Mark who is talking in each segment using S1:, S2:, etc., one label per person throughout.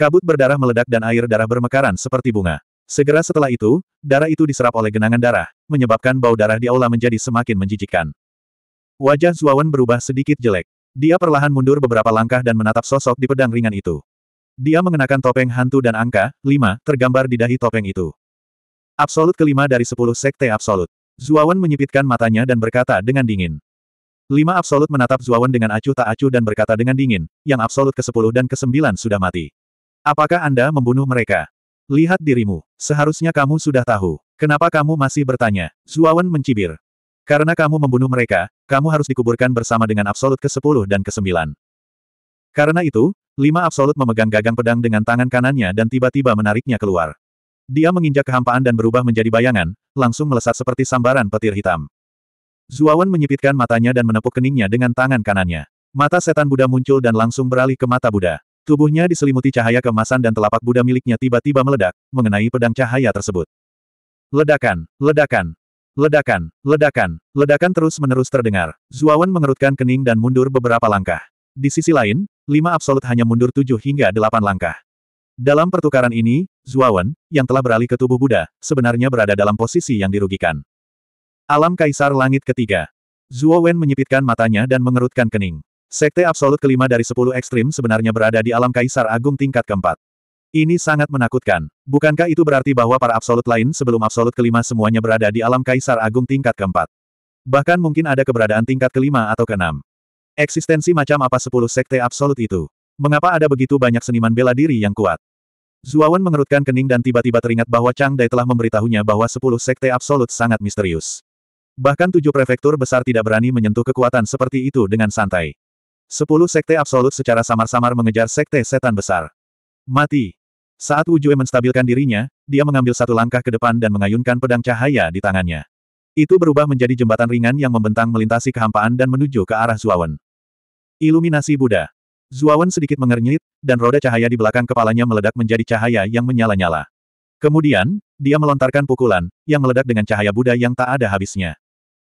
S1: Kabut berdarah meledak dan air darah bermekaran seperti bunga. Segera setelah itu, darah itu diserap oleh genangan darah, menyebabkan bau darah di aula menjadi semakin menjijikkan. Wajah Zuawan berubah sedikit jelek. Dia perlahan mundur beberapa langkah dan menatap sosok di pedang ringan itu. Dia mengenakan topeng hantu dan angka, 5, tergambar di dahi topeng itu. Absolut kelima dari sepuluh sekte absolut. Zuawan menyipitkan matanya dan berkata dengan dingin. Lima absolut menatap Zuawan dengan acuh tak acuh dan berkata dengan dingin, yang absolut ke-10 dan ke-9 sudah mati. Apakah Anda membunuh mereka? Lihat dirimu. Seharusnya kamu sudah tahu. Kenapa kamu masih bertanya? Zuawan mencibir. Karena kamu membunuh mereka, kamu harus dikuburkan bersama dengan Absolut ke-10 dan ke-9. Karena itu, lima Absolut memegang gagang pedang dengan tangan kanannya dan tiba-tiba menariknya keluar. Dia menginjak kehampaan dan berubah menjadi bayangan, langsung melesat seperti sambaran petir hitam. Zuawan menyipitkan matanya dan menepuk keningnya dengan tangan kanannya. Mata setan Buddha muncul dan langsung beralih ke mata Buddha. Tubuhnya diselimuti cahaya kemasan dan telapak Buddha miliknya tiba-tiba meledak, mengenai pedang cahaya tersebut. Ledakan, ledakan, ledakan, ledakan, ledakan terus-menerus terdengar. Zuawan mengerutkan kening dan mundur beberapa langkah. Di sisi lain, lima absolut hanya mundur tujuh hingga delapan langkah. Dalam pertukaran ini, Zuawan, yang telah beralih ke tubuh Buddha, sebenarnya berada dalam posisi yang dirugikan. Alam Kaisar Langit Ketiga. Zuo menyipitkan matanya dan mengerutkan kening. Sekte absolut kelima dari sepuluh ekstrim sebenarnya berada di alam Kaisar Agung tingkat keempat. Ini sangat menakutkan. Bukankah itu berarti bahwa para absolut lain sebelum absolut kelima semuanya berada di alam Kaisar Agung tingkat keempat? Bahkan mungkin ada keberadaan tingkat kelima atau keenam. Eksistensi macam apa sepuluh sekte absolut itu? Mengapa ada begitu banyak seniman bela diri yang kuat? Zuawan mengerutkan kening dan tiba-tiba teringat bahwa Chang Dai telah memberitahunya bahwa sepuluh sekte absolut sangat misterius. Bahkan tujuh prefektur besar tidak berani menyentuh kekuatan seperti itu dengan santai. Sepuluh sekte absolut secara samar-samar mengejar sekte setan besar. Mati. Saat Wu Jue menstabilkan dirinya, dia mengambil satu langkah ke depan dan mengayunkan pedang cahaya di tangannya. Itu berubah menjadi jembatan ringan yang membentang melintasi kehampaan dan menuju ke arah Zuawan. Iluminasi Buddha. Zuawan sedikit mengernyit, dan roda cahaya di belakang kepalanya meledak menjadi cahaya yang menyala-nyala. Kemudian, dia melontarkan pukulan, yang meledak dengan cahaya Buddha yang tak ada habisnya.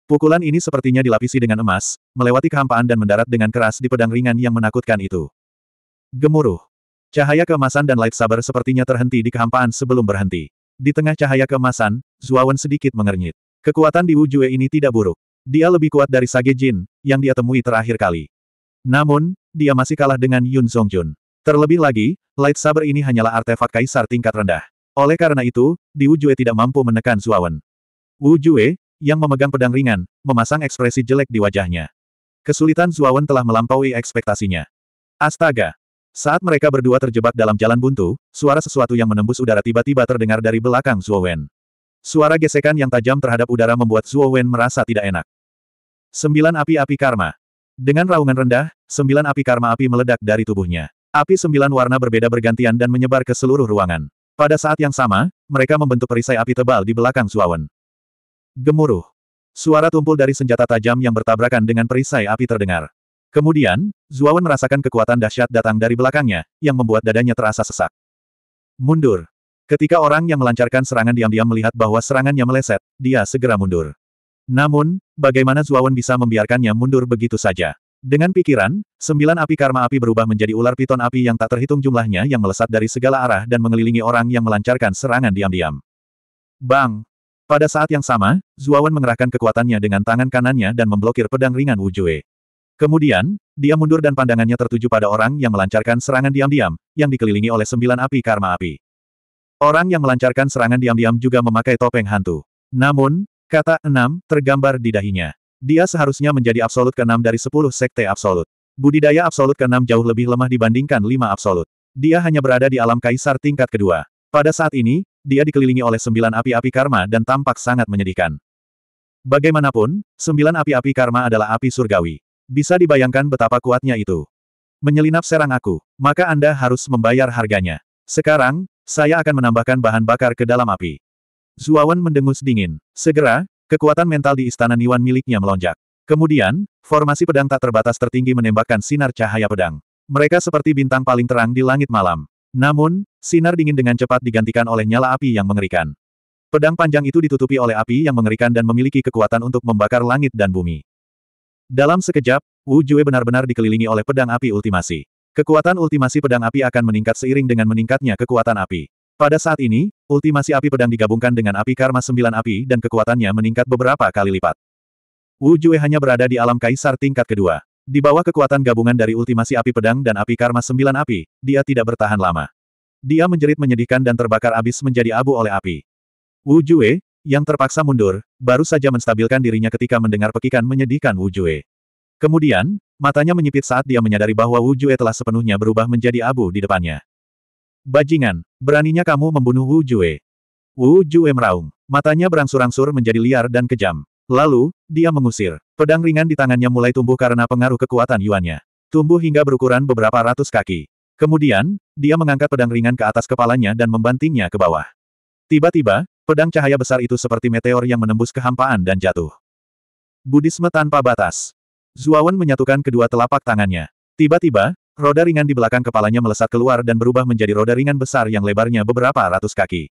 S1: Pukulan ini sepertinya dilapisi dengan emas, melewati kehampaan dan mendarat dengan keras di pedang ringan yang menakutkan itu. Gemuruh. Cahaya keemasan dan Light Saber sepertinya terhenti di kehampaan sebelum berhenti. Di tengah cahaya keemasan, Zuawan sedikit mengernyit. Kekuatan di Wujue ini tidak buruk. Dia lebih kuat dari Sage Jin, yang dia temui terakhir kali. Namun, dia masih kalah dengan Yun Zongjun. Terlebih lagi, Light Saber ini hanyalah artefak kaisar tingkat rendah. Oleh karena itu, Di Wujue tidak mampu menekan Zuawan. Wu Jue, yang memegang pedang ringan, memasang ekspresi jelek di wajahnya. Kesulitan Zuawan telah melampaui ekspektasinya. Astaga! Saat mereka berdua terjebak dalam jalan buntu, suara sesuatu yang menembus udara tiba-tiba terdengar dari belakang Zuowen. Suara gesekan yang tajam terhadap udara membuat Zuowen merasa tidak enak. Sembilan api-api karma. Dengan raungan rendah, sembilan api karma api meledak dari tubuhnya. Api sembilan warna berbeda bergantian dan menyebar ke seluruh ruangan. Pada saat yang sama, mereka membentuk perisai api tebal di belakang Zuowen. Gemuruh. Suara tumpul dari senjata tajam yang bertabrakan dengan perisai api terdengar. Kemudian, Zuawan merasakan kekuatan dahsyat datang dari belakangnya, yang membuat dadanya terasa sesak. Mundur. Ketika orang yang melancarkan serangan diam-diam melihat bahwa serangannya meleset, dia segera mundur. Namun, bagaimana Zuawan bisa membiarkannya mundur begitu saja? Dengan pikiran, sembilan api karma api berubah menjadi ular piton api yang tak terhitung jumlahnya yang melesat dari segala arah dan mengelilingi orang yang melancarkan serangan diam-diam. Bang! Pada saat yang sama, Zuawan mengerahkan kekuatannya dengan tangan kanannya dan memblokir pedang ringan Wu Jue. Kemudian, dia mundur dan pandangannya tertuju pada orang yang melancarkan serangan diam-diam, yang dikelilingi oleh sembilan api karma api. Orang yang melancarkan serangan diam-diam juga memakai topeng hantu. Namun, kata enam tergambar di dahinya. Dia seharusnya menjadi absolut keenam dari sepuluh sekte absolut. Budidaya absolut keenam jauh lebih lemah dibandingkan lima absolut. Dia hanya berada di alam kaisar tingkat kedua. Pada saat ini, dia dikelilingi oleh sembilan api-api karma dan tampak sangat menyedihkan. Bagaimanapun, sembilan api-api karma adalah api surgawi. Bisa dibayangkan betapa kuatnya itu. Menyelinap serang aku, maka Anda harus membayar harganya. Sekarang, saya akan menambahkan bahan bakar ke dalam api. Zuawan mendengus dingin. Segera, kekuatan mental di istana Niwan miliknya melonjak. Kemudian, formasi pedang tak terbatas tertinggi menembakkan sinar cahaya pedang. Mereka seperti bintang paling terang di langit malam. Namun, sinar dingin dengan cepat digantikan oleh nyala api yang mengerikan. Pedang panjang itu ditutupi oleh api yang mengerikan dan memiliki kekuatan untuk membakar langit dan bumi. Dalam sekejap, Wu Jue benar-benar dikelilingi oleh pedang api ultimasi. Kekuatan ultimasi pedang api akan meningkat seiring dengan meningkatnya kekuatan api. Pada saat ini, ultimasi api pedang digabungkan dengan api karma sembilan api dan kekuatannya meningkat beberapa kali lipat. Wu Jue hanya berada di alam kaisar tingkat kedua. Di bawah kekuatan gabungan dari ultimasi api pedang dan api karma sembilan api, dia tidak bertahan lama. Dia menjerit menyedihkan dan terbakar abis menjadi abu oleh api. Wu Jue, yang terpaksa mundur, baru saja menstabilkan dirinya ketika mendengar pekikan menyedihkan Wu Jue. Kemudian, matanya menyipit saat dia menyadari bahwa Wu Jue telah sepenuhnya berubah menjadi abu di depannya. Bajingan, beraninya kamu membunuh Wu Jue. Wu Jue meraung. Matanya berangsur-angsur menjadi liar dan kejam. Lalu, dia mengusir. Pedang ringan di tangannya mulai tumbuh karena pengaruh kekuatan Yuannya. Tumbuh hingga berukuran beberapa ratus kaki. Kemudian, dia mengangkat pedang ringan ke atas kepalanya dan membantingnya ke bawah. Tiba-tiba, pedang cahaya besar itu seperti meteor yang menembus kehampaan dan jatuh. Budisme tanpa batas. Zuawan menyatukan kedua telapak tangannya. Tiba-tiba, roda ringan di belakang kepalanya melesat keluar dan berubah menjadi roda ringan besar yang lebarnya beberapa ratus kaki.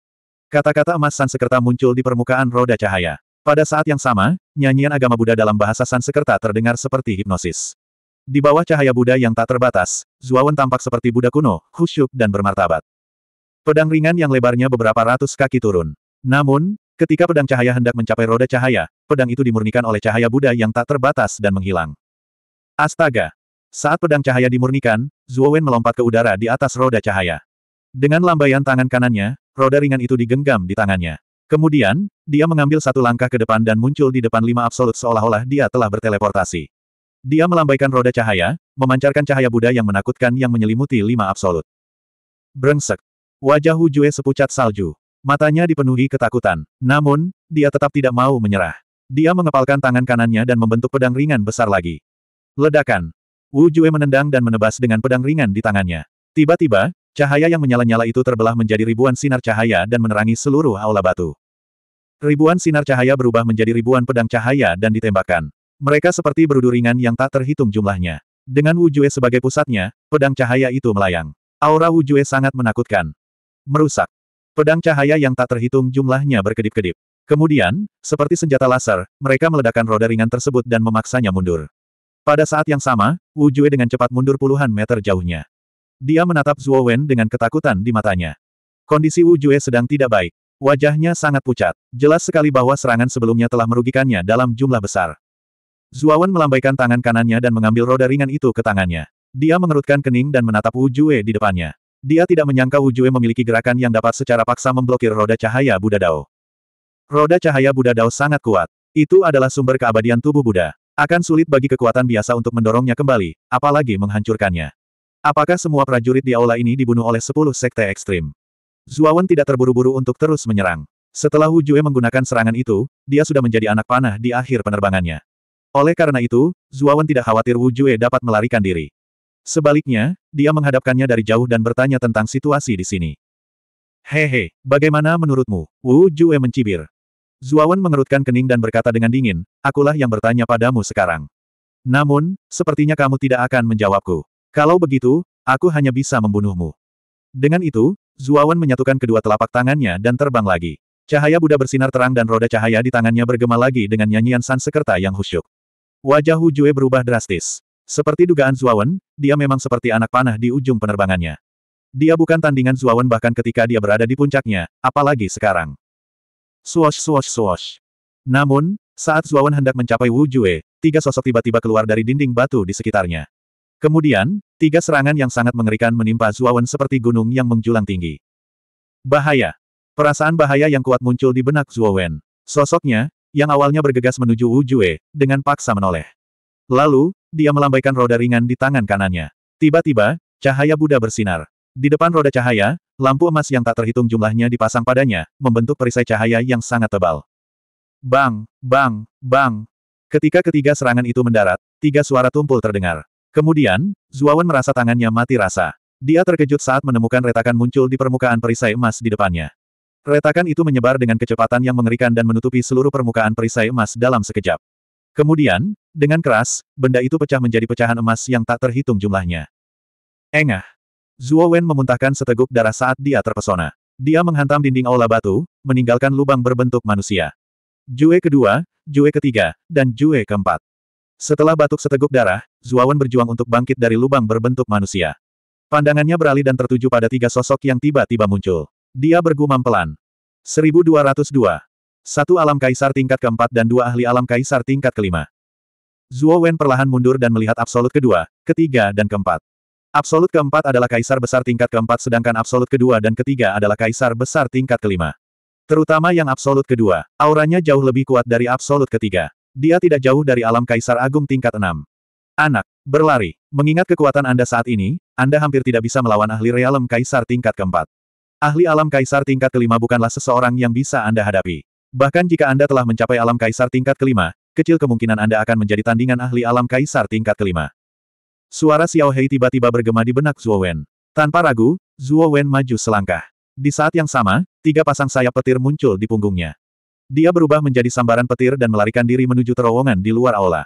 S1: Kata-kata emas Sansekerta muncul di permukaan roda cahaya. Pada saat yang sama, nyanyian agama Buddha dalam bahasa Sanskerta terdengar seperti hipnosis. Di bawah cahaya Buddha yang tak terbatas, Zuawan tampak seperti Buddha kuno, khusyuk dan bermartabat. Pedang ringan yang lebarnya beberapa ratus kaki turun. Namun, ketika pedang cahaya hendak mencapai roda cahaya, pedang itu dimurnikan oleh cahaya Buddha yang tak terbatas dan menghilang. Astaga! Saat pedang cahaya dimurnikan, Zuowen melompat ke udara di atas roda cahaya. Dengan lambaian tangan kanannya, roda ringan itu digenggam di tangannya. Kemudian, dia mengambil satu langkah ke depan dan muncul di depan lima absolut seolah-olah dia telah berteleportasi. Dia melambaikan roda cahaya, memancarkan cahaya Buddha yang menakutkan yang menyelimuti lima absolut. Brengsek. Wajah Hu Jue sepucat salju. Matanya dipenuhi ketakutan. Namun, dia tetap tidak mau menyerah. Dia mengepalkan tangan kanannya dan membentuk pedang ringan besar lagi. Ledakan. Wu Jue menendang dan menebas dengan pedang ringan di tangannya. Tiba-tiba, cahaya yang menyala-nyala itu terbelah menjadi ribuan sinar cahaya dan menerangi seluruh aula batu. Ribuan sinar cahaya berubah menjadi ribuan pedang cahaya dan ditembakkan. Mereka seperti berudu ringan yang tak terhitung jumlahnya. Dengan Wujue sebagai pusatnya, pedang cahaya itu melayang. Aura Wujue sangat menakutkan. Merusak. Pedang cahaya yang tak terhitung jumlahnya berkedip-kedip. Kemudian, seperti senjata laser, mereka meledakkan roda ringan tersebut dan memaksanya mundur. Pada saat yang sama, Wu Jue dengan cepat mundur puluhan meter jauhnya. Dia menatap Zhuo Wen dengan ketakutan di matanya. Kondisi Wu Jue sedang tidak baik. Wajahnya sangat pucat. Jelas sekali bahwa serangan sebelumnya telah merugikannya dalam jumlah besar. Zuawan melambaikan tangan kanannya dan mengambil roda ringan itu ke tangannya. Dia mengerutkan kening dan menatap Wu Jue di depannya. Dia tidak menyangka Wu Jue memiliki gerakan yang dapat secara paksa memblokir roda cahaya Buddha Dao. Roda cahaya Buddha Dao sangat kuat. Itu adalah sumber keabadian tubuh Buddha. Akan sulit bagi kekuatan biasa untuk mendorongnya kembali, apalagi menghancurkannya. Apakah semua prajurit di aula ini dibunuh oleh sepuluh sekte ekstrim? Zuawan tidak terburu-buru untuk terus menyerang. Setelah Hu Jue menggunakan serangan itu, dia sudah menjadi anak panah di akhir penerbangannya. Oleh karena itu, Zuawan tidak khawatir Wu Jue dapat melarikan diri. Sebaliknya, dia menghadapkannya dari jauh dan bertanya tentang situasi di sini. Hehe, bagaimana menurutmu? Wu Jue mencibir. Zuawan mengerutkan kening dan berkata dengan dingin, akulah yang bertanya padamu sekarang. Namun, sepertinya kamu tidak akan menjawabku. Kalau begitu, aku hanya bisa membunuhmu. Dengan itu, Zuawan menyatukan kedua telapak tangannya dan terbang lagi. Cahaya Buddha bersinar terang dan roda cahaya di tangannya bergema lagi dengan nyanyian Sansekerta yang khusyuk. Wajah Hu Jue berubah drastis. Seperti dugaan Zuawan, dia memang seperti anak panah di ujung penerbangannya. Dia bukan tandingan Zuawan bahkan ketika dia berada di puncaknya, apalagi sekarang. Swash swash swash. Namun, saat Zuawan hendak mencapai Wu Jue, tiga sosok tiba-tiba keluar dari dinding batu di sekitarnya. Kemudian, tiga serangan yang sangat mengerikan menimpa Zuawan seperti gunung yang menjulang tinggi. Bahaya. Perasaan bahaya yang kuat muncul di benak Zuawan. Sosoknya, yang awalnya bergegas menuju Wu Jue, dengan paksa menoleh. Lalu, dia melambaikan roda ringan di tangan kanannya. Tiba-tiba, cahaya Buddha bersinar. Di depan roda cahaya, lampu emas yang tak terhitung jumlahnya dipasang padanya, membentuk perisai cahaya yang sangat tebal. Bang, bang, bang. Ketika ketiga serangan itu mendarat, tiga suara tumpul terdengar. Kemudian, Zuawan merasa tangannya mati rasa. Dia terkejut saat menemukan retakan muncul di permukaan perisai emas di depannya. Retakan itu menyebar dengan kecepatan yang mengerikan dan menutupi seluruh permukaan perisai emas dalam sekejap. Kemudian, dengan keras, benda itu pecah menjadi pecahan emas yang tak terhitung jumlahnya. Engah! Zuo Wen memuntahkan seteguk darah saat dia terpesona. Dia menghantam dinding aula batu, meninggalkan lubang berbentuk manusia. Jue kedua, Jue ketiga, dan Jue keempat. Setelah batuk seteguk darah, Zuawan berjuang untuk bangkit dari lubang berbentuk manusia. Pandangannya beralih dan tertuju pada tiga sosok yang tiba-tiba muncul. Dia bergumam pelan. 1202. Satu alam kaisar tingkat keempat dan dua ahli alam kaisar tingkat kelima. Zuo Wen perlahan mundur dan melihat absolut kedua, ketiga dan keempat. Absolut keempat adalah kaisar besar tingkat keempat sedangkan absolut kedua dan ketiga adalah kaisar besar tingkat kelima. Terutama yang absolut kedua, auranya jauh lebih kuat dari absolut ketiga. Dia tidak jauh dari alam kaisar agung tingkat enam. Anak, berlari. Mengingat kekuatan Anda saat ini, Anda hampir tidak bisa melawan ahli realem kaisar tingkat keempat. Ahli alam kaisar tingkat kelima bukanlah seseorang yang bisa Anda hadapi. Bahkan jika Anda telah mencapai alam kaisar tingkat kelima, kecil kemungkinan Anda akan menjadi tandingan ahli alam kaisar tingkat kelima. Suara Xiao Hei tiba-tiba bergema di benak Zhuo Wen. Tanpa ragu, Zhuo Wen maju selangkah. Di saat yang sama, tiga pasang sayap petir muncul di punggungnya. Dia berubah menjadi sambaran petir dan melarikan diri menuju terowongan di luar aula.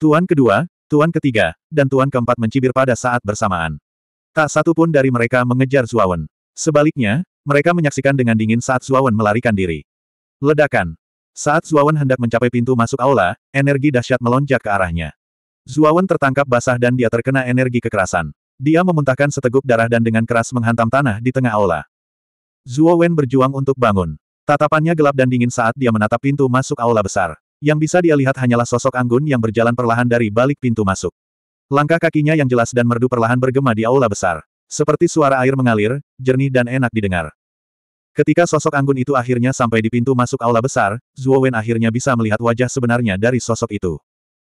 S1: Tuan kedua, tuan ketiga, dan tuan keempat mencibir pada saat bersamaan. Tak satu pun dari mereka mengejar Zuawan. Sebaliknya, mereka menyaksikan dengan dingin saat Zuawan melarikan diri. Ledakan. Saat Zuawan hendak mencapai pintu masuk aula, energi dahsyat melonjak ke arahnya. Zuawan tertangkap basah dan dia terkena energi kekerasan. Dia memuntahkan seteguk darah dan dengan keras menghantam tanah di tengah aula. Zuawan berjuang untuk bangun. Tatapannya gelap dan dingin saat dia menatap pintu masuk aula besar. Yang bisa dia lihat hanyalah sosok Anggun yang berjalan perlahan dari balik pintu masuk. Langkah kakinya yang jelas dan merdu perlahan bergema di aula besar. Seperti suara air mengalir, jernih dan enak didengar. Ketika sosok Anggun itu akhirnya sampai di pintu masuk aula besar, Zuo Wen akhirnya bisa melihat wajah sebenarnya dari sosok itu.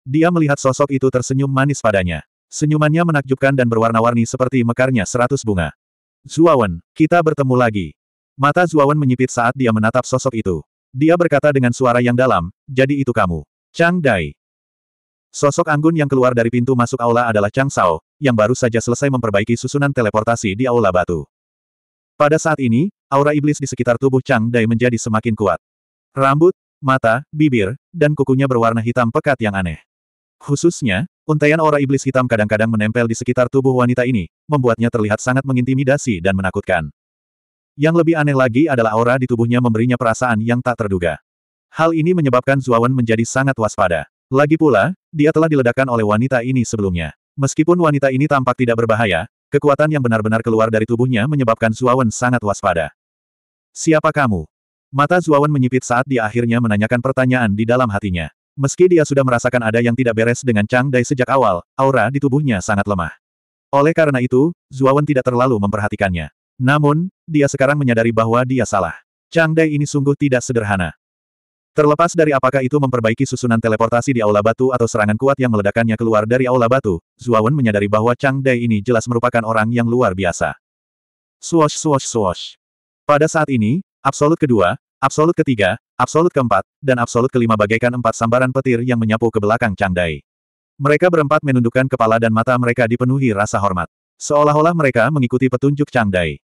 S1: Dia melihat sosok itu tersenyum manis padanya. Senyumannya menakjubkan dan berwarna-warni seperti mekarnya seratus bunga. Wen, kita bertemu lagi. Mata Wen menyipit saat dia menatap sosok itu. Dia berkata dengan suara yang dalam, jadi itu kamu. Chang Dai. Sosok anggun yang keluar dari pintu masuk aula adalah Chang Sao, yang baru saja selesai memperbaiki susunan teleportasi di aula batu. Pada saat ini, aura iblis di sekitar tubuh Chang Dai menjadi semakin kuat. Rambut, mata, bibir, dan kukunya berwarna hitam pekat yang aneh. Khususnya, untaian aura iblis hitam kadang-kadang menempel di sekitar tubuh wanita ini, membuatnya terlihat sangat mengintimidasi dan menakutkan. Yang lebih aneh lagi adalah aura di tubuhnya memberinya perasaan yang tak terduga. Hal ini menyebabkan Zuawan menjadi sangat waspada. Lagi pula, dia telah diledakkan oleh wanita ini sebelumnya. Meskipun wanita ini tampak tidak berbahaya, kekuatan yang benar-benar keluar dari tubuhnya menyebabkan Zuawan sangat waspada. Siapa kamu? Mata Zuawan menyipit saat dia akhirnya menanyakan pertanyaan di dalam hatinya. Meski dia sudah merasakan ada yang tidak beres dengan Chang Dai sejak awal, aura di tubuhnya sangat lemah. Oleh karena itu, Zuawan tidak terlalu memperhatikannya. Namun, dia sekarang menyadari bahwa dia salah. Chang Dai ini sungguh tidak sederhana. Terlepas dari apakah itu memperbaiki susunan teleportasi di Aula Batu atau serangan kuat yang meledakannya keluar dari Aula Batu, Wen menyadari bahwa Chang Dai ini jelas merupakan orang yang luar biasa. Swosh swosh swosh. Pada saat ini, Absolut kedua, Absolut ketiga, Absolut keempat, dan Absolut kelima bagaikan empat sambaran petir yang menyapu ke belakang Chang Dai. Mereka berempat menundukkan kepala dan mata mereka dipenuhi rasa hormat. Seolah-olah mereka mengikuti petunjuk Chang Dai.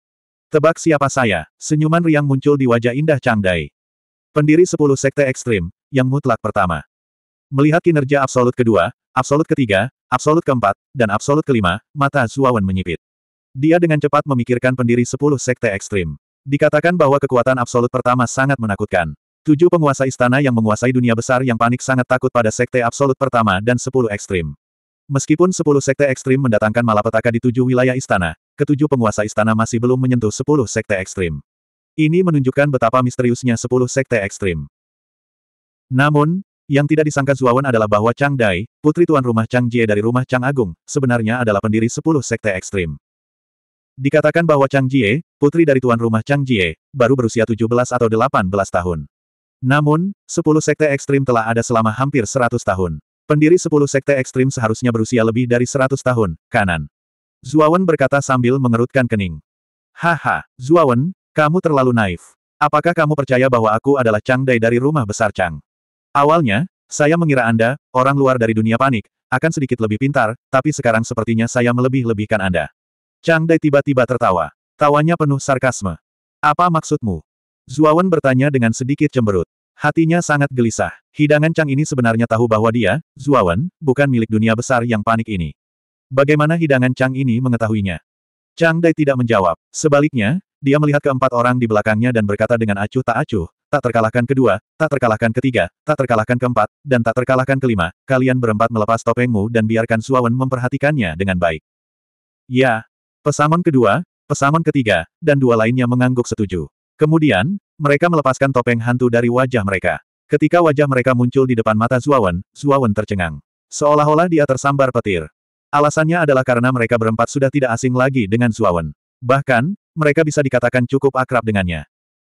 S1: Tebak siapa saya? Senyuman riang muncul di wajah indah Changdai. Pendiri sepuluh sekte ekstrim, yang mutlak pertama. Melihat kinerja absolut kedua, absolut ketiga, absolut keempat, dan absolut kelima, mata Zuawan menyipit. Dia dengan cepat memikirkan pendiri sepuluh sekte ekstrim. Dikatakan bahwa kekuatan absolut pertama sangat menakutkan. Tujuh penguasa istana yang menguasai dunia besar yang panik sangat takut pada sekte absolut pertama dan sepuluh ekstrim. Meskipun sepuluh sekte ekstrim mendatangkan malapetaka di tujuh wilayah istana, ketujuh penguasa istana masih belum menyentuh sepuluh sekte ekstrim. Ini menunjukkan betapa misteriusnya sepuluh sekte ekstrim. Namun, yang tidak disangka Zuawan adalah bahwa Chang Dai, putri tuan rumah Chang Jie dari rumah Chang Agung, sebenarnya adalah pendiri sepuluh sekte ekstrim. Dikatakan bahwa Chang Jie, putri dari tuan rumah Chang Jie, baru berusia 17 atau 18 tahun. Namun, sepuluh sekte ekstrim telah ada selama hampir 100 tahun. Pendiri sepuluh sekte ekstrim seharusnya berusia lebih dari 100 tahun, kanan. Zuawan berkata sambil mengerutkan kening. Haha, Zuawan, kamu terlalu naif. Apakah kamu percaya bahwa aku adalah Chang Dai dari rumah besar Chang? Awalnya, saya mengira Anda, orang luar dari dunia panik, akan sedikit lebih pintar, tapi sekarang sepertinya saya melebih-lebihkan Anda. Chang Dai tiba-tiba tertawa. Tawanya penuh sarkasme. Apa maksudmu? Zuawan bertanya dengan sedikit cemberut. Hatinya sangat gelisah. Hidangan Chang ini sebenarnya tahu bahwa dia, Zuawan, bukan milik dunia besar yang panik ini. Bagaimana hidangan Chang ini mengetahuinya? Chang Dai tidak menjawab. Sebaliknya, dia melihat keempat orang di belakangnya dan berkata dengan acuh tak acuh, tak terkalahkan kedua, tak terkalahkan ketiga, tak terkalahkan keempat, dan tak terkalahkan kelima, kalian berempat melepas topengmu dan biarkan Suawen memperhatikannya dengan baik. Ya. Pesamun kedua, pesamun ketiga, dan dua lainnya mengangguk setuju. Kemudian, mereka melepaskan topeng hantu dari wajah mereka. Ketika wajah mereka muncul di depan mata Zuawan, Zuawan tercengang. Seolah-olah dia tersambar petir. Alasannya adalah karena mereka berempat sudah tidak asing lagi dengan Zuawan. Bahkan, mereka bisa dikatakan cukup akrab dengannya.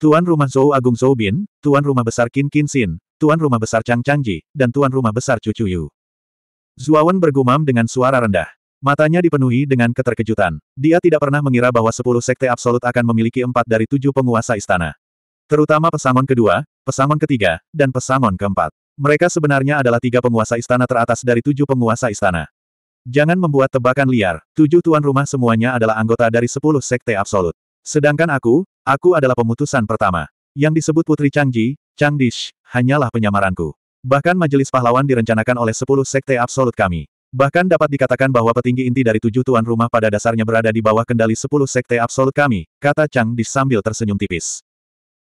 S1: Tuan rumah Zhou Agung Zhou Bin, tuan rumah besar Qin Qin Xin, tuan rumah besar Chang Chang Ji, dan tuan rumah besar Chu Chu Yu. Zuawan bergumam dengan suara rendah. Matanya dipenuhi dengan keterkejutan. Dia tidak pernah mengira bahwa sepuluh sekte absolut akan memiliki empat dari tujuh penguasa istana. Terutama pesangon kedua, pesangon ketiga, dan pesangon keempat. Mereka sebenarnya adalah tiga penguasa istana teratas dari tujuh penguasa istana. Jangan membuat tebakan liar, tujuh tuan rumah semuanya adalah anggota dari sepuluh sekte absolut. Sedangkan aku, aku adalah pemutusan pertama. Yang disebut Putri Changji, Changdish, hanyalah penyamaranku. Bahkan majelis pahlawan direncanakan oleh sepuluh sekte absolut kami. Bahkan dapat dikatakan bahwa petinggi inti dari tujuh tuan rumah pada dasarnya berada di bawah kendali sepuluh sekte absolut kami, kata Chang Di sambil tersenyum tipis.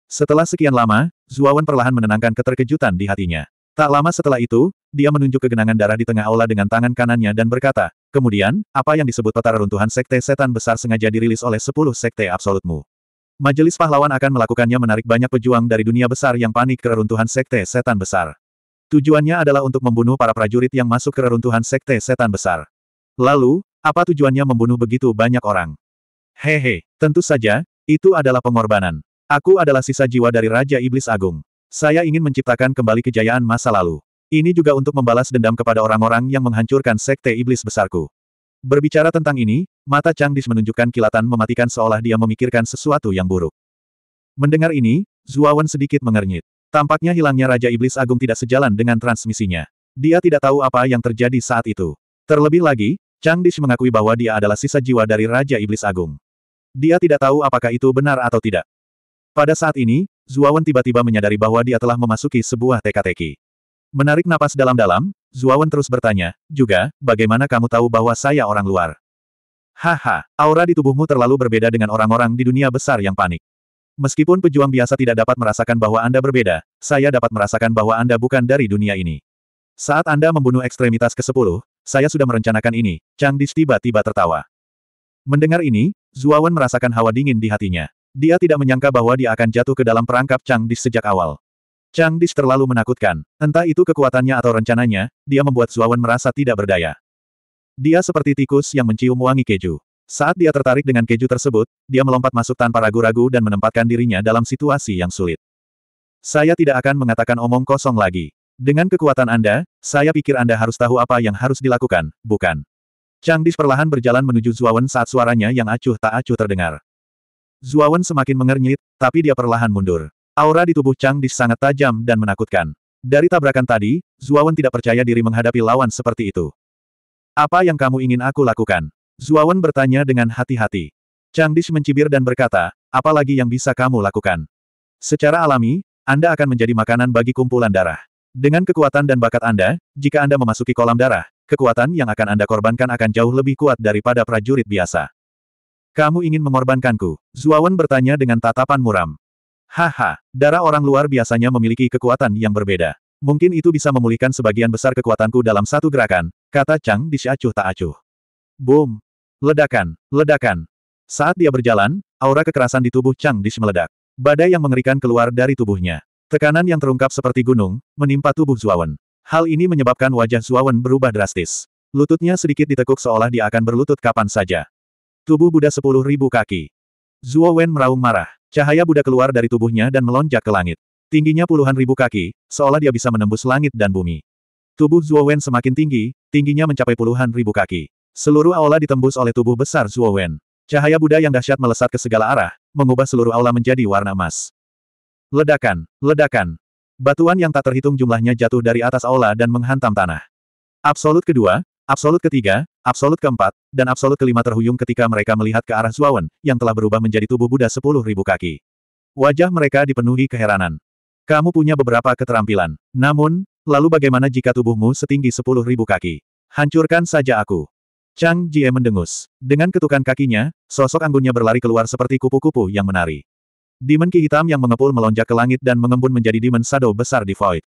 S1: Setelah sekian lama, Zuawan perlahan menenangkan keterkejutan di hatinya. Tak lama setelah itu, dia menunjuk kegenangan darah di tengah aula dengan tangan kanannya dan berkata, kemudian, apa yang disebut peta reruntuhan Sekte Setan Besar sengaja dirilis oleh sepuluh Sekte Absolutmu. Majelis pahlawan akan melakukannya menarik banyak pejuang dari dunia besar yang panik ke reruntuhan Sekte Setan Besar. Tujuannya adalah untuk membunuh para prajurit yang masuk ke reruntuhan Sekte Setan Besar. Lalu, apa tujuannya membunuh begitu banyak orang? Hehe, tentu saja, itu adalah pengorbanan. Aku adalah sisa jiwa dari Raja Iblis Agung. Saya ingin menciptakan kembali kejayaan masa lalu. Ini juga untuk membalas dendam kepada orang-orang yang menghancurkan sekte iblis besarku. Berbicara tentang ini, mata Chang Changdis menunjukkan kilatan mematikan seolah dia memikirkan sesuatu yang buruk. Mendengar ini, Zuawan sedikit mengernyit. Tampaknya hilangnya Raja Iblis Agung tidak sejalan dengan transmisinya. Dia tidak tahu apa yang terjadi saat itu. Terlebih lagi, Chang Changdis mengakui bahwa dia adalah sisa jiwa dari Raja Iblis Agung. Dia tidak tahu apakah itu benar atau tidak. Pada saat ini, Zuawan tiba-tiba menyadari bahwa dia telah memasuki sebuah teka-teki. Menarik napas dalam-dalam, Zuawan terus bertanya, juga, bagaimana kamu tahu bahwa saya orang luar? Haha, aura di tubuhmu terlalu berbeda dengan orang-orang di dunia besar yang panik. Meskipun pejuang biasa tidak dapat merasakan bahwa Anda berbeda, saya dapat merasakan bahwa Anda bukan dari dunia ini. Saat Anda membunuh ekstremitas ke-10, saya sudah merencanakan ini, Chang Dis tiba-tiba tertawa. Mendengar ini, Zuawan merasakan hawa dingin di hatinya. Dia tidak menyangka bahwa dia akan jatuh ke dalam perangkap Chang Dis sejak awal. Chang Dis terlalu menakutkan. Entah itu kekuatannya atau rencananya, dia membuat Zuawan merasa tidak berdaya. Dia seperti tikus yang mencium wangi keju. Saat dia tertarik dengan keju tersebut, dia melompat masuk tanpa ragu-ragu dan menempatkan dirinya dalam situasi yang sulit. Saya tidak akan mengatakan omong kosong lagi. Dengan kekuatan Anda, saya pikir Anda harus tahu apa yang harus dilakukan, bukan? Chang Dis perlahan berjalan menuju Zuawan saat suaranya yang acuh tak acuh terdengar. Zuawan semakin mengernyit, tapi dia perlahan mundur. Aura di tubuh Chang Dis sangat tajam dan menakutkan. Dari tabrakan tadi, Zuawan tidak percaya diri menghadapi lawan seperti itu. Apa yang kamu ingin aku lakukan? Zuawan bertanya dengan hati-hati. Chang Dis mencibir dan berkata, apa lagi yang bisa kamu lakukan? Secara alami, Anda akan menjadi makanan bagi kumpulan darah. Dengan kekuatan dan bakat Anda, jika Anda memasuki kolam darah, kekuatan yang akan Anda korbankan akan jauh lebih kuat daripada prajurit biasa. Kamu ingin mengorbankanku? Zuawan bertanya dengan tatapan muram. Haha, darah orang luar biasanya memiliki kekuatan yang berbeda. Mungkin itu bisa memulihkan sebagian besar kekuatanku dalam satu gerakan, kata Chang di acuh tak acuh. Boom! Ledakan, ledakan. Saat dia berjalan, aura kekerasan di tubuh Chang Dish meledak. Badai yang mengerikan keluar dari tubuhnya. Tekanan yang terungkap seperti gunung, menimpa tubuh Zuawan. Hal ini menyebabkan wajah Zuawan berubah drastis. Lututnya sedikit ditekuk seolah dia akan berlutut kapan saja. Tubuh Buddha sepuluh ribu kaki. Zuo Wen meraung marah. Cahaya Buddha keluar dari tubuhnya dan melonjak ke langit. Tingginya puluhan ribu kaki, seolah dia bisa menembus langit dan bumi. Tubuh Zuo Wen semakin tinggi, tingginya mencapai puluhan ribu kaki. Seluruh aula ditembus oleh tubuh besar Zuo Wen. Cahaya Buddha yang dahsyat melesat ke segala arah, mengubah seluruh aula menjadi warna emas. Ledakan, ledakan. Batuan yang tak terhitung jumlahnya jatuh dari atas aula dan menghantam tanah. Absolut kedua, Absolut ketiga, absolut keempat, dan absolut kelima terhuyung ketika mereka melihat ke arah Zuawan, yang telah berubah menjadi tubuh Buddha sepuluh ribu kaki. Wajah mereka dipenuhi keheranan. Kamu punya beberapa keterampilan. Namun, lalu bagaimana jika tubuhmu setinggi sepuluh ribu kaki? Hancurkan saja aku. Chang Jie mendengus. Dengan ketukan kakinya, sosok anggunnya berlari keluar seperti kupu-kupu yang menari. Demon ki hitam yang mengepul melonjak ke langit dan mengembun menjadi demon shadow besar di void.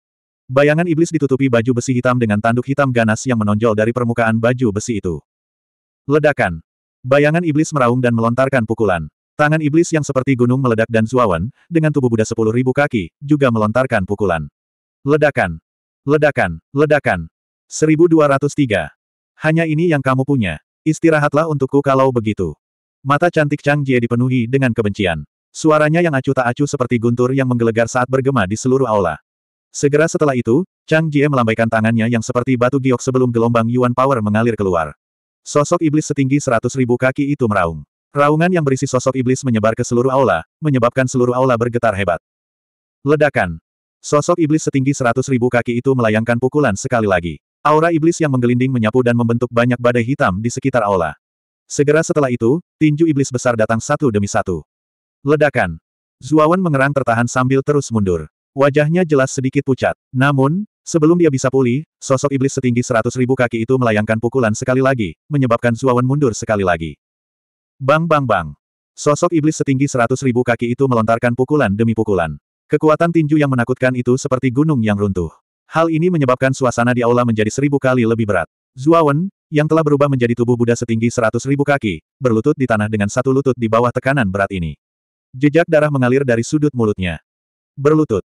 S1: Bayangan iblis ditutupi baju besi hitam dengan tanduk hitam ganas yang menonjol dari permukaan baju besi itu. Ledakan. Bayangan iblis meraung dan melontarkan pukulan. Tangan iblis yang seperti gunung meledak dan zuawan, dengan tubuh Buddha sepuluh ribu kaki, juga melontarkan pukulan. Ledakan. Ledakan. Ledakan. 1203. Hanya ini yang kamu punya. Istirahatlah untukku kalau begitu. Mata cantik Chang Jie dipenuhi dengan kebencian. Suaranya yang acuh tak acuh seperti guntur yang menggelegar saat bergema di seluruh aula. Segera setelah itu, Chang Jie melambaikan tangannya yang seperti batu giok sebelum gelombang Yuan Power mengalir keluar. Sosok iblis setinggi seratus ribu kaki itu meraung. Raungan yang berisi sosok iblis menyebar ke seluruh aula, menyebabkan seluruh aula bergetar hebat. Ledakan. Sosok iblis setinggi seratus ribu kaki itu melayangkan pukulan sekali lagi. Aura iblis yang menggelinding menyapu dan membentuk banyak badai hitam di sekitar aula. Segera setelah itu, tinju iblis besar datang satu demi satu. Ledakan. Zuawan mengerang tertahan sambil terus mundur. Wajahnya jelas sedikit pucat. Namun, sebelum dia bisa pulih, sosok iblis setinggi seratus ribu kaki itu melayangkan pukulan sekali lagi, menyebabkan Zuawan mundur sekali lagi. Bang bang bang. Sosok iblis setinggi seratus ribu kaki itu melontarkan pukulan demi pukulan. Kekuatan tinju yang menakutkan itu seperti gunung yang runtuh. Hal ini menyebabkan suasana di aula menjadi seribu kali lebih berat. Zuawan, yang telah berubah menjadi tubuh Buddha setinggi seratus ribu kaki, berlutut di tanah dengan satu lutut di bawah tekanan berat ini. Jejak darah mengalir dari sudut mulutnya. Berlutut.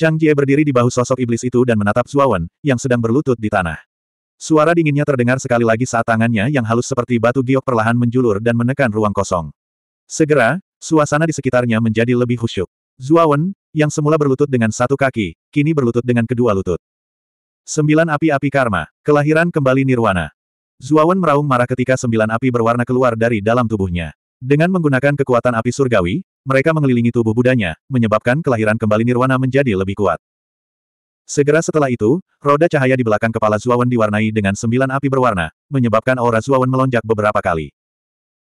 S1: Chang Jie berdiri di bahu sosok iblis itu dan menatap Zuawan, yang sedang berlutut di tanah. Suara dinginnya terdengar sekali lagi saat tangannya yang halus seperti batu giok perlahan menjulur dan menekan ruang kosong. Segera, suasana di sekitarnya menjadi lebih khusyuk. Zuawan, yang semula berlutut dengan satu kaki, kini berlutut dengan kedua lutut. Sembilan api-api karma, kelahiran kembali nirwana. Zuawan meraung marah ketika sembilan api berwarna keluar dari dalam tubuhnya. Dengan menggunakan kekuatan api surgawi, mereka mengelilingi tubuh budanya, menyebabkan kelahiran kembali nirwana menjadi lebih kuat. Segera setelah itu, roda cahaya di belakang kepala Zuawan diwarnai dengan sembilan api berwarna, menyebabkan aura Zuawan melonjak beberapa kali.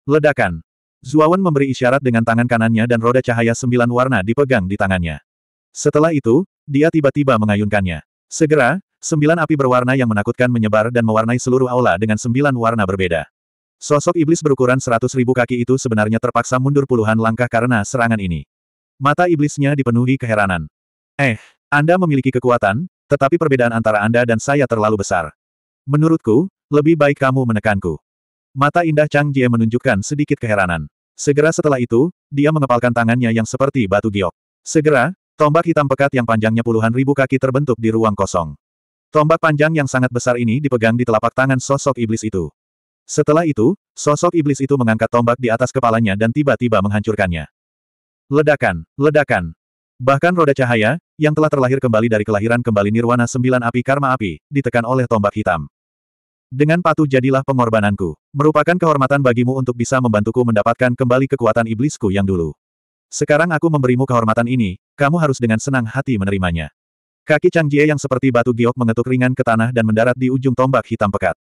S1: Ledakan. Zuawan memberi isyarat dengan tangan kanannya dan roda cahaya sembilan warna dipegang di tangannya. Setelah itu, dia tiba-tiba mengayunkannya. Segera, sembilan api berwarna yang menakutkan menyebar dan mewarnai seluruh aula dengan sembilan warna berbeda. Sosok iblis berukuran seratus ribu kaki itu sebenarnya terpaksa mundur puluhan langkah karena serangan ini. Mata iblisnya dipenuhi keheranan. Eh, Anda memiliki kekuatan, tetapi perbedaan antara Anda dan saya terlalu besar. Menurutku, lebih baik kamu menekanku. Mata indah Chang Jie menunjukkan sedikit keheranan. Segera setelah itu, dia mengepalkan tangannya yang seperti batu giok. Segera, tombak hitam pekat yang panjangnya puluhan ribu kaki terbentuk di ruang kosong. Tombak panjang yang sangat besar ini dipegang di telapak tangan sosok iblis itu. Setelah itu, sosok iblis itu mengangkat tombak di atas kepalanya dan tiba-tiba menghancurkannya. Ledakan, ledakan. Bahkan roda cahaya, yang telah terlahir kembali dari kelahiran kembali nirwana sembilan api karma api, ditekan oleh tombak hitam. Dengan patuh jadilah pengorbananku. Merupakan kehormatan bagimu untuk bisa membantuku mendapatkan kembali kekuatan iblisku yang dulu. Sekarang aku memberimu kehormatan ini, kamu harus dengan senang hati menerimanya. Kaki Chang Jie yang seperti batu giok mengetuk ringan ke tanah dan mendarat di ujung tombak hitam pekat.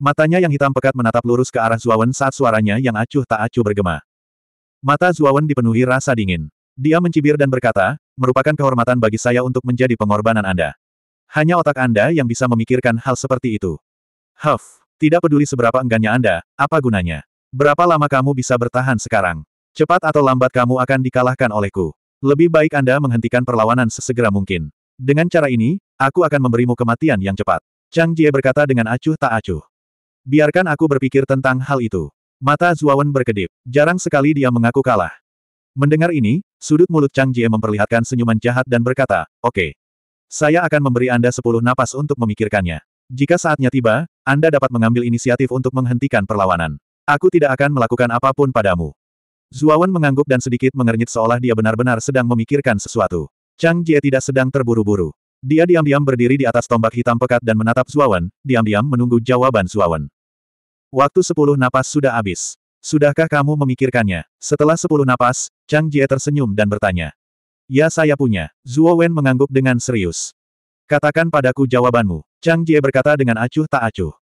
S1: Matanya yang hitam pekat menatap lurus ke arah Zuawan saat suaranya yang acuh tak acuh bergema. Mata Zuawan dipenuhi rasa dingin. Dia mencibir dan berkata, merupakan kehormatan bagi saya untuk menjadi pengorbanan Anda. Hanya otak Anda yang bisa memikirkan hal seperti itu. Huff, tidak peduli seberapa enggannya Anda, apa gunanya? Berapa lama kamu bisa bertahan sekarang? Cepat atau lambat kamu akan dikalahkan olehku. Lebih baik Anda menghentikan perlawanan sesegera mungkin. Dengan cara ini, aku akan memberimu kematian yang cepat. Chang Jie berkata dengan acuh tak acuh. Biarkan aku berpikir tentang hal itu. Mata Zuawan berkedip. Jarang sekali dia mengaku kalah. Mendengar ini, sudut mulut Chang Jie memperlihatkan senyuman jahat dan berkata, Oke. Okay. Saya akan memberi Anda sepuluh napas untuk memikirkannya. Jika saatnya tiba, Anda dapat mengambil inisiatif untuk menghentikan perlawanan. Aku tidak akan melakukan apapun padamu. Zuawan mengangguk dan sedikit mengernyit seolah dia benar-benar sedang memikirkan sesuatu. Chang Jie tidak sedang terburu-buru. Dia diam-diam berdiri di atas tombak hitam pekat dan menatap Zuawan, diam-diam menunggu jawaban Zuawan. Waktu sepuluh napas sudah habis. Sudahkah kamu memikirkannya? Setelah sepuluh napas, Chang Jie tersenyum dan bertanya. Ya saya punya. Zuo Wen mengangguk dengan serius. Katakan padaku jawabanmu. Chang Jie berkata dengan acuh tak acuh.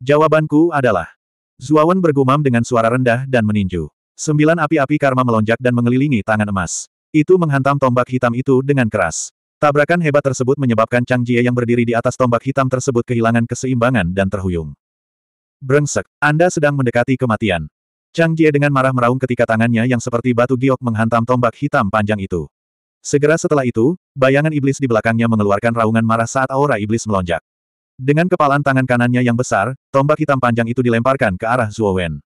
S1: Jawabanku adalah. Zuo Wen bergumam dengan suara rendah dan meninju. Sembilan api-api karma melonjak dan mengelilingi tangan emas. Itu menghantam tombak hitam itu dengan keras. Tabrakan hebat tersebut menyebabkan Chang Jie yang berdiri di atas tombak hitam tersebut kehilangan keseimbangan dan terhuyung. Brengsek, Anda sedang mendekati kematian. Chang Jie dengan marah meraung ketika tangannya yang seperti batu giok menghantam tombak hitam panjang itu. Segera setelah itu, bayangan iblis di belakangnya mengeluarkan raungan marah saat aura iblis melonjak. Dengan kepalan tangan kanannya yang besar, tombak hitam panjang itu dilemparkan ke arah Zhuo Wen.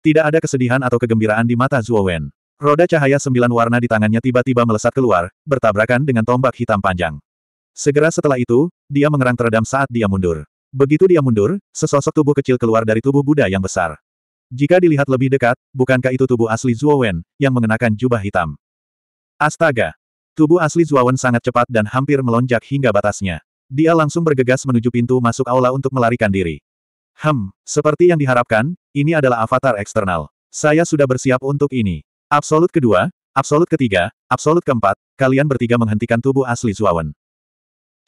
S1: Tidak ada kesedihan atau kegembiraan di mata Zhuo Wen. Roda cahaya sembilan warna di tangannya tiba-tiba melesat keluar, bertabrakan dengan tombak hitam panjang. Segera setelah itu, dia mengerang teredam saat dia mundur. Begitu dia mundur, sesosok tubuh kecil keluar dari tubuh Buddha yang besar. Jika dilihat lebih dekat, bukankah itu tubuh asli Zuowen, yang mengenakan jubah hitam? Astaga! Tubuh asli Zuowen sangat cepat dan hampir melonjak hingga batasnya. Dia langsung bergegas menuju pintu masuk aula untuk melarikan diri. Hmm, seperti yang diharapkan, ini adalah avatar eksternal. Saya sudah bersiap untuk ini. Absolut kedua, absolut ketiga, absolut keempat, kalian bertiga menghentikan tubuh asli Zuawan.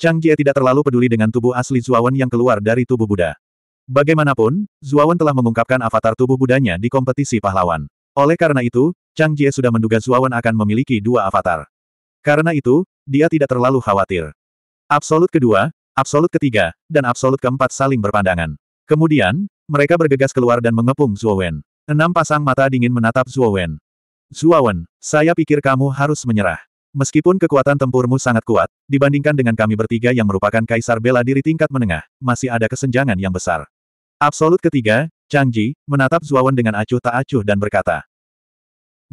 S1: Chang Jie tidak terlalu peduli dengan tubuh asli Zuawan yang keluar dari tubuh Buddha. Bagaimanapun, Zuawan telah mengungkapkan avatar tubuh Budanya di kompetisi pahlawan. Oleh karena itu, Chang Jie sudah menduga Zuawan akan memiliki dua avatar. Karena itu, dia tidak terlalu khawatir. Absolut kedua, absolut ketiga, dan absolut keempat saling berpandangan. Kemudian, mereka bergegas keluar dan mengepung Zuawan. Enam pasang mata dingin menatap Zuawan. Zuawan, saya pikir kamu harus menyerah. Meskipun kekuatan tempurmu sangat kuat, dibandingkan dengan kami bertiga yang merupakan kaisar bela diri tingkat menengah, masih ada kesenjangan yang besar. Absolut ketiga, Changji, menatap Zuawan dengan acuh tak acuh dan berkata.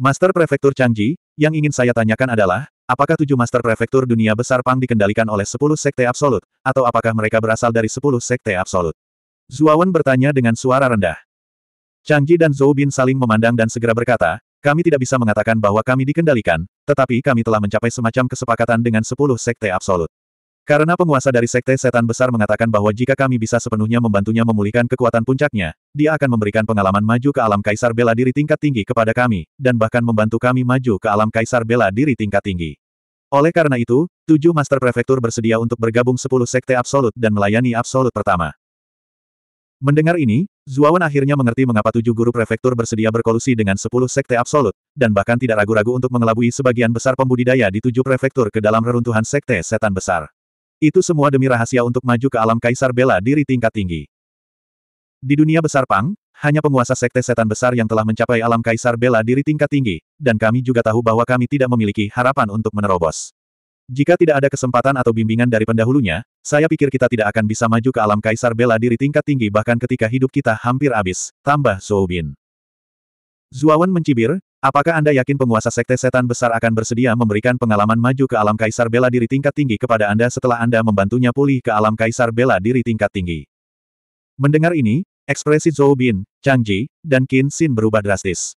S1: Master Prefektur Changji, yang ingin saya tanyakan adalah, apakah tujuh Master Prefektur dunia besar Pang dikendalikan oleh sepuluh sekte absolut, atau apakah mereka berasal dari sepuluh sekte absolut? Zuawan bertanya dengan suara rendah. Changji dan Zhou Bin saling memandang dan segera berkata, kami tidak bisa mengatakan bahwa kami dikendalikan, tetapi kami telah mencapai semacam kesepakatan dengan sepuluh sekte absolut. Karena penguasa dari sekte setan besar mengatakan bahwa jika kami bisa sepenuhnya membantunya memulihkan kekuatan puncaknya, dia akan memberikan pengalaman maju ke alam kaisar bela diri tingkat tinggi kepada kami, dan bahkan membantu kami maju ke alam kaisar bela diri tingkat tinggi. Oleh karena itu, tujuh master prefektur bersedia untuk bergabung sepuluh sekte absolut dan melayani absolut pertama. Mendengar ini, Zuawan akhirnya mengerti mengapa tujuh guru prefektur bersedia berkolusi dengan sepuluh sekte absolut, dan bahkan tidak ragu-ragu untuk mengelabui sebagian besar pembudidaya di tujuh prefektur ke dalam reruntuhan sekte setan besar. Itu semua demi rahasia untuk maju ke alam kaisar bela diri tingkat tinggi. Di dunia besar Pang, hanya penguasa sekte setan besar yang telah mencapai alam kaisar bela diri tingkat tinggi, dan kami juga tahu bahwa kami tidak memiliki harapan untuk menerobos. Jika tidak ada kesempatan atau bimbingan dari pendahulunya, saya pikir kita tidak akan bisa maju ke alam kaisar bela diri tingkat tinggi bahkan ketika hidup kita hampir habis, tambah Zhou Bin. Zuawan mencibir, apakah Anda yakin penguasa sekte setan besar akan bersedia memberikan pengalaman maju ke alam kaisar bela diri tingkat tinggi kepada Anda setelah Anda membantunya pulih ke alam kaisar bela diri tingkat tinggi? Mendengar ini, ekspresi Zhou Bin, Chang Ji, dan Qin Xin berubah drastis.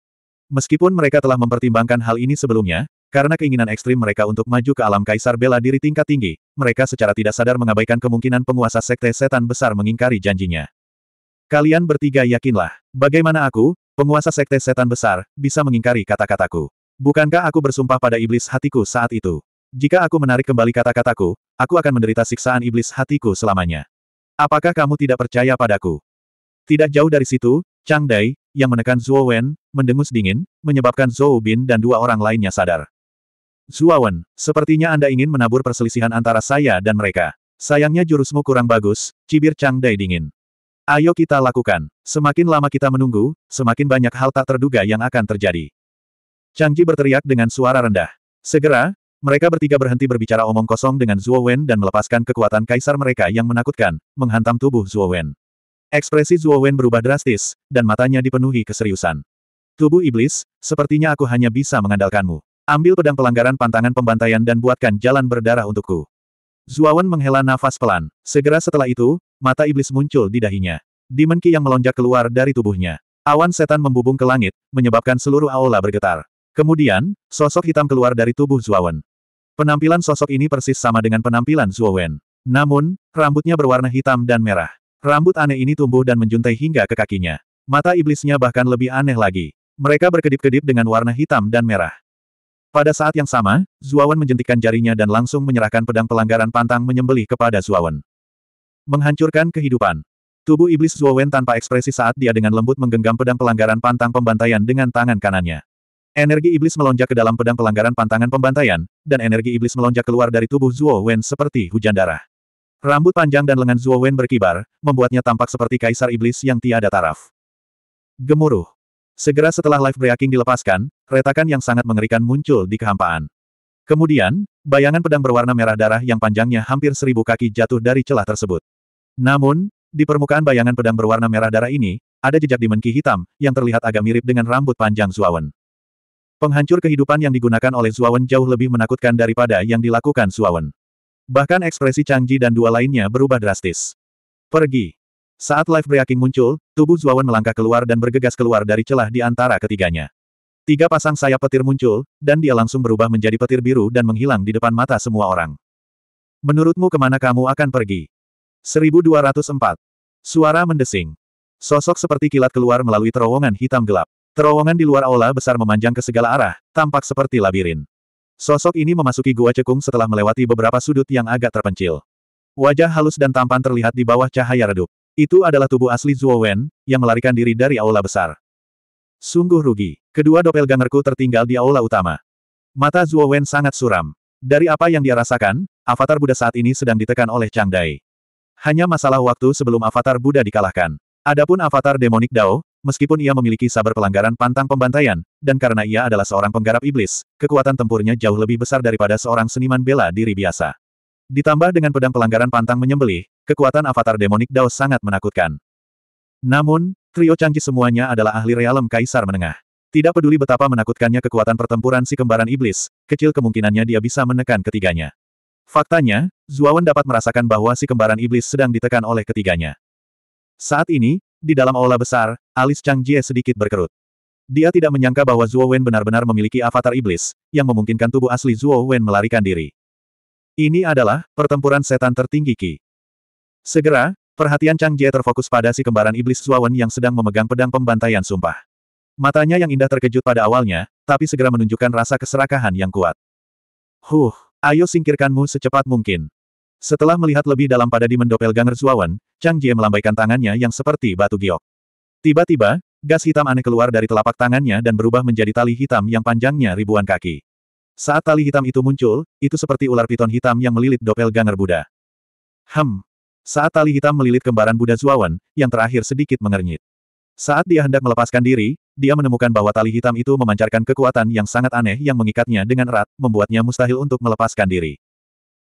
S1: Meskipun mereka telah mempertimbangkan hal ini sebelumnya, karena keinginan ekstrim mereka untuk maju ke alam kaisar bela diri tingkat tinggi, mereka secara tidak sadar mengabaikan kemungkinan penguasa sekte setan besar mengingkari janjinya. Kalian bertiga yakinlah, bagaimana aku, penguasa sekte setan besar, bisa mengingkari kata-kataku. Bukankah aku bersumpah pada iblis hatiku saat itu? Jika aku menarik kembali kata-kataku, aku akan menderita siksaan iblis hatiku selamanya. Apakah kamu tidak percaya padaku? Tidak jauh dari situ, Chang Dai, yang menekan Zhou Wen, mendengus dingin, menyebabkan Zhou Bin dan dua orang lainnya sadar. Zuawan, sepertinya Anda ingin menabur perselisihan antara saya dan mereka. Sayangnya jurusmu kurang bagus, cibir Chang Dai dingin. Ayo kita lakukan. Semakin lama kita menunggu, semakin banyak hal tak terduga yang akan terjadi. Chang Ji berteriak dengan suara rendah. Segera, mereka bertiga berhenti berbicara omong kosong dengan Zuo Wen dan melepaskan kekuatan kaisar mereka yang menakutkan, menghantam tubuh Zuo Wen. Ekspresi Zuo Wen berubah drastis, dan matanya dipenuhi keseriusan. Tubuh iblis, sepertinya aku hanya bisa mengandalkanmu. Ambil pedang pelanggaran pantangan pembantaian dan buatkan jalan berdarah untukku. Zuawan menghela nafas pelan. Segera setelah itu, mata iblis muncul di dahinya. Demon yang melonjak keluar dari tubuhnya. Awan setan membubung ke langit, menyebabkan seluruh aula bergetar. Kemudian, sosok hitam keluar dari tubuh Zuawan. Penampilan sosok ini persis sama dengan penampilan Zuawan. Namun, rambutnya berwarna hitam dan merah. Rambut aneh ini tumbuh dan menjuntai hingga ke kakinya. Mata iblisnya bahkan lebih aneh lagi. Mereka berkedip-kedip dengan warna hitam dan merah. Pada saat yang sama, Zuawan menjentikkan jarinya dan langsung menyerahkan pedang pelanggaran pantang menyembelih kepada Zuawan. Menghancurkan kehidupan. Tubuh iblis Zuawan tanpa ekspresi saat dia dengan lembut menggenggam pedang pelanggaran pantang pembantaian dengan tangan kanannya. Energi iblis melonjak ke dalam pedang pelanggaran pantangan pembantaian, dan energi iblis melonjak keluar dari tubuh Zuo seperti hujan darah. Rambut panjang dan lengan Zuo berkibar, membuatnya tampak seperti kaisar iblis yang tiada taraf. Gemuruh. Segera setelah live breaking dilepaskan, retakan yang sangat mengerikan muncul di kehampaan. Kemudian, bayangan pedang berwarna merah darah yang panjangnya hampir seribu kaki jatuh dari celah tersebut. Namun, di permukaan bayangan pedang berwarna merah darah ini, ada jejak dimenki hitam, yang terlihat agak mirip dengan rambut panjang Zuawan. Penghancur kehidupan yang digunakan oleh Zuawan jauh lebih menakutkan daripada yang dilakukan Zuawan. Bahkan ekspresi Changji dan dua lainnya berubah drastis. Pergi. Saat live breaking muncul, tubuh Zuawan melangkah keluar dan bergegas keluar dari celah di antara ketiganya. Tiga pasang sayap petir muncul, dan dia langsung berubah menjadi petir biru dan menghilang di depan mata semua orang. Menurutmu kemana kamu akan pergi? 1204. Suara mendesing. Sosok seperti kilat keluar melalui terowongan hitam gelap. Terowongan di luar aula besar memanjang ke segala arah, tampak seperti labirin. Sosok ini memasuki gua cekung setelah melewati beberapa sudut yang agak terpencil. Wajah halus dan tampan terlihat di bawah cahaya redup. Itu adalah tubuh asli Zhuo Wen, yang melarikan diri dari aula besar. Sungguh rugi. Kedua doppelgangerku tertinggal di aula utama. Mata Zuo Wen sangat suram. Dari apa yang dia rasakan, avatar Buddha saat ini sedang ditekan oleh Chang Dai. Hanya masalah waktu sebelum avatar Buddha dikalahkan. Adapun avatar Demonic Dao, meskipun ia memiliki sabar pelanggaran pantang pembantaian, dan karena ia adalah seorang penggarap iblis, kekuatan tempurnya jauh lebih besar daripada seorang seniman bela diri biasa. Ditambah dengan pedang pelanggaran pantang menyembelih, kekuatan avatar Demonic Dao sangat menakutkan. Namun, Trio canggih semuanya adalah ahli realem kaisar menengah. Tidak peduli betapa menakutkannya kekuatan pertempuran si kembaran iblis, kecil kemungkinannya dia bisa menekan ketiganya. Faktanya, Zuawan dapat merasakan bahwa si kembaran iblis sedang ditekan oleh ketiganya. Saat ini, di dalam aula besar, alis Chang Jie sedikit berkerut. Dia tidak menyangka bahwa Zuo Wen benar-benar memiliki avatar iblis, yang memungkinkan tubuh asli Zuo Wen melarikan diri. Ini adalah pertempuran setan tertinggi ki. Segera, Perhatian Chang Jie terfokus pada si kembaran iblis Zuawan yang sedang memegang pedang pembantaian sumpah. Matanya yang indah terkejut pada awalnya, tapi segera menunjukkan rasa keserakahan yang kuat. Huh, ayo singkirkanmu secepat mungkin. Setelah melihat lebih dalam pada di mendopel ganger Zuawan, Chang Jie melambaikan tangannya yang seperti batu giok. Tiba-tiba, gas hitam aneh keluar dari telapak tangannya dan berubah menjadi tali hitam yang panjangnya ribuan kaki. Saat tali hitam itu muncul, itu seperti ular piton hitam yang melilit dopel ganger Buddha. Hem, saat tali hitam melilit kembaran Buddha Zuawan, yang terakhir sedikit mengernyit. Saat dia hendak melepaskan diri, dia menemukan bahwa tali hitam itu memancarkan kekuatan yang sangat aneh yang mengikatnya dengan erat, membuatnya mustahil untuk melepaskan diri.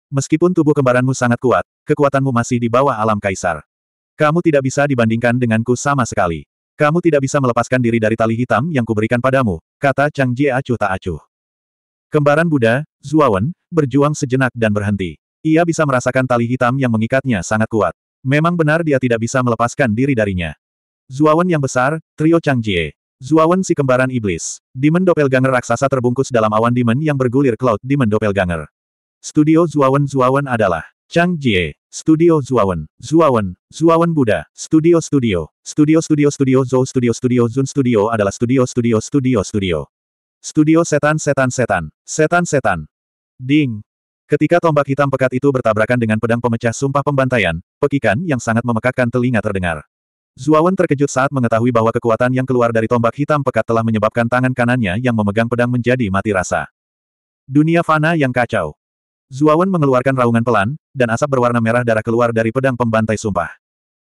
S1: Meskipun tubuh kembaranmu sangat kuat, kekuatanmu masih di bawah alam kaisar. Kamu tidak bisa dibandingkan denganku sama sekali. Kamu tidak bisa melepaskan diri dari tali hitam yang kuberikan padamu, kata Chang Jie acuh tak acuh. Kembaran Buddha, Zuawan, berjuang sejenak dan berhenti. Ia bisa merasakan tali hitam yang mengikatnya sangat kuat. Memang benar dia tidak bisa melepaskan diri darinya. Zuawan yang besar, trio Changjie. Zuawan si kembaran iblis. Demon Doppelganger raksasa terbungkus dalam awan demon yang bergulir cloud Demon Doppelganger. Studio Zuawan Zuawan adalah Chang Jie, Studio Zuawan, Zuawan, Zuawan Buddha, Studio Studio, Studio Studio Studio Zhou Studio Studio Zun Studio adalah Studio Studio Studio Studio. Studio Setan Setan Setan, Setan Setan. Ding, Ketika tombak hitam pekat itu bertabrakan dengan pedang pemecah sumpah pembantaian, pekikan yang sangat memekakkan telinga terdengar. Zuawan terkejut saat mengetahui bahwa kekuatan yang keluar dari tombak hitam pekat telah menyebabkan tangan kanannya yang memegang pedang menjadi mati rasa. Dunia fana yang kacau. Zuawan mengeluarkan raungan pelan, dan asap berwarna merah darah keluar dari pedang pembantai sumpah.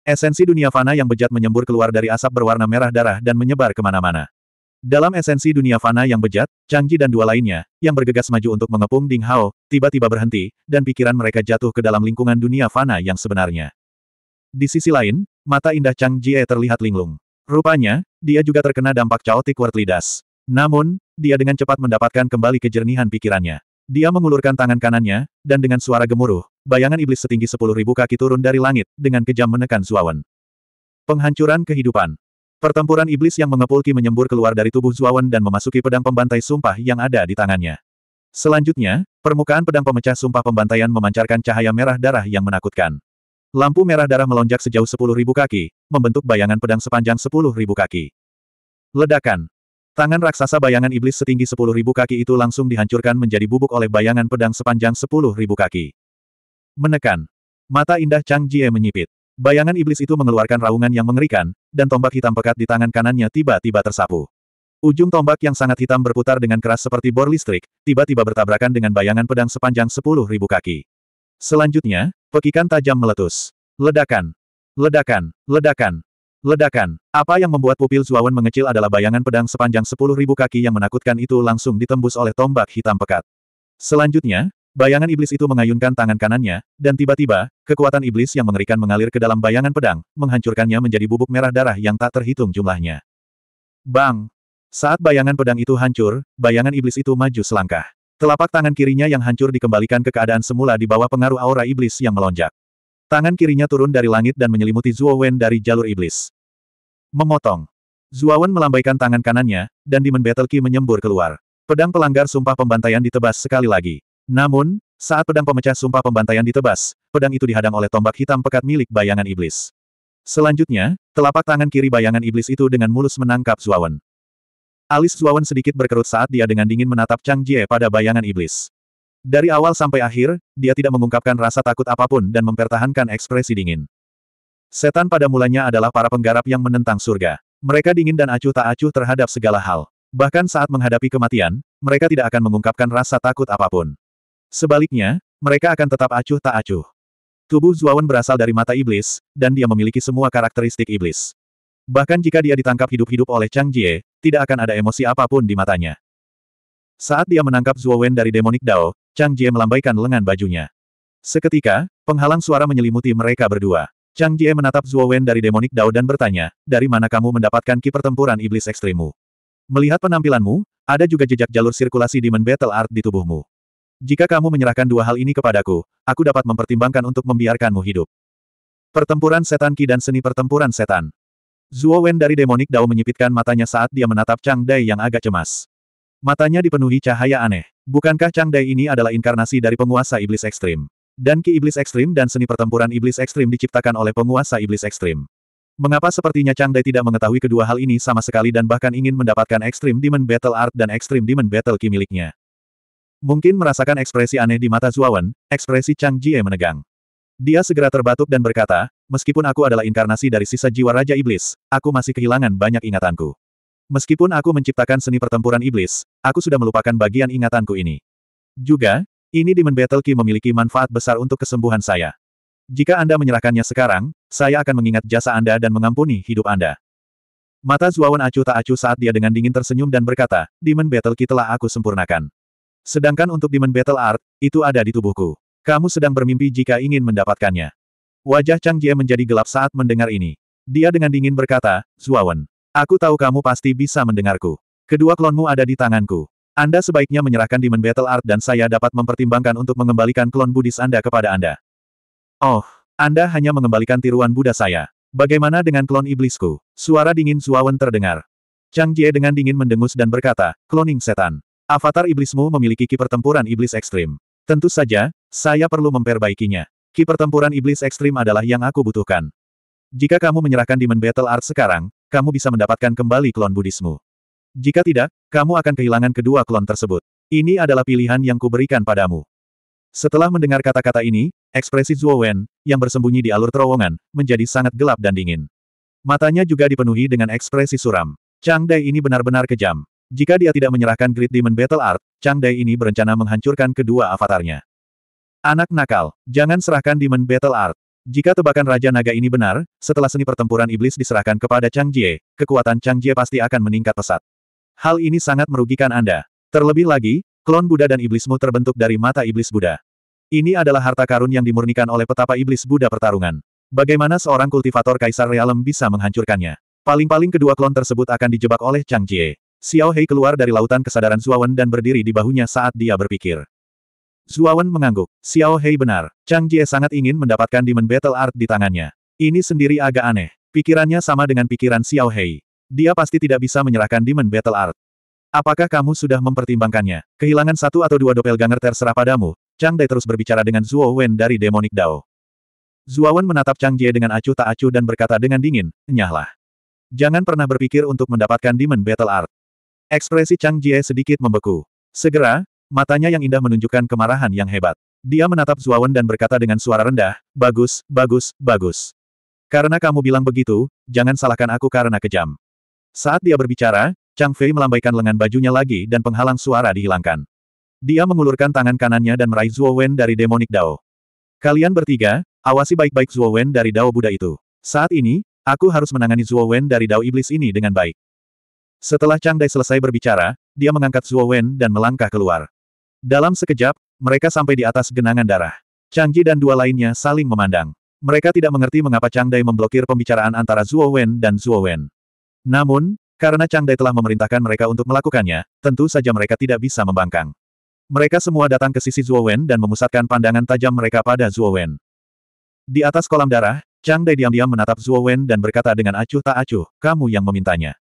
S1: Esensi dunia fana yang bejat menyembur keluar dari asap berwarna merah darah dan menyebar kemana-mana. Dalam esensi dunia fana yang bejat, Chang dan dua lainnya, yang bergegas maju untuk mengepung Ding Hao, tiba-tiba berhenti, dan pikiran mereka jatuh ke dalam lingkungan dunia fana yang sebenarnya. Di sisi lain, mata indah Chang Jie terlihat linglung. Rupanya, dia juga terkena dampak chaotic word lidas. Namun, dia dengan cepat mendapatkan kembali kejernihan pikirannya. Dia mengulurkan tangan kanannya, dan dengan suara gemuruh, bayangan iblis setinggi sepuluh ribu kaki turun dari langit, dengan kejam menekan Zuawan. Penghancuran kehidupan. Pertempuran iblis yang mengepul menyembur keluar dari tubuh Zuawan dan memasuki pedang pembantai sumpah yang ada di tangannya. Selanjutnya, permukaan pedang pemecah sumpah pembantaian memancarkan cahaya merah darah yang menakutkan. Lampu merah darah melonjak sejauh sepuluh ribu kaki, membentuk bayangan pedang sepanjang sepuluh ribu kaki. Ledakan. Tangan raksasa bayangan iblis setinggi sepuluh ribu kaki itu langsung dihancurkan menjadi bubuk oleh bayangan pedang sepanjang sepuluh ribu kaki. Menekan. Mata indah Chang Jie menyipit. Bayangan iblis itu mengeluarkan raungan yang mengerikan, dan tombak hitam pekat di tangan kanannya tiba-tiba tersapu. Ujung tombak yang sangat hitam berputar dengan keras seperti bor listrik, tiba-tiba bertabrakan dengan bayangan pedang sepanjang sepuluh ribu kaki. Selanjutnya, pekikan tajam meletus. Ledakan. Ledakan. Ledakan. Ledakan. Apa yang membuat pupil Zuawan mengecil adalah bayangan pedang sepanjang sepuluh ribu kaki yang menakutkan itu langsung ditembus oleh tombak hitam pekat. Selanjutnya, Bayangan iblis itu mengayunkan tangan kanannya, dan tiba-tiba, kekuatan iblis yang mengerikan mengalir ke dalam bayangan pedang, menghancurkannya menjadi bubuk merah darah yang tak terhitung jumlahnya. Bang! Saat bayangan pedang itu hancur, bayangan iblis itu maju selangkah. Telapak tangan kirinya yang hancur dikembalikan ke keadaan semula di bawah pengaruh aura iblis yang melonjak. Tangan kirinya turun dari langit dan menyelimuti Zuo Wen dari jalur iblis. Memotong. Wen melambaikan tangan kanannya, dan Demon Battle Key menyembur keluar. Pedang pelanggar sumpah pembantaian ditebas sekali lagi. Namun, saat pedang pemecah sumpah pembantaian ditebas, pedang itu dihadang oleh tombak hitam pekat milik bayangan iblis. Selanjutnya, telapak tangan kiri bayangan iblis itu dengan mulus menangkap Zuawan. Alis Zuawan sedikit berkerut saat dia dengan dingin menatap Chang Jie pada bayangan iblis. Dari awal sampai akhir, dia tidak mengungkapkan rasa takut apapun dan mempertahankan ekspresi dingin. Setan pada mulanya adalah para penggarap yang menentang surga. Mereka dingin dan acuh tak acuh terhadap segala hal. Bahkan saat menghadapi kematian, mereka tidak akan mengungkapkan rasa takut apapun. Sebaliknya, mereka akan tetap acuh tak acuh. Tubuh Zuawan berasal dari mata iblis, dan dia memiliki semua karakteristik iblis. Bahkan jika dia ditangkap hidup-hidup oleh Chang Jie, tidak akan ada emosi apapun di matanya. Saat dia menangkap Zuowen dari Demonic Dao, Chang Jie melambaikan lengan bajunya. Seketika, penghalang suara menyelimuti mereka berdua. Chang Jie menatap Zuowen dari Demonic Dao dan bertanya, dari mana kamu mendapatkan ki pertempuran iblis ekstrimu? Melihat penampilanmu, ada juga jejak jalur sirkulasi Demon Battle Art di tubuhmu. Jika kamu menyerahkan dua hal ini kepadaku, aku dapat mempertimbangkan untuk membiarkanmu hidup. Pertempuran Setan Ki dan Seni Pertempuran Setan Zuo Wen dari Demonic Dao menyipitkan matanya saat dia menatap Chang Dai yang agak cemas. Matanya dipenuhi cahaya aneh. Bukankah Chang Dai ini adalah inkarnasi dari penguasa iblis ekstrim? Dan Ki Iblis Ekstrim dan seni pertempuran iblis ekstrim diciptakan oleh penguasa iblis ekstrim. Mengapa sepertinya Chang Dai tidak mengetahui kedua hal ini sama sekali dan bahkan ingin mendapatkan Ekstrim Demon Battle Art dan Ekstrim Demon Battle Ki miliknya? Mungkin merasakan ekspresi aneh di mata Zuawan, ekspresi Chang Jie menegang. Dia segera terbatuk dan berkata, meskipun aku adalah inkarnasi dari sisa jiwa Raja Iblis, aku masih kehilangan banyak ingatanku. Meskipun aku menciptakan seni pertempuran iblis, aku sudah melupakan bagian ingatanku ini. Juga, ini Demon Battle Key memiliki manfaat besar untuk kesembuhan saya. Jika Anda menyerahkannya sekarang, saya akan mengingat jasa Anda dan mengampuni hidup Anda. Mata Zuawan acuh tak acuh saat dia dengan dingin tersenyum dan berkata, Demon Battle Key telah aku sempurnakan. Sedangkan untuk Demon Battle Art, itu ada di tubuhku. Kamu sedang bermimpi jika ingin mendapatkannya. Wajah Chang Jie menjadi gelap saat mendengar ini. Dia dengan dingin berkata, Zuawan, aku tahu kamu pasti bisa mendengarku. Kedua klonmu ada di tanganku. Anda sebaiknya menyerahkan Demon Battle Art dan saya dapat mempertimbangkan untuk mengembalikan klon Buddhis Anda kepada Anda. Oh, Anda hanya mengembalikan tiruan Buddha saya. Bagaimana dengan klon iblisku? Suara dingin Zuawan terdengar. Chang Jie dengan dingin mendengus dan berkata, kloning setan. Avatar iblismu memiliki ki pertempuran iblis ekstrim. Tentu saja, saya perlu memperbaikinya. Ki pertempuran iblis ekstrim adalah yang aku butuhkan. Jika kamu menyerahkan Demon Battle Art sekarang, kamu bisa mendapatkan kembali klon budismu. Jika tidak, kamu akan kehilangan kedua klon tersebut. Ini adalah pilihan yang kuberikan padamu. Setelah mendengar kata-kata ini, ekspresi Zhuo Wen, yang bersembunyi di alur terowongan, menjadi sangat gelap dan dingin. Matanya juga dipenuhi dengan ekspresi suram. Chang Dai ini benar-benar kejam. Jika dia tidak menyerahkan Great Demon Battle Art, Chang Dai ini berencana menghancurkan kedua avatarnya. Anak nakal, jangan serahkan Demon Battle Art. Jika tebakan Raja Naga ini benar, setelah seni pertempuran iblis diserahkan kepada Chang Jie, kekuatan Chang Jie pasti akan meningkat pesat. Hal ini sangat merugikan Anda. Terlebih lagi, klon Buddha dan iblismu terbentuk dari mata iblis Buddha. Ini adalah harta karun yang dimurnikan oleh petapa iblis Buddha pertarungan. Bagaimana seorang kultivator Kaisar Realem bisa menghancurkannya? Paling-paling kedua klon tersebut akan dijebak oleh Chang Jie. Xiao Hei keluar dari lautan kesadaran Zuawan dan berdiri di bahunya saat dia berpikir. Zuawan mengangguk. Xiao Hei benar. Chang Jie sangat ingin mendapatkan Demon Battle Art di tangannya. Ini sendiri agak aneh. Pikirannya sama dengan pikiran Xiao Hei. Dia pasti tidak bisa menyerahkan Demon Battle Art. Apakah kamu sudah mempertimbangkannya? Kehilangan satu atau dua doppelganger terserah padamu. Chang Dai terus berbicara dengan Zuo Wen dari Demonic Dao. Zuawan menatap Chang Jie dengan acuh tak acuh dan berkata dengan dingin, Nyahlah. Jangan pernah berpikir untuk mendapatkan Demon Battle Art. Ekspresi Chang Jie sedikit membeku. Segera, matanya yang indah menunjukkan kemarahan yang hebat. Dia menatap Zuawan dan berkata dengan suara rendah, bagus, bagus, bagus. Karena kamu bilang begitu, jangan salahkan aku karena kejam. Saat dia berbicara, Chang Fei melambaikan lengan bajunya lagi dan penghalang suara dihilangkan. Dia mengulurkan tangan kanannya dan meraih Zuo Wen dari Demonik Dao. Kalian bertiga, awasi baik-baik Zuo Wen dari Dao Buddha itu. Saat ini, aku harus menangani Zuo Wen dari Dao Iblis ini dengan baik. Setelah Chang Dai selesai berbicara, dia mengangkat Zuo Wen dan melangkah keluar. Dalam sekejap, mereka sampai di atas genangan darah. Chang Ji dan dua lainnya saling memandang. Mereka tidak mengerti mengapa Chang Dai memblokir pembicaraan antara Zuo Wen dan Zuo Wen. Namun, karena Chang Dai telah memerintahkan mereka untuk melakukannya, tentu saja mereka tidak bisa membangkang. Mereka semua datang ke sisi Zuo Wen dan memusatkan pandangan tajam mereka pada Zuo Wen. Di atas kolam darah, Chang Dai diam-diam menatap Zuo Wen dan berkata dengan acuh tak acuh, kamu yang memintanya.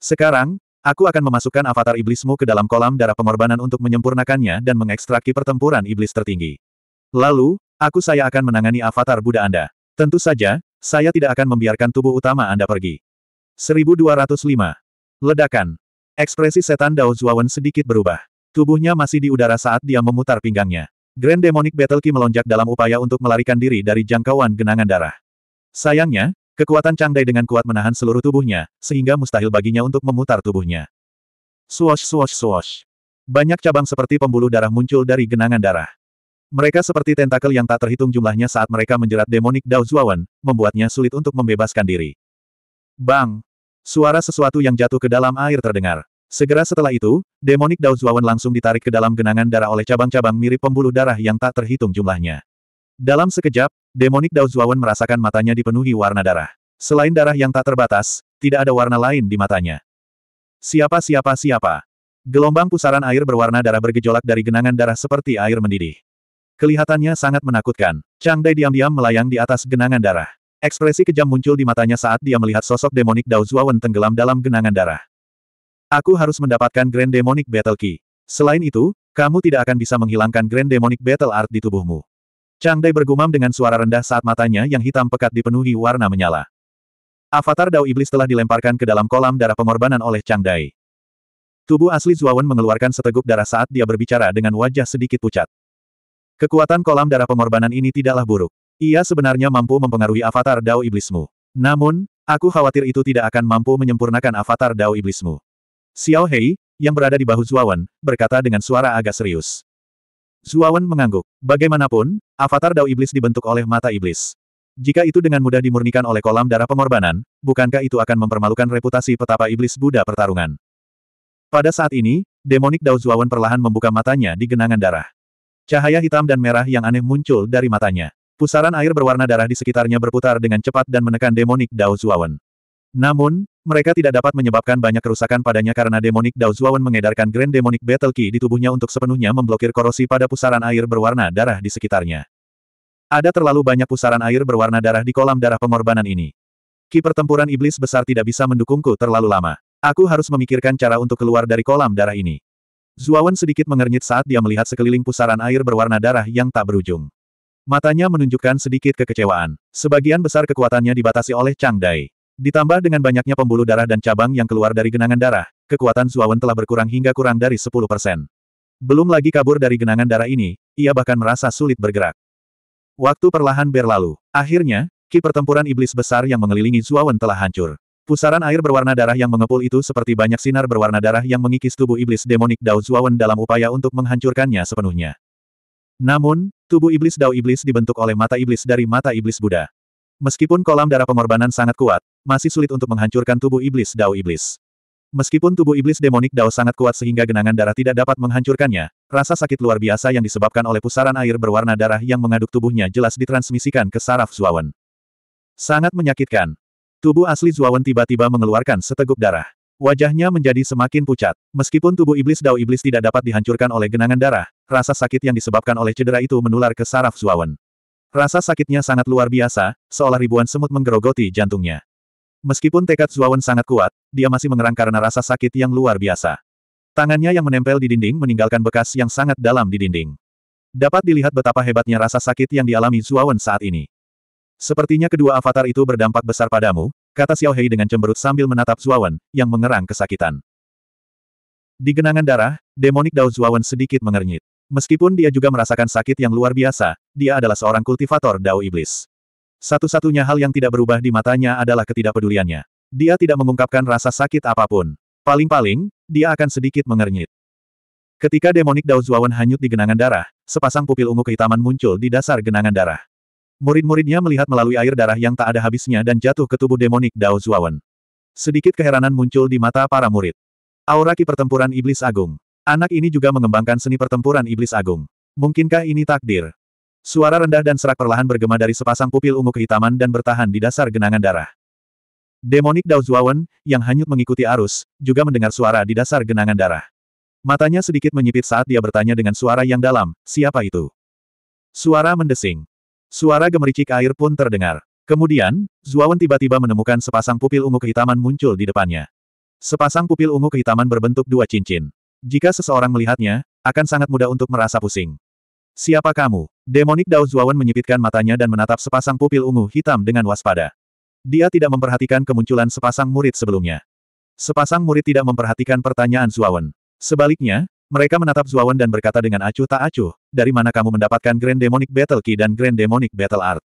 S1: Sekarang, aku akan memasukkan avatar iblismu ke dalam kolam darah pengorbanan untuk menyempurnakannya dan mengekstraksi pertempuran iblis tertinggi. Lalu, aku saya akan menangani avatar Buddha Anda. Tentu saja, saya tidak akan membiarkan tubuh utama Anda pergi. 1205. Ledakan. Ekspresi setan Dao Zuawan sedikit berubah. Tubuhnya masih di udara saat dia memutar pinggangnya. Grand Demonic Battle Key melonjak dalam upaya untuk melarikan diri dari jangkauan genangan darah. Sayangnya, Kekuatan Chang Dai dengan kuat menahan seluruh tubuhnya, sehingga mustahil baginya untuk memutar tubuhnya. Swash swash swash. Banyak cabang seperti pembuluh darah muncul dari genangan darah. Mereka seperti tentakel yang tak terhitung jumlahnya saat mereka menjerat demonik Dao Zuawan, membuatnya sulit untuk membebaskan diri. Bang! Suara sesuatu yang jatuh ke dalam air terdengar. Segera setelah itu, demonik Dao Zuawan langsung ditarik ke dalam genangan darah oleh cabang-cabang mirip pembuluh darah yang tak terhitung jumlahnya. Dalam sekejap, demonik Dao Zhuawan merasakan matanya dipenuhi warna darah. Selain darah yang tak terbatas, tidak ada warna lain di matanya. Siapa siapa siapa? Gelombang pusaran air berwarna darah bergejolak dari genangan darah seperti air mendidih. Kelihatannya sangat menakutkan. Chang Dai diam-diam melayang di atas genangan darah. Ekspresi kejam muncul di matanya saat dia melihat sosok demonik Dao Zhuawan tenggelam dalam genangan darah. Aku harus mendapatkan Grand Demonic Battle Key. Selain itu, kamu tidak akan bisa menghilangkan Grand Demonic Battle Art di tubuhmu. Chang Dai bergumam dengan suara rendah saat matanya yang hitam pekat dipenuhi warna menyala. Avatar Dao Iblis telah dilemparkan ke dalam kolam darah pengorbanan oleh Chang Dai. Tubuh asli Zuawan mengeluarkan seteguk darah saat dia berbicara dengan wajah sedikit pucat. Kekuatan kolam darah pengorbanan ini tidaklah buruk. Ia sebenarnya mampu mempengaruhi avatar Dao Iblismu. Namun, aku khawatir itu tidak akan mampu menyempurnakan avatar Dao Iblismu. Xiao Hei, yang berada di bahu Zuawan, berkata dengan suara agak serius. Zuawan mengangguk. Bagaimanapun, avatar Dao Iblis dibentuk oleh mata iblis. Jika itu dengan mudah dimurnikan oleh kolam darah pengorbanan, bukankah itu akan mempermalukan reputasi petapa iblis Buddha pertarungan? Pada saat ini, demonik Dao Zuawan perlahan membuka matanya di genangan darah. Cahaya hitam dan merah yang aneh muncul dari matanya. Pusaran air berwarna darah di sekitarnya berputar dengan cepat dan menekan demonik Dao Zuawan. Namun, mereka tidak dapat menyebabkan banyak kerusakan padanya karena demonik Dao Zhuowen mengedarkan Grand Demonic Battle Key di tubuhnya untuk sepenuhnya memblokir korosi pada pusaran air berwarna darah di sekitarnya. Ada terlalu banyak pusaran air berwarna darah di kolam darah pengorbanan ini. Ki pertempuran iblis besar tidak bisa mendukungku terlalu lama. Aku harus memikirkan cara untuk keluar dari kolam darah ini. Zuawan sedikit mengernyit saat dia melihat sekeliling pusaran air berwarna darah yang tak berujung. Matanya menunjukkan sedikit kekecewaan. Sebagian besar kekuatannya dibatasi oleh Chang Dai. Ditambah dengan banyaknya pembuluh darah dan cabang yang keluar dari genangan darah, kekuatan Zuawan telah berkurang hingga kurang dari 10 persen. Belum lagi kabur dari genangan darah ini, ia bahkan merasa sulit bergerak. Waktu perlahan berlalu. Akhirnya, ki pertempuran iblis besar yang mengelilingi Zuawan telah hancur. Pusaran air berwarna darah yang mengepul itu seperti banyak sinar berwarna darah yang mengikis tubuh iblis demonik Dao Zuawan dalam upaya untuk menghancurkannya sepenuhnya. Namun, tubuh iblis Dao Iblis dibentuk oleh mata iblis dari mata iblis Buddha. Meskipun kolam darah pengorbanan sangat kuat, masih sulit untuk menghancurkan tubuh iblis Dao Iblis. Meskipun tubuh iblis demonik Dao sangat kuat sehingga genangan darah tidak dapat menghancurkannya, rasa sakit luar biasa yang disebabkan oleh pusaran air berwarna darah yang mengaduk tubuhnya jelas ditransmisikan ke saraf Zuawan. Sangat menyakitkan. Tubuh asli Zuawan tiba-tiba mengeluarkan seteguk darah. Wajahnya menjadi semakin pucat. Meskipun tubuh iblis Dao Iblis tidak dapat dihancurkan oleh genangan darah, rasa sakit yang disebabkan oleh cedera itu menular ke saraf Zuawan. Rasa sakitnya sangat luar biasa, seolah ribuan semut menggerogoti jantungnya. Meskipun tekad Zuawan sangat kuat, dia masih mengerang karena rasa sakit yang luar biasa. Tangannya yang menempel di dinding meninggalkan bekas yang sangat dalam di dinding. Dapat dilihat betapa hebatnya rasa sakit yang dialami Zuawan saat ini. Sepertinya kedua avatar itu berdampak besar padamu, kata Xiao Hei dengan cemberut sambil menatap Zuawan, yang mengerang kesakitan. Di genangan darah, demonik Dao Zuawan sedikit mengernyit. Meskipun dia juga merasakan sakit yang luar biasa, dia adalah seorang kultivator Dao Iblis. Satu-satunya hal yang tidak berubah di matanya adalah ketidakpeduliannya. Dia tidak mengungkapkan rasa sakit apapun. Paling-paling, dia akan sedikit mengernyit. Ketika demonik Dao hanyut di genangan darah, sepasang pupil ungu kehitaman muncul di dasar genangan darah. Murid-muridnya melihat melalui air darah yang tak ada habisnya dan jatuh ke tubuh demonik Dao Sedikit keheranan muncul di mata para murid. Aura ki pertempuran iblis agung. Anak ini juga mengembangkan seni pertempuran iblis agung. Mungkinkah ini takdir? Suara rendah dan serak perlahan bergema dari sepasang pupil ungu kehitaman dan bertahan di dasar genangan darah. Demonik Dao Zuawan, yang hanyut mengikuti arus, juga mendengar suara di dasar genangan darah. Matanya sedikit menyipit saat dia bertanya dengan suara yang dalam, siapa itu? Suara mendesing. Suara gemericik air pun terdengar. Kemudian, Zuawan tiba-tiba menemukan sepasang pupil ungu kehitaman muncul di depannya. Sepasang pupil ungu kehitaman berbentuk dua cincin. Jika seseorang melihatnya, akan sangat mudah untuk merasa pusing. Siapa kamu? Demonik Dao Zuawan menyipitkan matanya dan menatap sepasang pupil ungu hitam dengan waspada. Dia tidak memperhatikan kemunculan sepasang murid sebelumnya. Sepasang murid tidak memperhatikan pertanyaan Zuawan. Sebaliknya, mereka menatap Zuawan dan berkata dengan acuh tak acuh, dari mana kamu mendapatkan Grand Demonic Battle Key dan Grand Demonic Battle Art.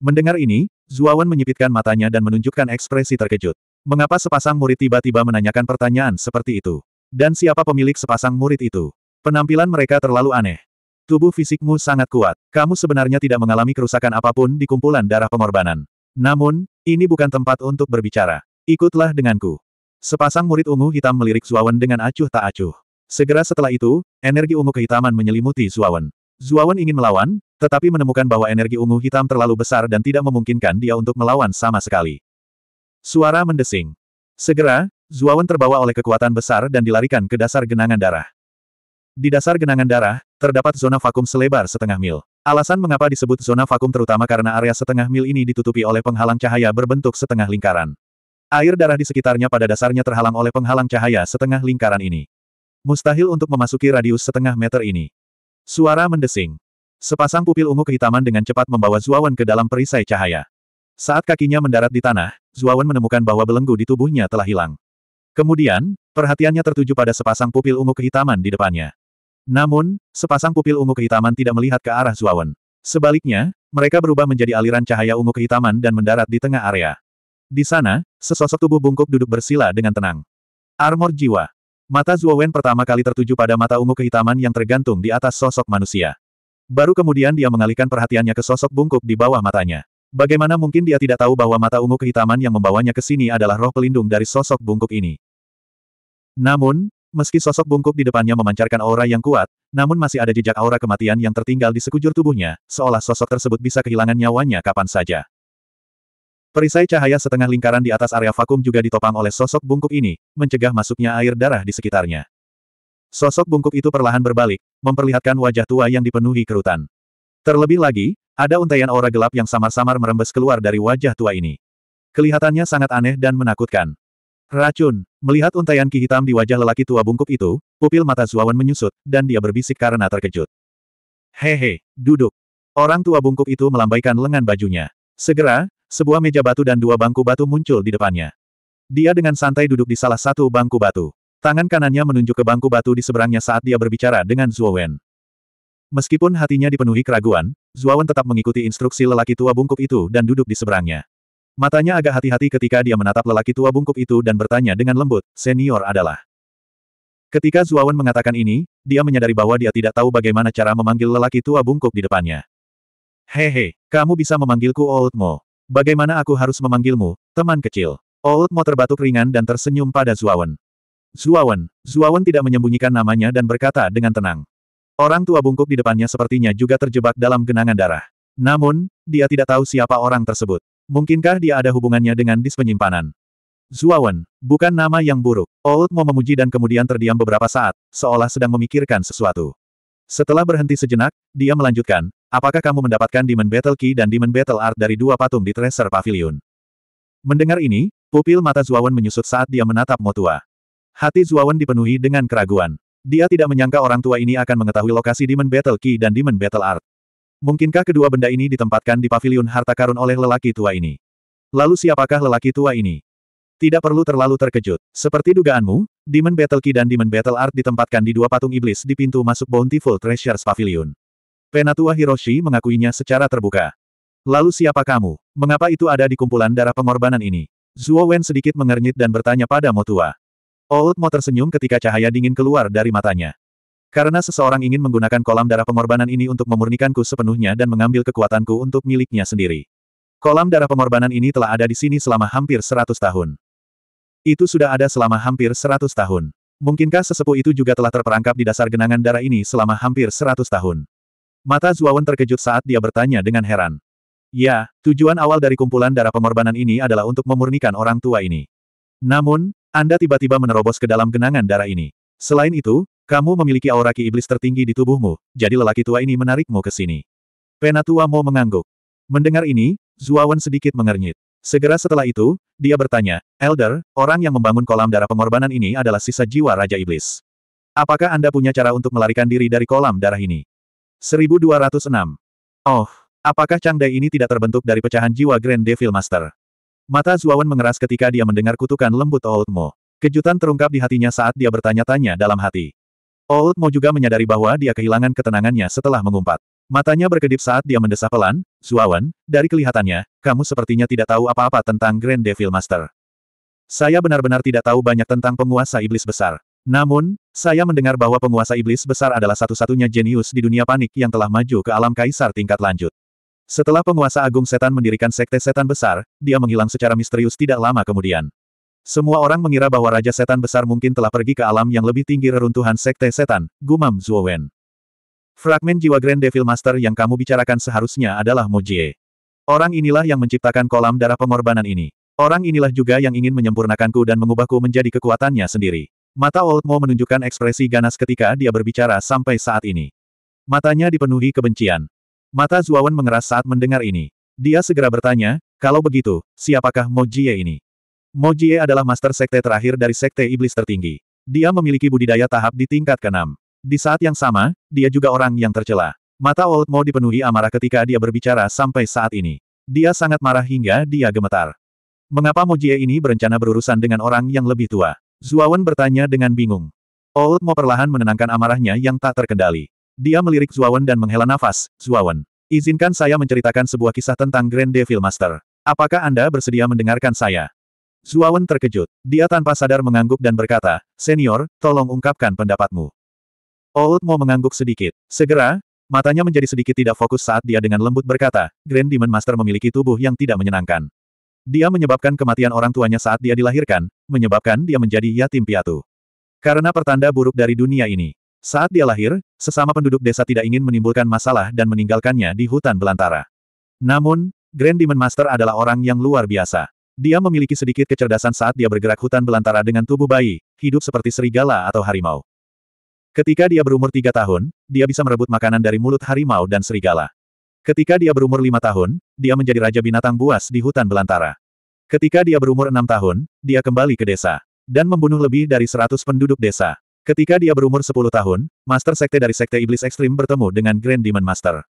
S1: Mendengar ini, Zuawan menyipitkan matanya dan menunjukkan ekspresi terkejut. Mengapa sepasang murid tiba-tiba menanyakan pertanyaan seperti itu? Dan siapa pemilik sepasang murid itu? Penampilan mereka terlalu aneh. Tubuh fisikmu sangat kuat. Kamu sebenarnya tidak mengalami kerusakan apapun di kumpulan darah pengorbanan. Namun, ini bukan tempat untuk berbicara. Ikutlah denganku. Sepasang murid ungu hitam melirik Zuawan dengan acuh tak acuh. Segera setelah itu, energi ungu kehitaman menyelimuti Zuawan. Zuawan ingin melawan, tetapi menemukan bahwa energi ungu hitam terlalu besar dan tidak memungkinkan dia untuk melawan sama sekali. Suara mendesing. Segera, Zuawan terbawa oleh kekuatan besar dan dilarikan ke dasar genangan darah. Di dasar genangan darah, terdapat zona vakum selebar setengah mil. Alasan mengapa disebut zona vakum terutama karena area setengah mil ini ditutupi oleh penghalang cahaya berbentuk setengah lingkaran. Air darah di sekitarnya pada dasarnya terhalang oleh penghalang cahaya setengah lingkaran ini. Mustahil untuk memasuki radius setengah meter ini. Suara mendesing. Sepasang pupil ungu kehitaman dengan cepat membawa Zuawan ke dalam perisai cahaya. Saat kakinya mendarat di tanah, Zuawan menemukan bahwa belenggu di tubuhnya telah hilang. Kemudian, perhatiannya tertuju pada sepasang pupil ungu kehitaman di depannya. Namun, sepasang pupil ungu kehitaman tidak melihat ke arah Zuawan. Sebaliknya, mereka berubah menjadi aliran cahaya ungu kehitaman dan mendarat di tengah area. Di sana, sesosok tubuh bungkuk duduk bersila dengan tenang. Armor jiwa. Mata Zuowen pertama kali tertuju pada mata ungu kehitaman yang tergantung di atas sosok manusia. Baru kemudian dia mengalihkan perhatiannya ke sosok bungkuk di bawah matanya. Bagaimana mungkin dia tidak tahu bahwa mata ungu kehitaman yang membawanya ke sini adalah roh pelindung dari sosok bungkuk ini? Namun, Meski sosok bungkuk di depannya memancarkan aura yang kuat, namun masih ada jejak aura kematian yang tertinggal di sekujur tubuhnya, seolah sosok tersebut bisa kehilangan nyawanya kapan saja. Perisai cahaya setengah lingkaran di atas area vakum juga ditopang oleh sosok bungkuk ini, mencegah masuknya air darah di sekitarnya. Sosok bungkuk itu perlahan berbalik, memperlihatkan wajah tua yang dipenuhi kerutan. Terlebih lagi, ada untaian aura gelap yang samar-samar merembes keluar dari wajah tua ini. Kelihatannya sangat aneh dan menakutkan. Racun. Melihat untaian ki hitam di wajah lelaki tua bungkuk itu, pupil mata Zuawan menyusut, dan dia berbisik karena terkejut. Hehe, duduk. Orang tua bungkuk itu melambaikan lengan bajunya. Segera, sebuah meja batu dan dua bangku batu muncul di depannya. Dia dengan santai duduk di salah satu bangku batu. Tangan kanannya menunjuk ke bangku batu di seberangnya saat dia berbicara dengan Zuowen. Meskipun hatinya dipenuhi keraguan, Zuowen tetap mengikuti instruksi lelaki tua bungkuk itu dan duduk di seberangnya. Matanya agak hati-hati ketika dia menatap lelaki tua bungkuk itu dan bertanya dengan lembut, senior adalah. Ketika Zuawan mengatakan ini, dia menyadari bahwa dia tidak tahu bagaimana cara memanggil lelaki tua bungkuk di depannya. Hehe, kamu bisa memanggilku Old Mo. Bagaimana aku harus memanggilmu, teman kecil? Old Mo terbatuk ringan dan tersenyum pada Zuawan. Zuawan, Zuawan tidak menyembunyikan namanya dan berkata dengan tenang. Orang tua bungkuk di depannya sepertinya juga terjebak dalam genangan darah. Namun, dia tidak tahu siapa orang tersebut. Mungkinkah dia ada hubungannya dengan dis penyimpanan? Zuawan, bukan nama yang buruk. Old Mo memuji dan kemudian terdiam beberapa saat, seolah sedang memikirkan sesuatu. Setelah berhenti sejenak, dia melanjutkan, apakah kamu mendapatkan Demon Battle Key dan Demon Battle Art dari dua patung di Treasure Pavilion? Mendengar ini, pupil mata Zuawan menyusut saat dia menatap Motua. Hati Zuawan dipenuhi dengan keraguan. Dia tidak menyangka orang tua ini akan mengetahui lokasi Demon Battle Key dan Demon Battle Art. Mungkinkah kedua benda ini ditempatkan di pavilion harta karun oleh lelaki tua ini? Lalu siapakah lelaki tua ini? Tidak perlu terlalu terkejut. Seperti dugaanmu, Demon Battle Key dan Demon Battle Art ditempatkan di dua patung iblis di pintu masuk Bountiful Treasures Pavilion. Penatua Hiroshi mengakuinya secara terbuka. Lalu siapa kamu? Mengapa itu ada di kumpulan darah pengorbanan ini? Zuo Wen sedikit mengernyit dan bertanya pada Motua. Old Mo tersenyum ketika cahaya dingin keluar dari matanya. Karena seseorang ingin menggunakan kolam darah pengorbanan ini untuk memurnikanku sepenuhnya dan mengambil kekuatanku untuk miliknya sendiri. Kolam darah pengorbanan ini telah ada di sini selama hampir seratus tahun. Itu sudah ada selama hampir seratus tahun. Mungkinkah sesepuh itu juga telah terperangkap di dasar genangan darah ini selama hampir seratus tahun? Mata Zuawan terkejut saat dia bertanya dengan heran. Ya, tujuan awal dari kumpulan darah pengorbanan ini adalah untuk memurnikan orang tua ini. Namun, Anda tiba-tiba menerobos ke dalam genangan darah ini. Selain itu, kamu memiliki aura ki iblis tertinggi di tubuhmu, jadi lelaki tua ini menarikmu ke sini. Penatua Mo mengangguk. Mendengar ini, Zuawan sedikit mengernyit. Segera setelah itu, dia bertanya, Elder, orang yang membangun kolam darah pengorbanan ini adalah sisa jiwa Raja Iblis. Apakah Anda punya cara untuk melarikan diri dari kolam darah ini? 1206. Oh, apakah Changdai ini tidak terbentuk dari pecahan jiwa Grand Devil Master? Mata Zuawan mengeras ketika dia mendengar kutukan lembut Old Mo. Kejutan terungkap di hatinya saat dia bertanya-tanya dalam hati. Old Mo juga menyadari bahwa dia kehilangan ketenangannya setelah mengumpat. Matanya berkedip saat dia mendesah pelan, Zuawan, dari kelihatannya, kamu sepertinya tidak tahu apa-apa tentang Grand Devil Master. Saya benar-benar tidak tahu banyak tentang penguasa iblis besar. Namun, saya mendengar bahwa penguasa iblis besar adalah satu-satunya jenius di dunia panik yang telah maju ke alam kaisar tingkat lanjut. Setelah penguasa agung setan mendirikan sekte setan besar, dia menghilang secara misterius tidak lama kemudian. Semua orang mengira bahwa Raja Setan Besar mungkin telah pergi ke alam yang lebih tinggi reruntuhan Sekte Setan, gumam Zuowen. Fragmen jiwa Grand Devil Master yang kamu bicarakan seharusnya adalah Mojie. Orang inilah yang menciptakan kolam darah pengorbanan ini. Orang inilah juga yang ingin menyempurnakanku dan mengubahku menjadi kekuatannya sendiri. Mata Old Mo menunjukkan ekspresi ganas ketika dia berbicara sampai saat ini. Matanya dipenuhi kebencian. Mata Zuowen mengeras saat mendengar ini. Dia segera bertanya, kalau begitu, siapakah Mojie ini? Mojie adalah master sekte terakhir dari sekte iblis tertinggi. Dia memiliki budidaya tahap di tingkat keenam. Di saat yang sama, dia juga orang yang tercela. Mata Old Mo dipenuhi amarah ketika dia berbicara sampai saat ini. Dia sangat marah hingga dia gemetar. Mengapa Mojie ini berencana berurusan dengan orang yang lebih tua? Zuawan bertanya dengan bingung. Old Mo perlahan menenangkan amarahnya yang tak terkendali. Dia melirik Zuawan dan menghela nafas, Zuawan. Izinkan saya menceritakan sebuah kisah tentang Grand Devil Master. Apakah Anda bersedia mendengarkan saya? Zuawan terkejut. Dia tanpa sadar mengangguk dan berkata, Senior, tolong ungkapkan pendapatmu. Old mau mengangguk sedikit. Segera, matanya menjadi sedikit tidak fokus saat dia dengan lembut berkata, Grand Demon Master memiliki tubuh yang tidak menyenangkan. Dia menyebabkan kematian orang tuanya saat dia dilahirkan, menyebabkan dia menjadi yatim piatu. Karena pertanda buruk dari dunia ini. Saat dia lahir, sesama penduduk desa tidak ingin menimbulkan masalah dan meninggalkannya di hutan belantara. Namun, Grand Demon Master adalah orang yang luar biasa. Dia memiliki sedikit kecerdasan saat dia bergerak hutan belantara dengan tubuh bayi, hidup seperti serigala atau harimau. Ketika dia berumur tiga tahun, dia bisa merebut makanan dari mulut harimau dan serigala. Ketika dia berumur lima tahun, dia menjadi raja binatang buas di hutan belantara. Ketika dia berumur enam tahun, dia kembali ke desa. Dan membunuh lebih dari seratus penduduk desa. Ketika dia berumur sepuluh tahun, Master Sekte dari Sekte Iblis Ekstrim bertemu dengan Grand Demon Master.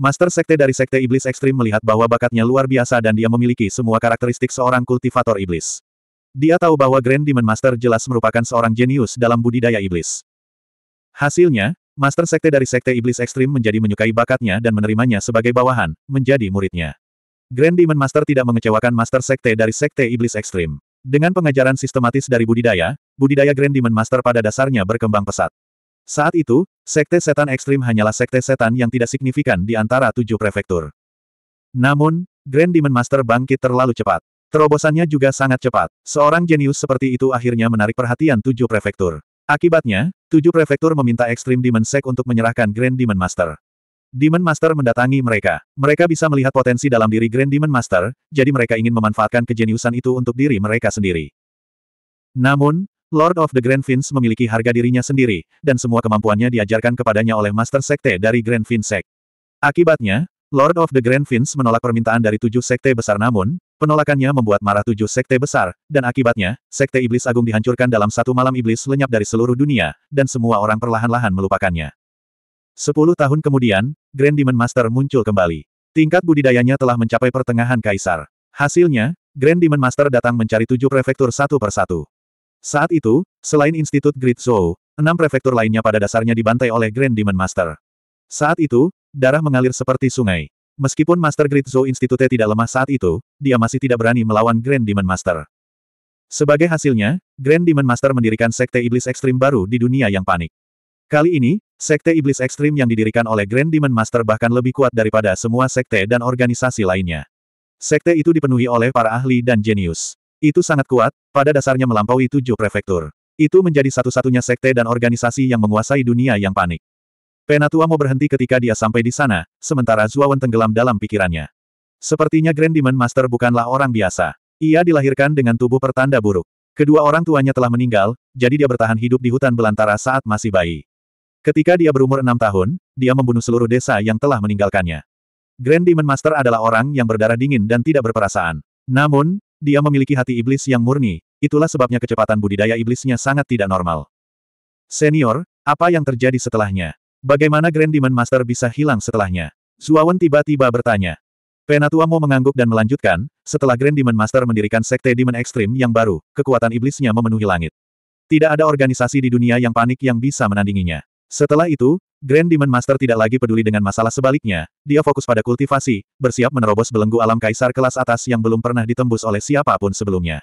S1: Master Sekte dari Sekte Iblis Ekstrim melihat bahwa bakatnya luar biasa dan dia memiliki semua karakteristik seorang kultivator iblis. Dia tahu bahwa Grand Demon Master jelas merupakan seorang jenius dalam budidaya iblis. Hasilnya, Master Sekte dari Sekte Iblis Ekstrim menjadi menyukai bakatnya dan menerimanya sebagai bawahan, menjadi muridnya. Grand Demon Master tidak mengecewakan Master Sekte dari Sekte Iblis Ekstrim. Dengan pengajaran sistematis dari budidaya, budidaya Grand Demon Master pada dasarnya berkembang pesat. Saat itu, sekte setan ekstrim hanyalah sekte setan yang tidak signifikan di antara tujuh prefektur. Namun, Grand Demon Master bangkit terlalu cepat. Terobosannya juga sangat cepat. Seorang jenius seperti itu akhirnya menarik perhatian tujuh prefektur. Akibatnya, tujuh prefektur meminta Ekstrim Demon Sek untuk menyerahkan Grand Demon Master. Demon Master mendatangi mereka. Mereka bisa melihat potensi dalam diri Grand Demon Master, jadi mereka ingin memanfaatkan kejeniusan itu untuk diri mereka sendiri. Namun, Lord of the Grand Fins memiliki harga dirinya sendiri, dan semua kemampuannya diajarkan kepadanya oleh Master Sekte dari Grand Fins Sek. Akibatnya, Lord of the Grand Fins menolak permintaan dari tujuh sekte besar namun, penolakannya membuat marah tujuh sekte besar, dan akibatnya, Sekte Iblis Agung dihancurkan dalam satu malam iblis lenyap dari seluruh dunia, dan semua orang perlahan-lahan melupakannya. Sepuluh tahun kemudian, Grand Demon Master muncul kembali. Tingkat budidayanya telah mencapai pertengahan kaisar. Hasilnya, Grand Demon Master datang mencari tujuh prefektur satu persatu. Saat itu, selain Institut Great Zhou, enam prefektur lainnya pada dasarnya dibantai oleh Grand Demon Master. Saat itu, darah mengalir seperti sungai. Meskipun Master Great Zhou Institute tidak lemah saat itu, dia masih tidak berani melawan Grand Demon Master. Sebagai hasilnya, Grand Demon Master mendirikan Sekte Iblis Ekstrim baru di dunia yang panik. Kali ini, Sekte Iblis Ekstrim yang didirikan oleh Grand Demon Master bahkan lebih kuat daripada semua sekte dan organisasi lainnya. Sekte itu dipenuhi oleh para ahli dan jenius. Itu sangat kuat, pada dasarnya melampaui tujuh prefektur. Itu menjadi satu-satunya sekte dan organisasi yang menguasai dunia yang panik. Penatua mau berhenti ketika dia sampai di sana, sementara Zuawan tenggelam dalam pikirannya. Sepertinya Grand Demon Master bukanlah orang biasa. Ia dilahirkan dengan tubuh pertanda buruk. Kedua orang tuanya telah meninggal, jadi dia bertahan hidup di hutan belantara saat masih bayi. Ketika dia berumur enam tahun, dia membunuh seluruh desa yang telah meninggalkannya. Grand Demon Master adalah orang yang berdarah dingin dan tidak berperasaan. Namun, dia memiliki hati iblis yang murni, itulah sebabnya kecepatan budidaya iblisnya sangat tidak normal. Senior, apa yang terjadi setelahnya? Bagaimana Grand Demon Master bisa hilang setelahnya? Zuawan tiba-tiba bertanya. Penatua mau mengangguk dan melanjutkan, setelah Grand Demon Master mendirikan Sekte Demon Ekstrim yang baru, kekuatan iblisnya memenuhi langit. Tidak ada organisasi di dunia yang panik yang bisa menandinginya. Setelah itu, Grand Demon Master tidak lagi peduli dengan masalah sebaliknya, dia fokus pada kultivasi, bersiap menerobos belenggu alam kaisar kelas atas yang belum pernah ditembus oleh siapapun sebelumnya.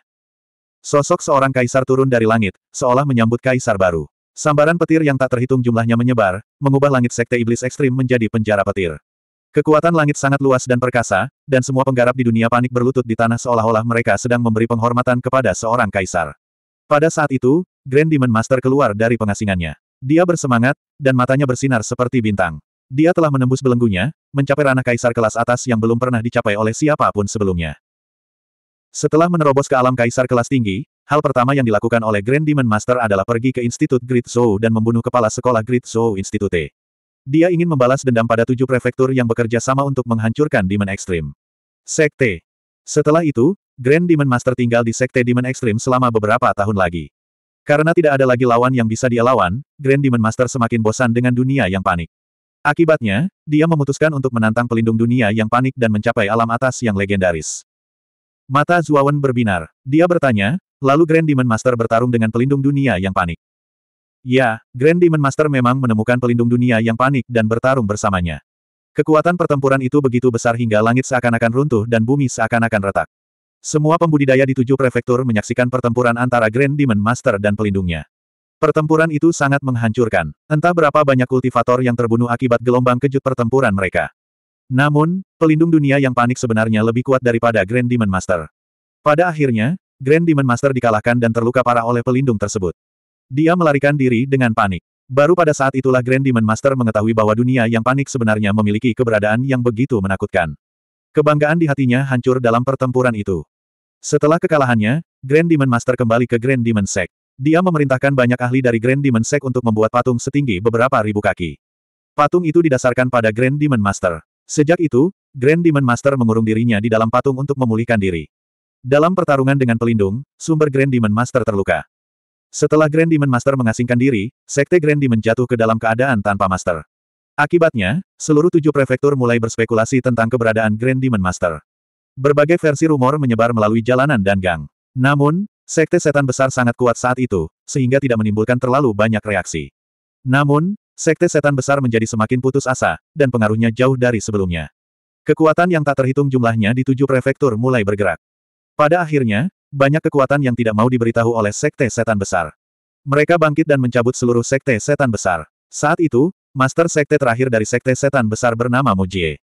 S1: Sosok seorang kaisar turun dari langit, seolah menyambut kaisar baru. Sambaran petir yang tak terhitung jumlahnya menyebar, mengubah langit sekte iblis ekstrim menjadi penjara petir. Kekuatan langit sangat luas dan perkasa, dan semua penggarap di dunia panik berlutut di tanah seolah-olah mereka sedang memberi penghormatan kepada seorang kaisar. Pada saat itu, Grand Demon Master keluar dari pengasingannya. Dia bersemangat, dan matanya bersinar seperti bintang. Dia telah menembus belenggunya, mencapai ranah kaisar kelas atas yang belum pernah dicapai oleh siapapun sebelumnya. Setelah menerobos ke alam kaisar kelas tinggi, hal pertama yang dilakukan oleh Grand Demon Master adalah pergi ke Institut Great Zhou dan membunuh kepala sekolah Great Zhou Institute. Dia ingin membalas dendam pada tujuh prefektur yang bekerja sama untuk menghancurkan Demon Extreme. Sekte. Setelah itu, Grand Demon Master tinggal di Sekte Demon Extreme selama beberapa tahun lagi. Karena tidak ada lagi lawan yang bisa dia lawan, Grand Demon Master semakin bosan dengan dunia yang panik. Akibatnya, dia memutuskan untuk menantang pelindung dunia yang panik dan mencapai alam atas yang legendaris. Mata Zuawan berbinar. Dia bertanya, lalu Grand Demon Master bertarung dengan pelindung dunia yang panik. Ya, Grand Demon Master memang menemukan pelindung dunia yang panik dan bertarung bersamanya. Kekuatan pertempuran itu begitu besar hingga langit seakan-akan runtuh dan bumi seakan-akan retak. Semua pembudidaya di tujuh prefektur menyaksikan pertempuran antara Grand Demon Master dan pelindungnya. Pertempuran itu sangat menghancurkan. Entah berapa banyak kultivator yang terbunuh akibat gelombang kejut pertempuran mereka. Namun, pelindung dunia yang panik sebenarnya lebih kuat daripada Grand Demon Master. Pada akhirnya, Grand Demon Master dikalahkan dan terluka parah oleh pelindung tersebut. Dia melarikan diri dengan panik. Baru pada saat itulah Grand Demon Master mengetahui bahwa dunia yang panik sebenarnya memiliki keberadaan yang begitu menakutkan. Kebanggaan di hatinya hancur dalam pertempuran itu. Setelah kekalahannya, Grand Demon Master kembali ke Grand Demon Sect. Dia memerintahkan banyak ahli dari Grand Demon Sect untuk membuat patung setinggi beberapa ribu kaki. Patung itu didasarkan pada Grand Demon Master. Sejak itu, Grand Demon Master mengurung dirinya di dalam patung untuk memulihkan diri. Dalam pertarungan dengan pelindung, sumber Grand Demon Master terluka. Setelah Grand Demon Master mengasingkan diri, Sekte Grand Demon jatuh ke dalam keadaan tanpa Master. Akibatnya, seluruh tujuh prefektur mulai berspekulasi tentang keberadaan Grand Demon Master. Berbagai versi rumor menyebar melalui jalanan dan gang. Namun, sekte setan besar sangat kuat saat itu, sehingga tidak menimbulkan terlalu banyak reaksi. Namun, sekte setan besar menjadi semakin putus asa, dan pengaruhnya jauh dari sebelumnya. Kekuatan yang tak terhitung jumlahnya di tujuh prefektur mulai bergerak. Pada akhirnya, banyak kekuatan yang tidak mau diberitahu oleh sekte setan besar. Mereka bangkit dan mencabut seluruh sekte setan besar. Saat itu, master sekte terakhir dari sekte setan besar bernama Mojie.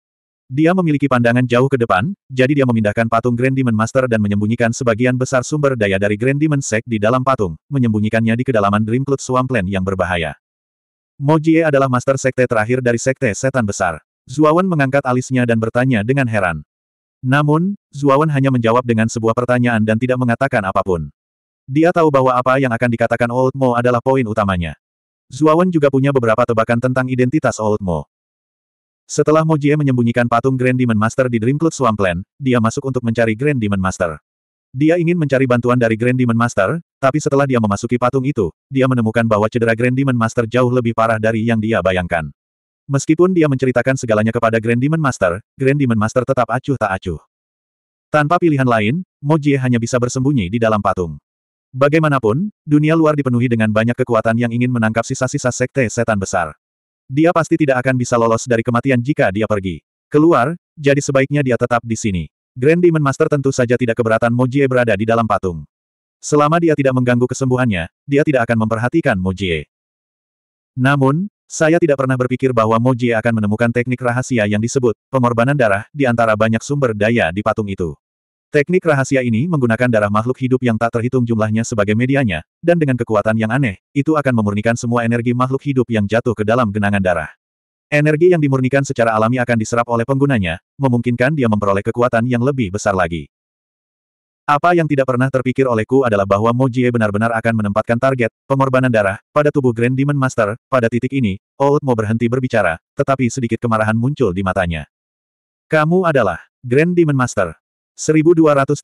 S1: Dia memiliki pandangan jauh ke depan, jadi dia memindahkan patung Grand Demon Master dan menyembunyikan sebagian besar sumber daya dari Grand Demon Sek di dalam patung, menyembunyikannya di kedalaman Dream Cloud Swampland yang berbahaya. Mojie adalah master sekte terakhir dari sekte setan besar. Zuawan mengangkat alisnya dan bertanya dengan heran. Namun, Zuawan hanya menjawab dengan sebuah pertanyaan dan tidak mengatakan apapun. Dia tahu bahwa apa yang akan dikatakan Old Mo adalah poin utamanya. Zuawan juga punya beberapa tebakan tentang identitas Old Mo. Setelah Mojie menyembunyikan patung Grand Demon Master di Dreamcloud Swampland, dia masuk untuk mencari Grand Demon Master. Dia ingin mencari bantuan dari Grand Demon Master, tapi setelah dia memasuki patung itu, dia menemukan bahwa cedera Grand Demon Master jauh lebih parah dari yang dia bayangkan. Meskipun dia menceritakan segalanya kepada Grand Demon Master, Grand Demon Master tetap acuh tak acuh. Tanpa pilihan lain, Mojie hanya bisa bersembunyi di dalam patung. Bagaimanapun, dunia luar dipenuhi dengan banyak kekuatan yang ingin menangkap sisa-sisa sekte setan besar. Dia pasti tidak akan bisa lolos dari kematian jika dia pergi. Keluar, jadi sebaiknya dia tetap di sini. Grand Demon Master tentu saja tidak keberatan Mojie berada di dalam patung. Selama dia tidak mengganggu kesembuhannya, dia tidak akan memperhatikan Mojie. Namun, saya tidak pernah berpikir bahwa Mojie akan menemukan teknik rahasia yang disebut pengorbanan darah di antara banyak sumber daya di patung itu. Teknik rahasia ini menggunakan darah makhluk hidup yang tak terhitung jumlahnya sebagai medianya, dan dengan kekuatan yang aneh, itu akan memurnikan semua energi makhluk hidup yang jatuh ke dalam genangan darah. Energi yang dimurnikan secara alami akan diserap oleh penggunanya, memungkinkan dia memperoleh kekuatan yang lebih besar lagi. Apa yang tidak pernah terpikir olehku adalah bahwa Mojie benar-benar akan menempatkan target, pengorbanan darah, pada tubuh Grand Demon Master, pada titik ini, Old Mo berhenti berbicara, tetapi sedikit kemarahan muncul di matanya. Kamu adalah Grand Demon Master. 1207.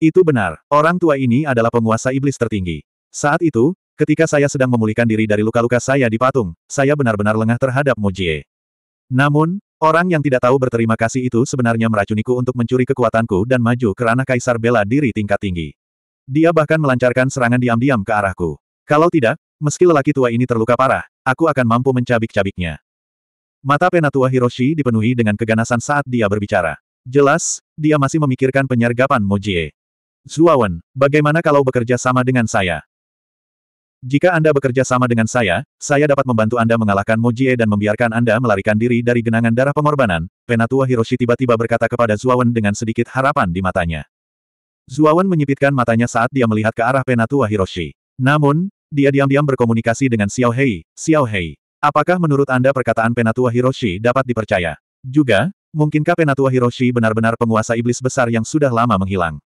S1: Itu benar, orang tua ini adalah penguasa iblis tertinggi. Saat itu, ketika saya sedang memulihkan diri dari luka-luka saya di patung, saya benar-benar lengah terhadap Mojie. Namun, orang yang tidak tahu berterima kasih itu sebenarnya meracuniku untuk mencuri kekuatanku dan maju ke ranah kaisar bela diri tingkat tinggi. Dia bahkan melancarkan serangan diam-diam ke arahku. Kalau tidak, meski lelaki tua ini terluka parah, aku akan mampu mencabik-cabiknya. Mata penatua Hiroshi dipenuhi dengan keganasan saat dia berbicara. Jelas, dia masih memikirkan penyergapan Mojie. Zuawan, bagaimana kalau bekerja sama dengan saya? Jika Anda bekerja sama dengan saya, saya dapat membantu Anda mengalahkan Mojie dan membiarkan Anda melarikan diri dari genangan darah pengorbanan, Penatua Hiroshi tiba-tiba berkata kepada Zuawan dengan sedikit harapan di matanya. Zuawan menyipitkan matanya saat dia melihat ke arah Penatua Hiroshi. Namun, dia diam-diam berkomunikasi dengan Xiao Hei, Xiao Hei. Apakah menurut Anda perkataan Penatua Hiroshi dapat dipercaya? Juga, Mungkinkah Penatua Hiroshi benar-benar penguasa iblis besar yang sudah lama menghilang?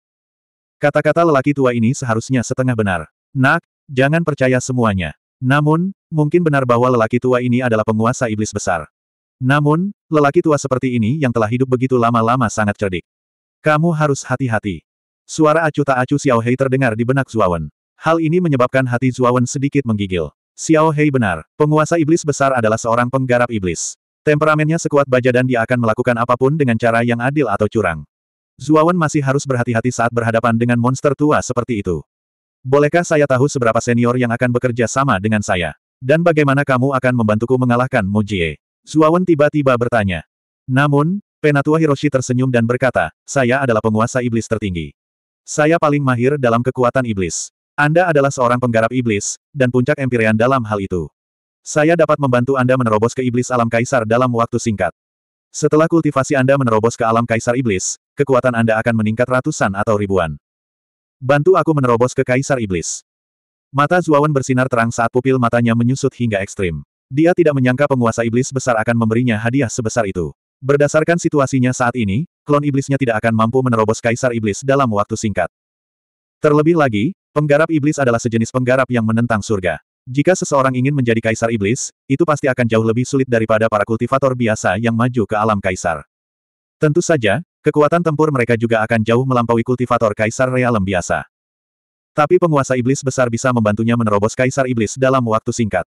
S1: Kata-kata lelaki tua ini seharusnya setengah benar. Nak, jangan percaya semuanya. Namun, mungkin benar bahwa lelaki tua ini adalah penguasa iblis besar. Namun, lelaki tua seperti ini yang telah hidup begitu lama-lama sangat cerdik. Kamu harus hati-hati. Suara acuh tak acuh Xiao Hei terdengar di benak Zuawan. Hal ini menyebabkan hati Zuawan sedikit menggigil. Xiao Hei benar, penguasa iblis besar adalah seorang penggarap iblis. Temperamennya sekuat baja dan dia akan melakukan apapun dengan cara yang adil atau curang. Zuawan masih harus berhati-hati saat berhadapan dengan monster tua seperti itu. Bolehkah saya tahu seberapa senior yang akan bekerja sama dengan saya? Dan bagaimana kamu akan membantuku mengalahkan Mujie? Zuawan tiba-tiba bertanya. Namun, Penatua Hiroshi tersenyum dan berkata, saya adalah penguasa iblis tertinggi. Saya paling mahir dalam kekuatan iblis. Anda adalah seorang penggarap iblis, dan puncak empyrean dalam hal itu. Saya dapat membantu Anda menerobos ke iblis alam kaisar dalam waktu singkat. Setelah kultivasi Anda menerobos ke alam kaisar iblis, kekuatan Anda akan meningkat ratusan atau ribuan. Bantu aku menerobos ke kaisar iblis. Mata Zuawan bersinar terang saat pupil matanya menyusut hingga ekstrim. Dia tidak menyangka penguasa iblis besar akan memberinya hadiah sebesar itu. Berdasarkan situasinya saat ini, klon iblisnya tidak akan mampu menerobos kaisar iblis dalam waktu singkat. Terlebih lagi, penggarap iblis adalah sejenis penggarap yang menentang surga. Jika seseorang ingin menjadi kaisar iblis, itu pasti akan jauh lebih sulit daripada para kultivator biasa yang maju ke alam kaisar. Tentu saja, kekuatan tempur mereka juga akan jauh melampaui kultivator kaisar realem biasa. Tapi penguasa iblis besar bisa membantunya menerobos kaisar iblis dalam waktu singkat.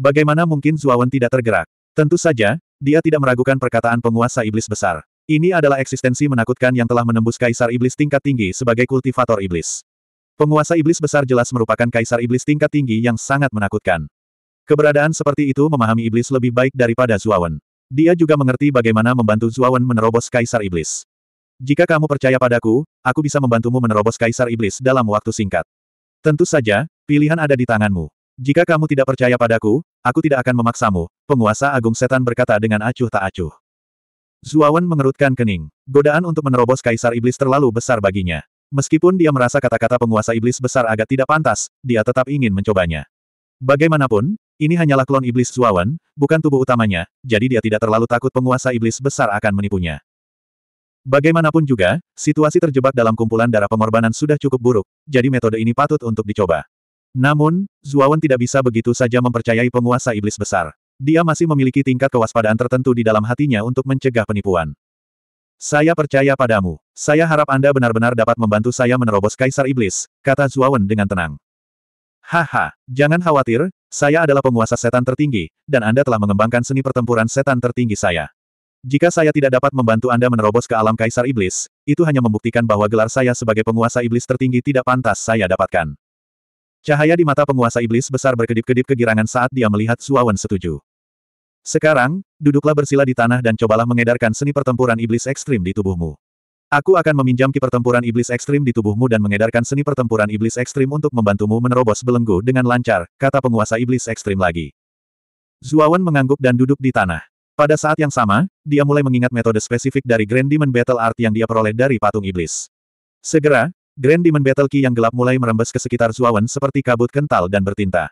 S1: Bagaimana mungkin Zuawan tidak tergerak? Tentu saja, dia tidak meragukan perkataan penguasa iblis besar. Ini adalah eksistensi menakutkan yang telah menembus kaisar iblis tingkat tinggi sebagai kultivator iblis. Penguasa iblis besar jelas merupakan kaisar iblis tingkat tinggi yang sangat menakutkan. Keberadaan seperti itu memahami iblis lebih baik daripada Zuawan. Dia juga mengerti bagaimana membantu Zuawan menerobos kaisar iblis. Jika kamu percaya padaku, aku bisa membantumu menerobos kaisar iblis dalam waktu singkat. Tentu saja, pilihan ada di tanganmu. Jika kamu tidak percaya padaku, aku tidak akan memaksamu, penguasa agung setan berkata dengan acuh tak acuh. Zuawan mengerutkan kening. Godaan untuk menerobos kaisar iblis terlalu besar baginya. Meskipun dia merasa kata-kata penguasa iblis besar agak tidak pantas, dia tetap ingin mencobanya. Bagaimanapun, ini hanyalah klon iblis Zuawan, bukan tubuh utamanya, jadi dia tidak terlalu takut penguasa iblis besar akan menipunya. Bagaimanapun juga, situasi terjebak dalam kumpulan darah pengorbanan sudah cukup buruk, jadi metode ini patut untuk dicoba. Namun, Zuawan tidak bisa begitu saja mempercayai penguasa iblis besar. Dia masih memiliki tingkat kewaspadaan tertentu di dalam hatinya untuk mencegah penipuan. Saya percaya padamu. Saya harap Anda benar-benar dapat membantu saya menerobos Kaisar Iblis, kata Zuawan dengan tenang. Haha, jangan khawatir, saya adalah penguasa setan tertinggi, dan Anda telah mengembangkan seni pertempuran setan tertinggi saya. Jika saya tidak dapat membantu Anda menerobos ke alam Kaisar Iblis, itu hanya membuktikan bahwa gelar saya sebagai penguasa iblis tertinggi tidak pantas saya dapatkan. Cahaya di mata penguasa iblis besar berkedip-kedip kegirangan saat dia melihat Zuawan setuju. Sekarang, duduklah bersila di tanah dan cobalah mengedarkan seni pertempuran iblis ekstrim di tubuhmu. Aku akan meminjam ki pertempuran iblis ekstrim di tubuhmu dan mengedarkan seni pertempuran iblis ekstrim untuk membantumu menerobos belenggu dengan lancar, kata penguasa iblis ekstrim lagi. Zuawan mengangguk dan duduk di tanah. Pada saat yang sama, dia mulai mengingat metode spesifik dari Grand Demon Battle Art yang dia peroleh dari patung iblis. Segera, Grand Demon Battle Ki yang gelap mulai merembes ke sekitar Zuawan seperti kabut kental dan bertinta.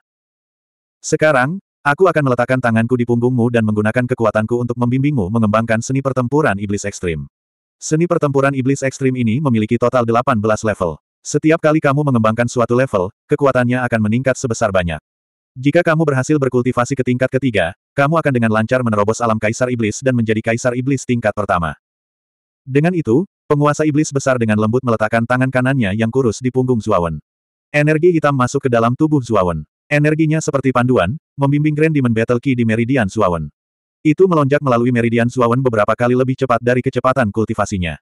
S1: Sekarang, Aku akan meletakkan tanganku di punggungmu dan menggunakan kekuatanku untuk membimbingmu mengembangkan seni pertempuran iblis ekstrim. Seni pertempuran iblis ekstrim ini memiliki total 18 level. Setiap kali kamu mengembangkan suatu level, kekuatannya akan meningkat sebesar banyak. Jika kamu berhasil berkultivasi ke tingkat ketiga, kamu akan dengan lancar menerobos alam kaisar iblis dan menjadi kaisar iblis tingkat pertama. Dengan itu, penguasa iblis besar dengan lembut meletakkan tangan kanannya yang kurus di punggung Zuawan. Energi hitam masuk ke dalam tubuh Zuawan. Energinya seperti panduan, membimbing Grand Demon Battle Key di Meridian Suawen. Itu melonjak melalui Meridian Suawen beberapa kali lebih cepat dari kecepatan kultivasinya.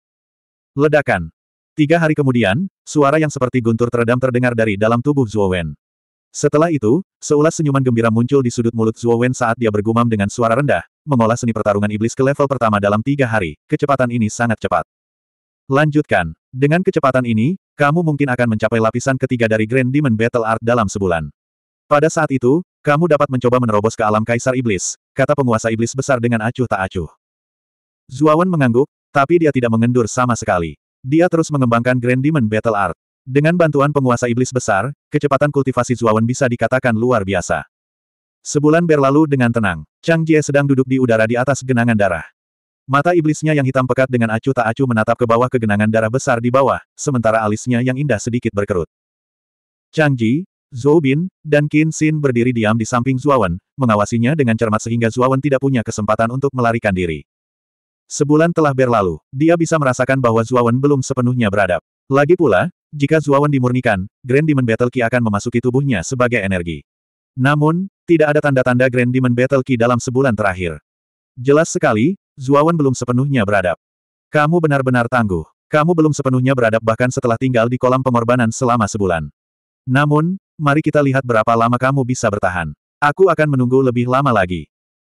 S1: Ledakan. Tiga hari kemudian, suara yang seperti guntur teredam terdengar dari dalam tubuh Zuowen. Setelah itu, seulas senyuman gembira muncul di sudut mulut Zuowen saat dia bergumam dengan suara rendah, mengolah seni pertarungan iblis ke level pertama dalam tiga hari, kecepatan ini sangat cepat. Lanjutkan. Dengan kecepatan ini, kamu mungkin akan mencapai lapisan ketiga dari Grand Demon Battle Art dalam sebulan. Pada saat itu, kamu dapat mencoba menerobos ke alam kaisar iblis, kata penguasa iblis besar dengan acuh tak acuh. Zuawan mengangguk, tapi dia tidak mengendur sama sekali. Dia terus mengembangkan Grand Demon Battle Art. Dengan bantuan penguasa iblis besar, kecepatan kultivasi Zuawan bisa dikatakan luar biasa. Sebulan berlalu dengan tenang, Chang Jie sedang duduk di udara di atas genangan darah. Mata iblisnya yang hitam pekat dengan acuh tak acuh menatap ke bawah ke genangan darah besar di bawah, sementara alisnya yang indah sedikit berkerut. Chang Ji, Zhou Bin dan Qin Xin berdiri diam di samping Zuawan, mengawasinya dengan cermat sehingga Zuawan tidak punya kesempatan untuk melarikan diri. Sebulan telah berlalu, dia bisa merasakan bahwa Zuawan belum sepenuhnya beradab. Lagi pula, jika Zuawan dimurnikan, Grand Demon Battle Qi akan memasuki tubuhnya sebagai energi. Namun, tidak ada tanda-tanda Grand Demon Battle Qi dalam sebulan terakhir. Jelas sekali, Zuawan belum sepenuhnya beradab. Kamu benar-benar tangguh. Kamu belum sepenuhnya beradab bahkan setelah tinggal di kolam pengorbanan selama sebulan. Namun, Mari kita lihat berapa lama kamu bisa bertahan. Aku akan menunggu lebih lama lagi.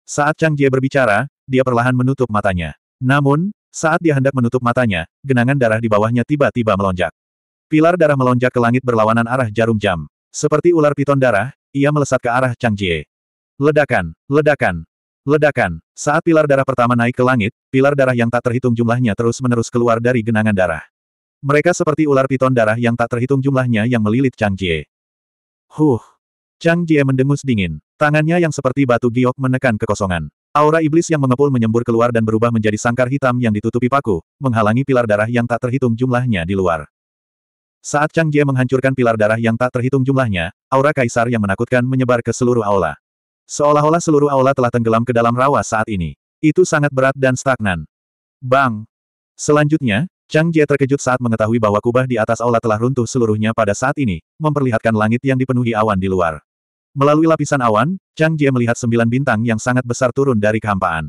S1: Saat Chang Jie berbicara, dia perlahan menutup matanya. Namun, saat dia hendak menutup matanya, genangan darah di bawahnya tiba-tiba melonjak. Pilar darah melonjak ke langit berlawanan arah jarum jam. Seperti ular piton darah, ia melesat ke arah Chang Jie. Ledakan, ledakan, ledakan. Saat pilar darah pertama naik ke langit, pilar darah yang tak terhitung jumlahnya terus-menerus keluar dari genangan darah. Mereka seperti ular piton darah yang tak terhitung jumlahnya yang melilit Chang Jie. Huh. Chang Jie mendengus dingin. Tangannya yang seperti batu giok menekan kekosongan. Aura iblis yang mengepul menyembur keluar dan berubah menjadi sangkar hitam yang ditutupi paku, menghalangi pilar darah yang tak terhitung jumlahnya di luar. Saat Chang Jie menghancurkan pilar darah yang tak terhitung jumlahnya, aura kaisar yang menakutkan menyebar ke seluruh aula. Seolah-olah seluruh aula telah tenggelam ke dalam rawa saat ini. Itu sangat berat dan stagnan. Bang! Selanjutnya, Chang Jie terkejut saat mengetahui bahwa kubah di atas aula telah runtuh seluruhnya pada saat ini, memperlihatkan langit yang dipenuhi awan di luar. Melalui lapisan awan, Chang Jie melihat sembilan bintang yang sangat besar turun dari kehampaan.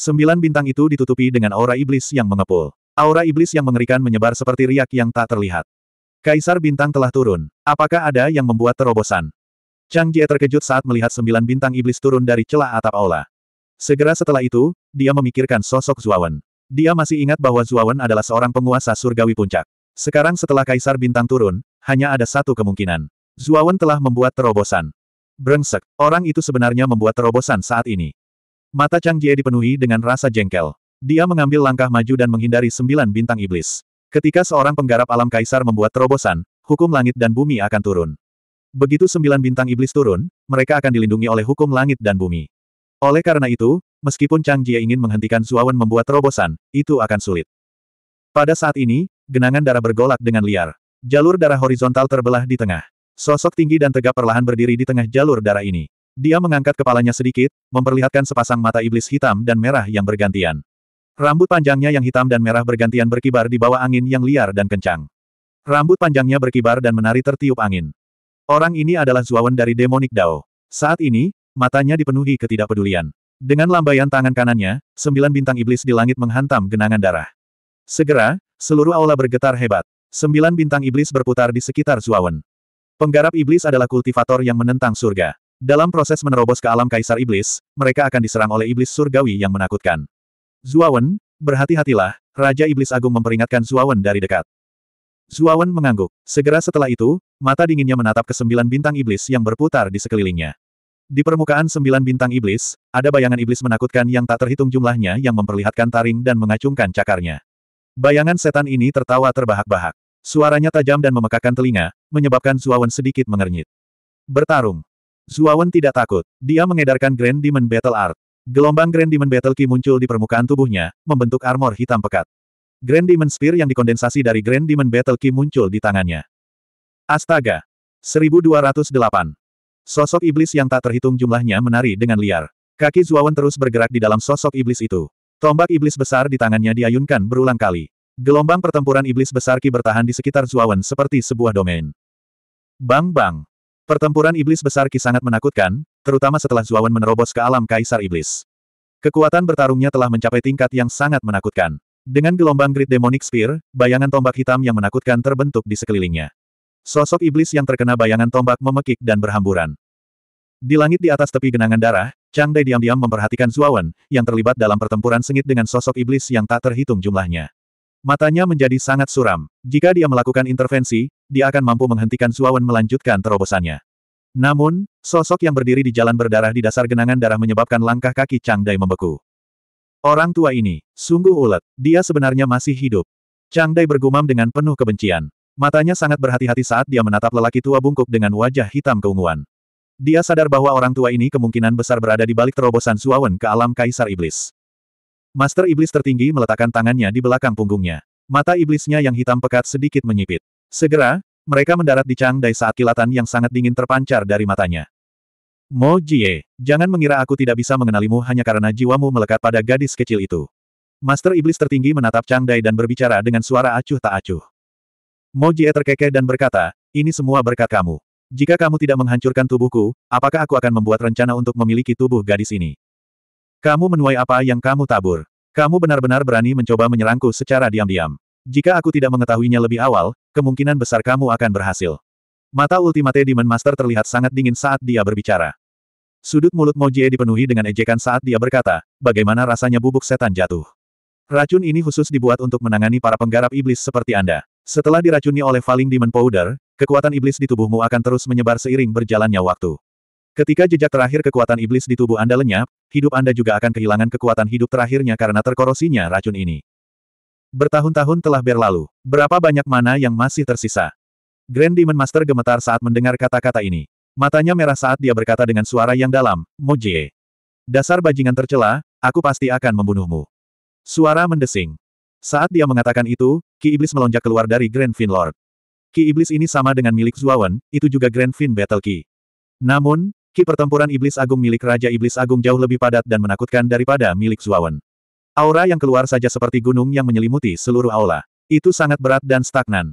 S1: Sembilan bintang itu ditutupi dengan aura iblis yang mengepul. Aura iblis yang mengerikan menyebar seperti riak yang tak terlihat. Kaisar bintang telah turun. Apakah ada yang membuat terobosan? Chang Jie terkejut saat melihat sembilan bintang iblis turun dari celah atap aula. Segera setelah itu, dia memikirkan sosok Zuawan. Dia masih ingat bahwa Zuawan adalah seorang penguasa surgawi puncak. Sekarang setelah Kaisar Bintang turun, hanya ada satu kemungkinan. Zuawan telah membuat terobosan. Brengsek, orang itu sebenarnya membuat terobosan saat ini. Mata Chang Jie dipenuhi dengan rasa jengkel. Dia mengambil langkah maju dan menghindari sembilan bintang iblis. Ketika seorang penggarap alam kaisar membuat terobosan, hukum langit dan bumi akan turun. Begitu sembilan bintang iblis turun, mereka akan dilindungi oleh hukum langit dan bumi. Oleh karena itu, meskipun Chang Jie ingin menghentikan Zuawan membuat terobosan, itu akan sulit. Pada saat ini, genangan darah bergolak dengan liar. Jalur darah horizontal terbelah di tengah. Sosok tinggi dan tegap perlahan berdiri di tengah jalur darah ini. Dia mengangkat kepalanya sedikit, memperlihatkan sepasang mata iblis hitam dan merah yang bergantian. Rambut panjangnya yang hitam dan merah bergantian berkibar di bawah angin yang liar dan kencang. Rambut panjangnya berkibar dan menari tertiup angin. Orang ini adalah Zuawan dari Demonic Dao. Saat ini, matanya dipenuhi ketidakpedulian. Dengan lambaian tangan kanannya, sembilan bintang iblis di langit menghantam genangan darah. Segera, seluruh aula bergetar hebat. Sembilan bintang iblis berputar di sekitar Zuawan. Penggarap iblis adalah kultivator yang menentang surga. Dalam proses menerobos ke alam kaisar iblis, mereka akan diserang oleh iblis surgawi yang menakutkan. Zuawan, berhati-hatilah, Raja Iblis Agung memperingatkan Zuawan dari dekat. Zuawan mengangguk. Segera setelah itu, mata dinginnya menatap ke sembilan bintang iblis yang berputar di sekelilingnya. Di permukaan sembilan bintang iblis, ada bayangan iblis menakutkan yang tak terhitung jumlahnya yang memperlihatkan taring dan mengacungkan cakarnya. Bayangan setan ini tertawa terbahak-bahak. Suaranya tajam dan memekakan telinga, menyebabkan Zuawan sedikit mengernyit. Bertarung. Zuawan tidak takut. Dia mengedarkan Grand Demon Battle Art. Gelombang Grand Demon Battle Ki muncul di permukaan tubuhnya, membentuk armor hitam pekat. Grand Demon Spear yang dikondensasi dari Grand Demon Battle Ki muncul di tangannya. Astaga! 1208. Sosok iblis yang tak terhitung jumlahnya menari dengan liar. Kaki Zuawan terus bergerak di dalam sosok iblis itu. Tombak iblis besar di tangannya diayunkan berulang kali. Gelombang pertempuran iblis besar Ki bertahan di sekitar Zuawan seperti sebuah domain. Bang-bang. Pertempuran iblis besar Ki sangat menakutkan, terutama setelah Zuawan menerobos ke alam Kaisar Iblis. Kekuatan bertarungnya telah mencapai tingkat yang sangat menakutkan. Dengan gelombang grid demonic spear, bayangan tombak hitam yang menakutkan terbentuk di sekelilingnya. Sosok iblis yang terkena bayangan tombak memekik dan berhamburan. Di langit di atas tepi genangan darah, Chang Dai diam-diam memperhatikan Zuawan, yang terlibat dalam pertempuran sengit dengan sosok iblis yang tak terhitung jumlahnya. Matanya menjadi sangat suram. Jika dia melakukan intervensi, dia akan mampu menghentikan Zuawan melanjutkan terobosannya. Namun, sosok yang berdiri di jalan berdarah di dasar genangan darah menyebabkan langkah kaki Chang Dai membeku. Orang tua ini, sungguh ulet, dia sebenarnya masih hidup. Chang Dai bergumam dengan penuh kebencian. Matanya sangat berhati-hati saat dia menatap lelaki tua bungkuk dengan wajah hitam keunguan. Dia sadar bahwa orang tua ini kemungkinan besar berada di balik terobosan Suawen ke alam Kaisar Iblis. Master Iblis tertinggi meletakkan tangannya di belakang punggungnya. Mata iblisnya yang hitam pekat sedikit menyipit. Segera, mereka mendarat di Changdai saat kilatan yang sangat dingin terpancar dari matanya. Mo Jie, jangan mengira aku tidak bisa mengenalimu hanya karena jiwamu melekat pada gadis kecil itu. Master Iblis tertinggi menatap Changdai dan berbicara dengan suara acuh tak acuh. Mojie terkekeh dan berkata, ini semua berkat kamu. Jika kamu tidak menghancurkan tubuhku, apakah aku akan membuat rencana untuk memiliki tubuh gadis ini? Kamu menuai apa yang kamu tabur. Kamu benar-benar berani mencoba menyerangku secara diam-diam. Jika aku tidak mengetahuinya lebih awal, kemungkinan besar kamu akan berhasil. Mata Ultimate Demon Master terlihat sangat dingin saat dia berbicara. Sudut mulut Mojie dipenuhi dengan ejekan saat dia berkata, bagaimana rasanya bubuk setan jatuh. Racun ini khusus dibuat untuk menangani para penggarap iblis seperti Anda. Setelah diracuni oleh Falling Demon Powder, kekuatan iblis di tubuhmu akan terus menyebar seiring berjalannya waktu. Ketika jejak terakhir kekuatan iblis di tubuh Anda lenyap, hidup Anda juga akan kehilangan kekuatan hidup terakhirnya karena terkorosinya racun ini. Bertahun-tahun telah berlalu. Berapa banyak mana yang masih tersisa? Grand Demon Master gemetar saat mendengar kata-kata ini. Matanya merah saat dia berkata dengan suara yang dalam, Mojie. Dasar bajingan tercela, aku pasti akan membunuhmu. Suara mendesing. Saat dia mengatakan itu, Ki Iblis melonjak keluar dari Grand Fin Lord. Ki Iblis ini sama dengan milik Zuawan, itu juga Grand Fin Battle Ki. Namun, Ki pertempuran Iblis Agung milik Raja Iblis Agung jauh lebih padat dan menakutkan daripada milik Zuawan. Aura yang keluar saja seperti gunung yang menyelimuti seluruh aula. Itu sangat berat dan stagnan.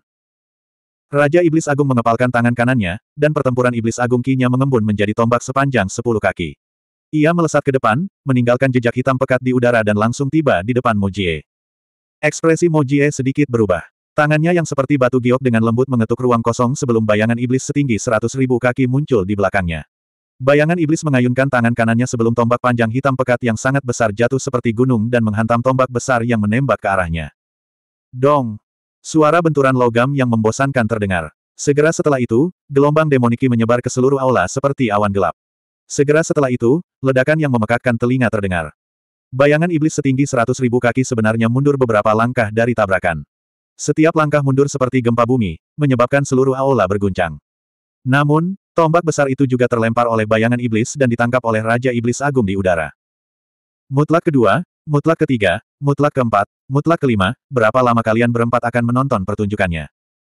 S1: Raja Iblis Agung mengepalkan tangan kanannya, dan pertempuran Iblis Agung kinya mengembun menjadi tombak sepanjang sepuluh kaki. Ia melesat ke depan, meninggalkan jejak hitam pekat di udara dan langsung tiba di depan Mojie. Ekspresi Mojie sedikit berubah. Tangannya yang seperti batu giok dengan lembut mengetuk ruang kosong sebelum bayangan iblis setinggi seratus ribu kaki muncul di belakangnya. Bayangan iblis mengayunkan tangan kanannya sebelum tombak panjang hitam pekat yang sangat besar jatuh seperti gunung dan menghantam tombak besar yang menembak ke arahnya. Dong! Suara benturan logam yang membosankan terdengar. Segera setelah itu, gelombang demoniki menyebar ke seluruh aula seperti awan gelap. Segera setelah itu, ledakan yang memekakkan telinga terdengar. Bayangan iblis setinggi seratus ribu kaki sebenarnya mundur beberapa langkah dari tabrakan. Setiap langkah mundur seperti gempa bumi, menyebabkan seluruh aula berguncang. Namun, tombak besar itu juga terlempar oleh bayangan iblis dan ditangkap oleh Raja Iblis Agung di udara. Mutlak kedua, mutlak ketiga, mutlak keempat, mutlak kelima, berapa lama kalian berempat akan menonton pertunjukannya.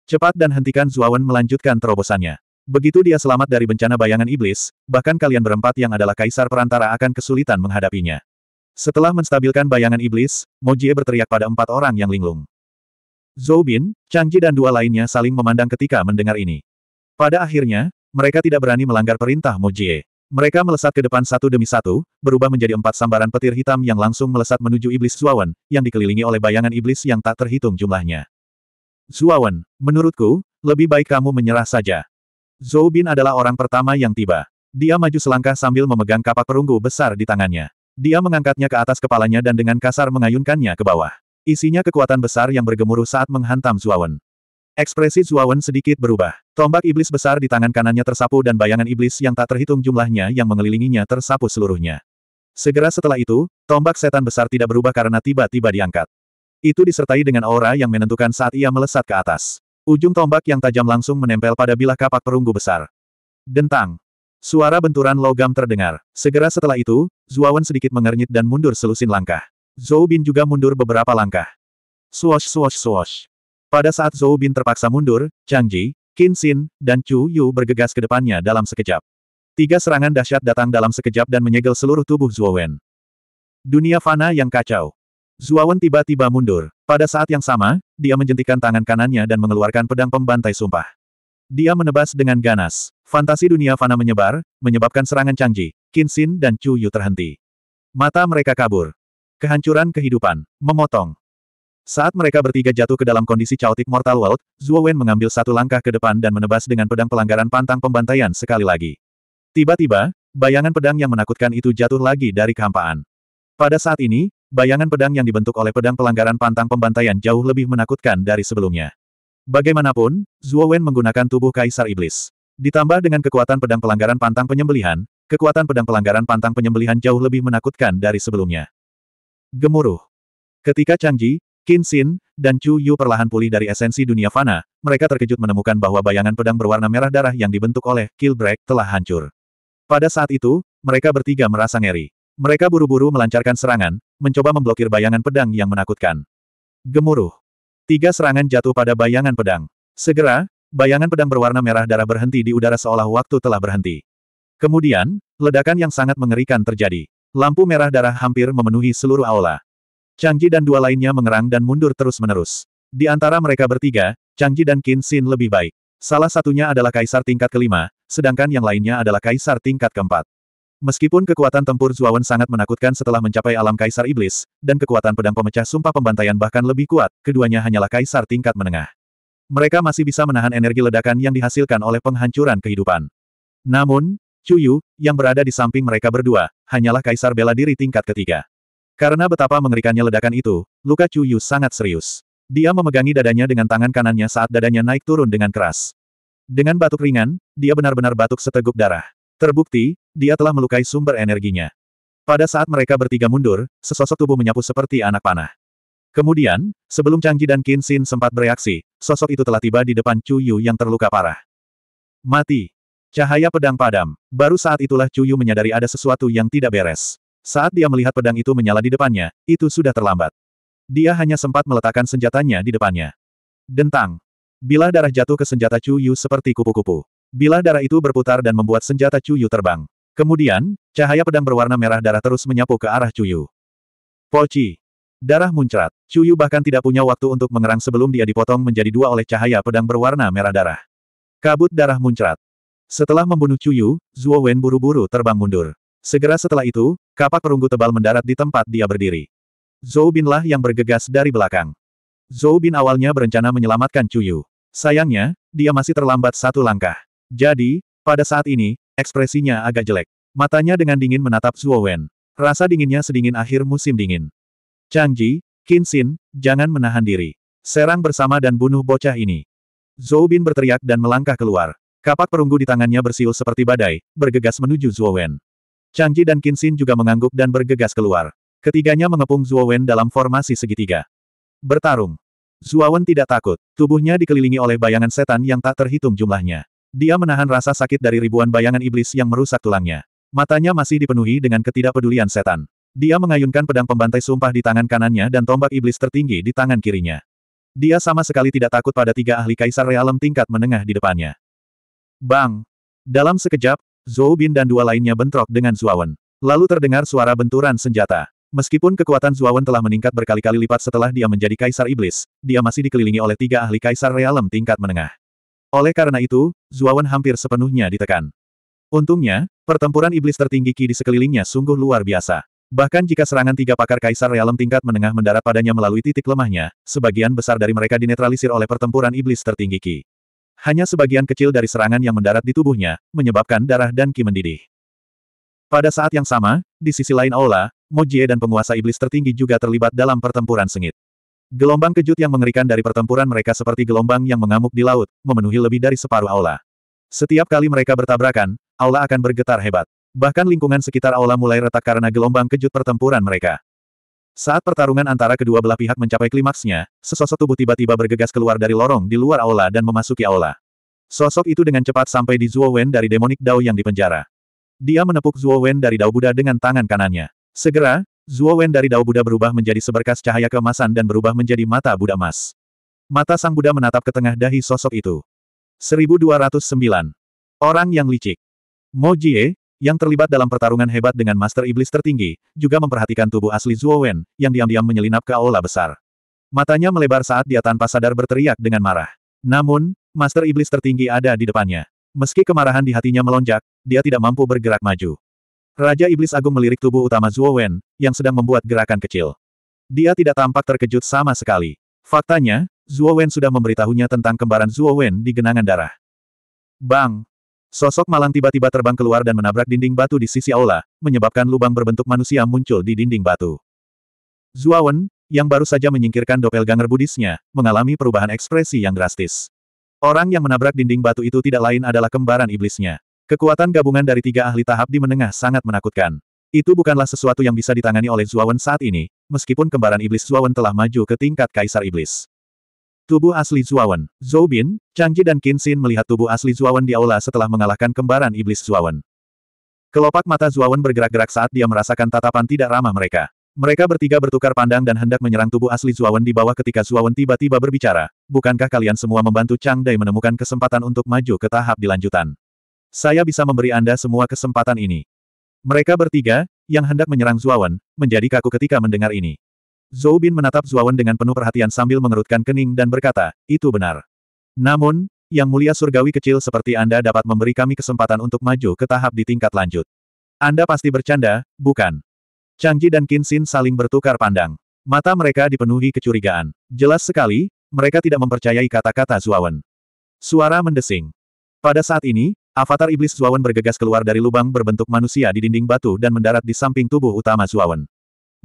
S1: Cepat dan hentikan Zuawan melanjutkan terobosannya. Begitu dia selamat dari bencana bayangan iblis, bahkan kalian berempat yang adalah kaisar perantara akan kesulitan menghadapinya. Setelah menstabilkan bayangan iblis, Mojie berteriak pada empat orang yang linglung. Zhou Bin, Changji dan dua lainnya saling memandang ketika mendengar ini. Pada akhirnya, mereka tidak berani melanggar perintah Mojie. Mereka melesat ke depan satu demi satu, berubah menjadi empat sambaran petir hitam yang langsung melesat menuju iblis Zuawan, yang dikelilingi oleh bayangan iblis yang tak terhitung jumlahnya. Zuawan, menurutku, lebih baik kamu menyerah saja. Zhou Bin adalah orang pertama yang tiba. Dia maju selangkah sambil memegang kapak perunggu besar di tangannya. Dia mengangkatnya ke atas kepalanya dan dengan kasar mengayunkannya ke bawah. Isinya kekuatan besar yang bergemuruh saat menghantam Zuawan. Ekspresi Zuawan sedikit berubah. Tombak iblis besar di tangan kanannya tersapu dan bayangan iblis yang tak terhitung jumlahnya yang mengelilinginya tersapu seluruhnya. Segera setelah itu, tombak setan besar tidak berubah karena tiba-tiba diangkat. Itu disertai dengan aura yang menentukan saat ia melesat ke atas. Ujung tombak yang tajam langsung menempel pada bilah kapak perunggu besar. Dentang. Suara benturan logam terdengar. Segera setelah itu, Zuawan sedikit mengernyit dan mundur selusin langkah. Zhou Bin juga mundur beberapa langkah. Swosh swosh swosh. Pada saat Zhou Bin terpaksa mundur, Chang Ji, Qin Xin, dan Chu Yu bergegas ke depannya dalam sekejap. Tiga serangan dahsyat datang dalam sekejap dan menyegel seluruh tubuh Zuawan. Dunia fana yang kacau. Zuawan tiba-tiba mundur. Pada saat yang sama, dia menjentikan tangan kanannya dan mengeluarkan pedang pembantai sumpah. Dia menebas dengan ganas. Fantasi dunia fana menyebar, menyebabkan serangan Changji, Kinsin dan Chu Yu terhenti. Mata mereka kabur. Kehancuran kehidupan. Memotong. Saat mereka bertiga jatuh ke dalam kondisi caotik Mortal World, Zhuo Wen mengambil satu langkah ke depan dan menebas dengan pedang pelanggaran pantang pembantaian sekali lagi. Tiba-tiba, bayangan pedang yang menakutkan itu jatuh lagi dari kehampaan. Pada saat ini, bayangan pedang yang dibentuk oleh pedang pelanggaran pantang pembantaian jauh lebih menakutkan dari sebelumnya. Bagaimanapun, Zhuo Wen menggunakan tubuh Kaisar Iblis. Ditambah dengan kekuatan pedang pelanggaran pantang penyembelihan, kekuatan pedang pelanggaran pantang penyembelihan jauh lebih menakutkan dari sebelumnya. Gemuruh. Ketika Chang Ji, Qin Xin, dan Chu Yu perlahan pulih dari esensi dunia fana, mereka terkejut menemukan bahwa bayangan pedang berwarna merah darah yang dibentuk oleh Killbreak telah hancur. Pada saat itu, mereka bertiga merasa ngeri. Mereka buru-buru melancarkan serangan, mencoba memblokir bayangan pedang yang menakutkan. Gemuruh. Tiga serangan jatuh pada bayangan pedang. Segera, bayangan pedang berwarna merah darah berhenti di udara seolah waktu telah berhenti. Kemudian, ledakan yang sangat mengerikan terjadi. Lampu merah darah hampir memenuhi seluruh aula. Changji dan dua lainnya mengerang dan mundur terus-menerus. Di antara mereka bertiga, Changji dan Qin Xin lebih baik. Salah satunya adalah kaisar tingkat kelima, sedangkan yang lainnya adalah kaisar tingkat keempat. Meskipun kekuatan tempur Zuawan sangat menakutkan setelah mencapai alam Kaisar Iblis, dan kekuatan pedang pemecah sumpah pembantaian bahkan lebih kuat, keduanya hanyalah Kaisar tingkat menengah. Mereka masih bisa menahan energi ledakan yang dihasilkan oleh penghancuran kehidupan. Namun, Cuyu, yang berada di samping mereka berdua, hanyalah Kaisar bela diri tingkat ketiga. Karena betapa mengerikannya ledakan itu, luka Cuyu sangat serius. Dia memegangi dadanya dengan tangan kanannya saat dadanya naik turun dengan keras. Dengan batuk ringan, dia benar-benar batuk seteguk darah. Terbukti, dia telah melukai sumber energinya. Pada saat mereka bertiga mundur, sesosok tubuh menyapu seperti anak panah. Kemudian, sebelum Changji dan Qin sempat bereaksi, sosok itu telah tiba di depan Yu yang terluka parah. Mati. Cahaya pedang padam. Baru saat itulah Yu menyadari ada sesuatu yang tidak beres. Saat dia melihat pedang itu menyala di depannya, itu sudah terlambat. Dia hanya sempat meletakkan senjatanya di depannya. Dentang. Bilah darah jatuh ke senjata Yu seperti kupu-kupu. Bilah darah itu berputar dan membuat senjata Yu terbang. Kemudian, cahaya pedang berwarna merah darah terus menyapu ke arah Cuyu. Poci. Darah muncrat. Cuyu bahkan tidak punya waktu untuk mengerang sebelum dia dipotong menjadi dua oleh cahaya pedang berwarna merah darah. Kabut darah muncrat. Setelah membunuh Cuyu, Zuo Wen buru-buru terbang mundur. Segera setelah itu, kapak perunggu tebal mendarat di tempat dia berdiri. Zhou Binlah yang bergegas dari belakang. Zhou Bin awalnya berencana menyelamatkan Cuyu. Sayangnya, dia masih terlambat satu langkah. Jadi, pada saat ini, Ekspresinya agak jelek. Matanya dengan dingin menatap Zuo Wen. Rasa dinginnya sedingin akhir musim dingin. Chang Ji, Qin Xin, jangan menahan diri. Serang bersama dan bunuh bocah ini. Zhou Bin berteriak dan melangkah keluar. Kapak perunggu di tangannya bersiul seperti badai, bergegas menuju Zuo Wen. Chang Ji dan Qin Xin juga mengangguk dan bergegas keluar. Ketiganya mengepung Zuo Wen dalam formasi segitiga. Bertarung. Wen tidak takut, tubuhnya dikelilingi oleh bayangan setan yang tak terhitung jumlahnya. Dia menahan rasa sakit dari ribuan bayangan iblis yang merusak tulangnya. Matanya masih dipenuhi dengan ketidakpedulian setan. Dia mengayunkan pedang pembantai sumpah di tangan kanannya dan tombak iblis tertinggi di tangan kirinya. Dia sama sekali tidak takut pada tiga ahli kaisar realem tingkat menengah di depannya. Bang! Dalam sekejap, Zhou Bin dan dua lainnya bentrok dengan Zuawan. Lalu terdengar suara benturan senjata. Meskipun kekuatan Zuawan telah meningkat berkali-kali lipat setelah dia menjadi kaisar iblis, dia masih dikelilingi oleh tiga ahli kaisar realem tingkat menengah. Oleh karena itu, Zuawan hampir sepenuhnya ditekan. Untungnya, pertempuran iblis tertinggi Ki di sekelilingnya sungguh luar biasa. Bahkan jika serangan tiga pakar kaisar realem tingkat menengah mendarat padanya melalui titik lemahnya, sebagian besar dari mereka dinetralisir oleh pertempuran iblis tertinggi Ki. Hanya sebagian kecil dari serangan yang mendarat di tubuhnya, menyebabkan darah dan Qi mendidih. Pada saat yang sama, di sisi lain Aula, Mojie dan penguasa iblis tertinggi juga terlibat dalam pertempuran sengit. Gelombang kejut yang mengerikan dari pertempuran mereka seperti gelombang yang mengamuk di laut, memenuhi lebih dari separuh aula. Setiap kali mereka bertabrakan, aula akan bergetar hebat. Bahkan lingkungan sekitar aula mulai retak karena gelombang kejut pertempuran mereka. Saat pertarungan antara kedua belah pihak mencapai klimaksnya, sesosok tubuh tiba-tiba bergegas keluar dari lorong di luar aula dan memasuki aula. Sosok itu dengan cepat sampai di Zhuo Wen dari Demonik Dao yang dipenjara. Dia menepuk Zhuo Wen dari Dao Buddha dengan tangan kanannya. Segera, Zuo Wen dari Dao Buddha berubah menjadi seberkas cahaya keemasan dan berubah menjadi mata Buddha emas. Mata Sang Buddha menatap ke tengah dahi sosok itu. 1209. Orang yang licik. Mo Jie, yang terlibat dalam pertarungan hebat dengan Master Iblis tertinggi, juga memperhatikan tubuh asli Zuo Wen, yang diam-diam menyelinap ke aula besar. Matanya melebar saat dia tanpa sadar berteriak dengan marah. Namun, Master Iblis tertinggi ada di depannya. Meski kemarahan di hatinya melonjak, dia tidak mampu bergerak maju. Raja Iblis Agung melirik tubuh utama Zuo Wen, yang sedang membuat gerakan kecil. Dia tidak tampak terkejut sama sekali. Faktanya, Zuo Wen sudah memberitahunya tentang kembaran Zuo Wen di genangan darah. Bang! Sosok malang tiba-tiba terbang keluar dan menabrak dinding batu di sisi aula, menyebabkan lubang berbentuk manusia muncul di dinding batu. Zuo Wen, yang baru saja menyingkirkan doppelganger budisnya, mengalami perubahan ekspresi yang drastis. Orang yang menabrak dinding batu itu tidak lain adalah kembaran iblisnya. Kekuatan gabungan dari tiga ahli tahap di menengah sangat menakutkan. Itu bukanlah sesuatu yang bisa ditangani oleh Zuawan saat ini, meskipun kembaran iblis Zuawan telah maju ke tingkat kaisar iblis. Tubuh asli Zuawan, Zhou Bin, Changji dan Qin Xin melihat tubuh asli Zuawan di aula setelah mengalahkan kembaran iblis Zuawan. Kelopak mata Zuawan bergerak-gerak saat dia merasakan tatapan tidak ramah mereka. Mereka bertiga bertukar pandang dan hendak menyerang tubuh asli Zuawan di bawah ketika Zuawan tiba-tiba berbicara, bukankah kalian semua membantu Chang Dai menemukan kesempatan untuk maju ke tahap dilanjutan? Saya bisa memberi Anda semua kesempatan ini. Mereka bertiga, yang hendak menyerang Zuawan, menjadi kaku ketika mendengar ini. Zhou Bin menatap Zuawan dengan penuh perhatian sambil mengerutkan kening dan berkata, itu benar. Namun, yang mulia surgawi kecil seperti Anda dapat memberi kami kesempatan untuk maju ke tahap di tingkat lanjut. Anda pasti bercanda, bukan? Changji dan Kinsin saling bertukar pandang. Mata mereka dipenuhi kecurigaan. Jelas sekali, mereka tidak mempercayai kata-kata Zuawan. Suara mendesing. Pada saat ini, Avatar Iblis Zuawan bergegas keluar dari lubang berbentuk manusia di dinding batu dan mendarat di samping tubuh utama Zuawan.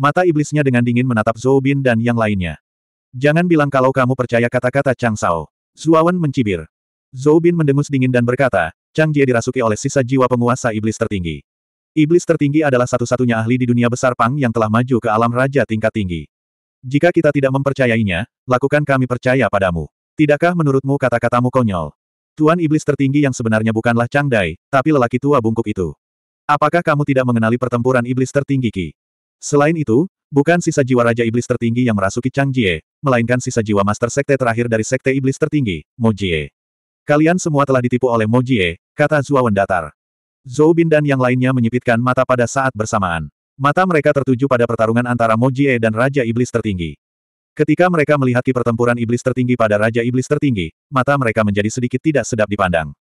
S1: Mata iblisnya dengan dingin menatap Zhou Bin dan yang lainnya. Jangan bilang kalau kamu percaya kata-kata Chang Sao. Zuawan mencibir. Zhou Bin mendengus dingin dan berkata, Chang Jie dirasuki oleh sisa jiwa penguasa iblis tertinggi. Iblis tertinggi adalah satu-satunya ahli di dunia besar Pang yang telah maju ke alam raja tingkat tinggi. Jika kita tidak mempercayainya, lakukan kami percaya padamu. Tidakkah menurutmu kata-katamu konyol? Tuan Iblis tertinggi yang sebenarnya bukanlah Chang Dai, tapi lelaki tua bungkuk itu. Apakah kamu tidak mengenali pertempuran Iblis tertinggi Ki? Selain itu, bukan sisa jiwa Raja Iblis tertinggi yang merasuki Chang Jie, melainkan sisa jiwa Master Sekte terakhir dari Sekte Iblis tertinggi, Mo Jie. Kalian semua telah ditipu oleh Mo Jie, kata Wen Datar. Zhou Bin dan yang lainnya menyipitkan mata pada saat bersamaan. Mata mereka tertuju pada pertarungan antara Mo Jie dan Raja Iblis tertinggi. Ketika mereka melihat ki pertempuran iblis tertinggi pada Raja Iblis tertinggi, mata mereka menjadi sedikit tidak sedap dipandang.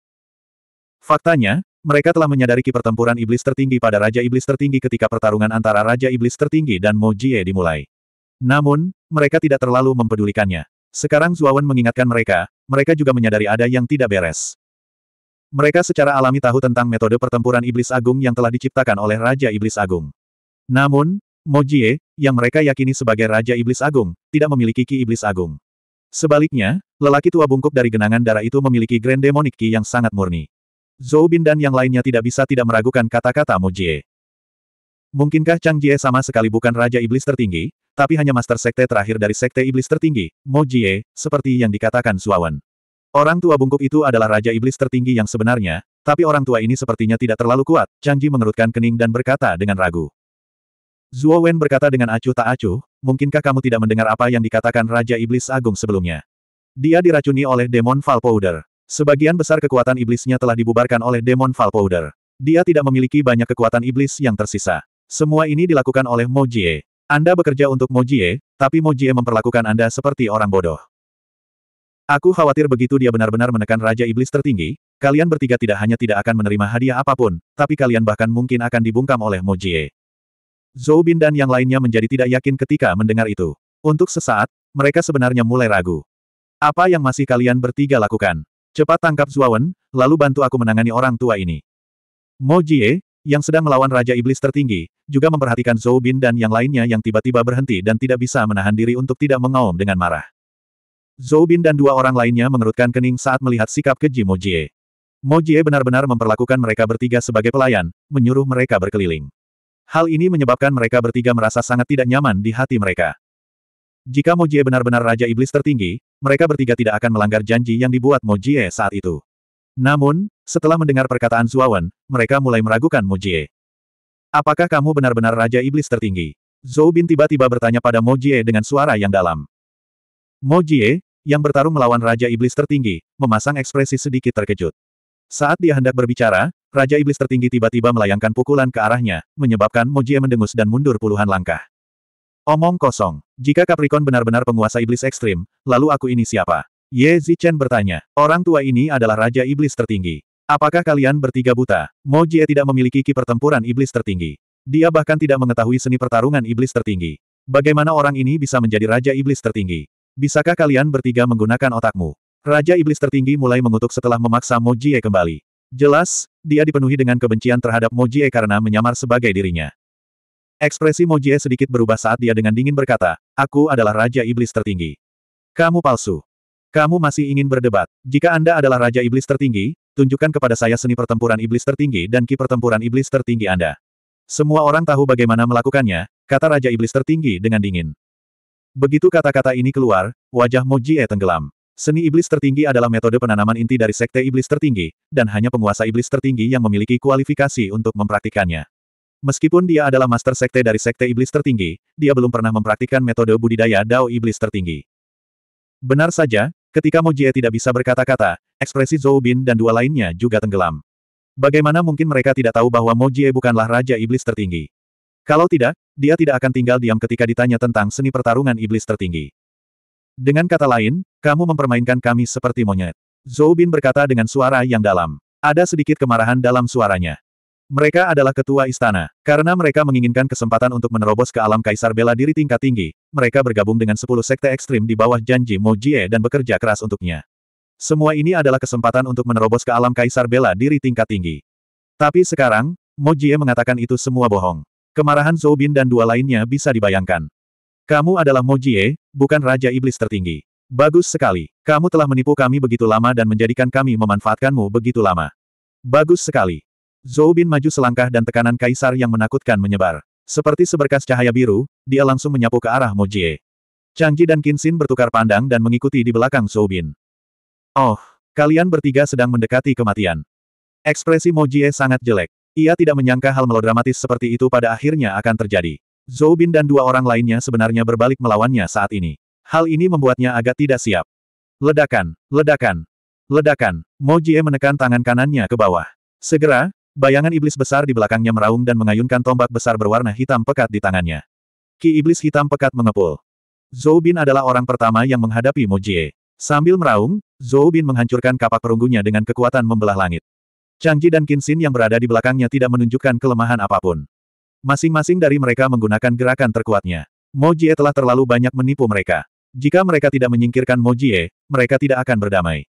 S1: Faktanya, mereka telah menyadari ki pertempuran iblis tertinggi pada Raja Iblis tertinggi ketika pertarungan antara Raja Iblis tertinggi dan Mo Jie dimulai. Namun, mereka tidak terlalu mempedulikannya. Sekarang Zuawan mengingatkan mereka, mereka juga menyadari ada yang tidak beres. Mereka secara alami tahu tentang metode pertempuran iblis agung yang telah diciptakan oleh Raja Iblis Agung. Namun, Mojie, yang mereka yakini sebagai Raja Iblis Agung, tidak memiliki Ki Iblis Agung. Sebaliknya, lelaki tua bungkuk dari genangan darah itu memiliki Grand Demonic Ki yang sangat murni. Zhou Bin dan yang lainnya tidak bisa tidak meragukan kata-kata Mojie. Mungkinkah Chang Jie sama sekali bukan Raja Iblis tertinggi, tapi hanya Master Sekte terakhir dari Sekte Iblis tertinggi, Mojie, seperti yang dikatakan Suawan. Orang tua bungkuk itu adalah Raja Iblis tertinggi yang sebenarnya, tapi orang tua ini sepertinya tidak terlalu kuat, Chang Ji mengerutkan kening dan berkata dengan ragu. Zuo Wen berkata dengan acuh tak acuh, mungkinkah kamu tidak mendengar apa yang dikatakan Raja Iblis Agung sebelumnya? Dia diracuni oleh Demon Powder. Sebagian besar kekuatan iblisnya telah dibubarkan oleh Demon Powder. Dia tidak memiliki banyak kekuatan iblis yang tersisa. Semua ini dilakukan oleh Mo Jie. Anda bekerja untuk Mo Jie, tapi Mo Jie memperlakukan Anda seperti orang bodoh. Aku khawatir begitu dia benar-benar menekan Raja Iblis tertinggi, kalian bertiga tidak hanya tidak akan menerima hadiah apapun, tapi kalian bahkan mungkin akan dibungkam oleh Mo Jie. Zhou Bin dan yang lainnya menjadi tidak yakin ketika mendengar itu. Untuk sesaat, mereka sebenarnya mulai ragu. Apa yang masih kalian bertiga lakukan? Cepat tangkap Zuawan, lalu bantu aku menangani orang tua ini. Mo Jie, yang sedang melawan Raja Iblis tertinggi, juga memperhatikan Zhou Bin dan yang lainnya yang tiba-tiba berhenti dan tidak bisa menahan diri untuk tidak mengaum dengan marah. Zhou Bin dan dua orang lainnya mengerutkan kening saat melihat sikap keji Mo Jie. Mo Jie benar-benar memperlakukan mereka bertiga sebagai pelayan, menyuruh mereka berkeliling. Hal ini menyebabkan mereka bertiga merasa sangat tidak nyaman di hati mereka. Jika Mojie benar-benar Raja Iblis tertinggi, mereka bertiga tidak akan melanggar janji yang dibuat Mojie saat itu. Namun, setelah mendengar perkataan Zuawan, mereka mulai meragukan Mojie. Apakah kamu benar-benar Raja Iblis tertinggi? Zhou Bin tiba-tiba bertanya pada Mojie dengan suara yang dalam. Mojie, yang bertarung melawan Raja Iblis tertinggi, memasang ekspresi sedikit terkejut. Saat dia hendak berbicara, Raja Iblis tertinggi tiba-tiba melayangkan pukulan ke arahnya, menyebabkan Mojie mendengus dan mundur puluhan langkah. Omong kosong. Jika Capricorn benar-benar penguasa iblis ekstrim, lalu aku ini siapa? Ye Zichen bertanya. Orang tua ini adalah Raja Iblis tertinggi. Apakah kalian bertiga buta? Mojie tidak memiliki ki pertempuran iblis tertinggi. Dia bahkan tidak mengetahui seni pertarungan iblis tertinggi. Bagaimana orang ini bisa menjadi Raja Iblis tertinggi? Bisakah kalian bertiga menggunakan otakmu? Raja Iblis tertinggi mulai mengutuk setelah memaksa Mojie kembali. Jelas, dia dipenuhi dengan kebencian terhadap Mojie karena menyamar sebagai dirinya. Ekspresi Mojie sedikit berubah saat dia dengan dingin berkata, Aku adalah Raja Iblis tertinggi. Kamu palsu. Kamu masih ingin berdebat. Jika Anda adalah Raja Iblis tertinggi, tunjukkan kepada saya seni pertempuran iblis tertinggi dan ki pertempuran iblis tertinggi Anda. Semua orang tahu bagaimana melakukannya, kata Raja Iblis tertinggi dengan dingin. Begitu kata-kata ini keluar, wajah Mojie tenggelam. Seni iblis tertinggi adalah metode penanaman inti dari sekte iblis tertinggi, dan hanya penguasa iblis tertinggi yang memiliki kualifikasi untuk mempraktikannya. Meskipun dia adalah master sekte dari sekte iblis tertinggi, dia belum pernah mempraktikkan metode budidaya Dao iblis tertinggi. Benar saja, ketika Mo Jie tidak bisa berkata-kata, ekspresi Zhou Bin dan dua lainnya juga tenggelam. Bagaimana mungkin mereka tidak tahu bahwa Mo Jie bukanlah raja iblis tertinggi? Kalau tidak, dia tidak akan tinggal diam ketika ditanya tentang seni pertarungan iblis tertinggi. Dengan kata lain, kamu mempermainkan kami seperti monyet. Zhou Bin berkata dengan suara yang dalam. Ada sedikit kemarahan dalam suaranya. Mereka adalah ketua istana. Karena mereka menginginkan kesempatan untuk menerobos ke alam kaisar bela diri tingkat tinggi, mereka bergabung dengan 10 sekte ekstrim di bawah janji Mo Jie dan bekerja keras untuknya. Semua ini adalah kesempatan untuk menerobos ke alam kaisar bela diri tingkat tinggi. Tapi sekarang, Mo Jie mengatakan itu semua bohong. Kemarahan Zhou Bin dan dua lainnya bisa dibayangkan. Kamu adalah Mojie, bukan Raja Iblis tertinggi. Bagus sekali. Kamu telah menipu kami begitu lama dan menjadikan kami memanfaatkanmu begitu lama. Bagus sekali. Zhou Bin maju selangkah dan tekanan kaisar yang menakutkan menyebar. Seperti seberkas cahaya biru, dia langsung menyapu ke arah Mojie. Changji dan Kinsin bertukar pandang dan mengikuti di belakang Zhou Bin. Oh, kalian bertiga sedang mendekati kematian. Ekspresi Mojie sangat jelek. Ia tidak menyangka hal melodramatis seperti itu pada akhirnya akan terjadi. Zhou Bin dan dua orang lainnya sebenarnya berbalik melawannya saat ini. Hal ini membuatnya agak tidak siap. Ledakan, ledakan, ledakan. Mo Jie menekan tangan kanannya ke bawah. Segera, bayangan iblis besar di belakangnya meraung dan mengayunkan tombak besar berwarna hitam pekat di tangannya. Ki iblis hitam pekat mengepul. Zhou Bin adalah orang pertama yang menghadapi Mo Jie. Sambil meraung, Zhou Bin menghancurkan kapak perunggunya dengan kekuatan membelah langit. Changji dan Kinsin yang berada di belakangnya tidak menunjukkan kelemahan apapun. Masing-masing dari mereka menggunakan gerakan terkuatnya. Mojie telah terlalu banyak menipu mereka. Jika mereka tidak menyingkirkan Mojie, mereka tidak akan berdamai.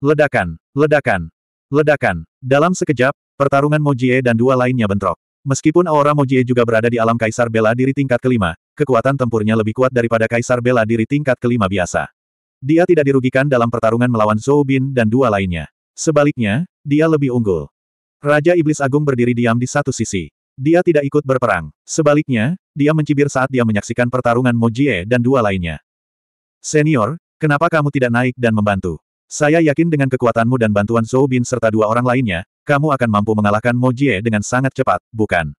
S1: Ledakan, ledakan, ledakan. Dalam sekejap, pertarungan Mojie dan dua lainnya bentrok. Meskipun aura Mojie juga berada di alam Kaisar Bela Diri tingkat kelima, kekuatan tempurnya lebih kuat daripada Kaisar Bela Diri tingkat kelima biasa. Dia tidak dirugikan dalam pertarungan melawan Zhou Bin dan dua lainnya. Sebaliknya, dia lebih unggul. Raja Iblis Agung berdiri diam di satu sisi. Dia tidak ikut berperang. Sebaliknya, dia mencibir saat dia menyaksikan pertarungan Mojie dan dua lainnya. Senior, kenapa kamu tidak naik dan membantu? Saya yakin dengan kekuatanmu dan bantuan Zhou Bin serta dua orang lainnya, kamu akan mampu mengalahkan Mojie dengan sangat cepat, bukan?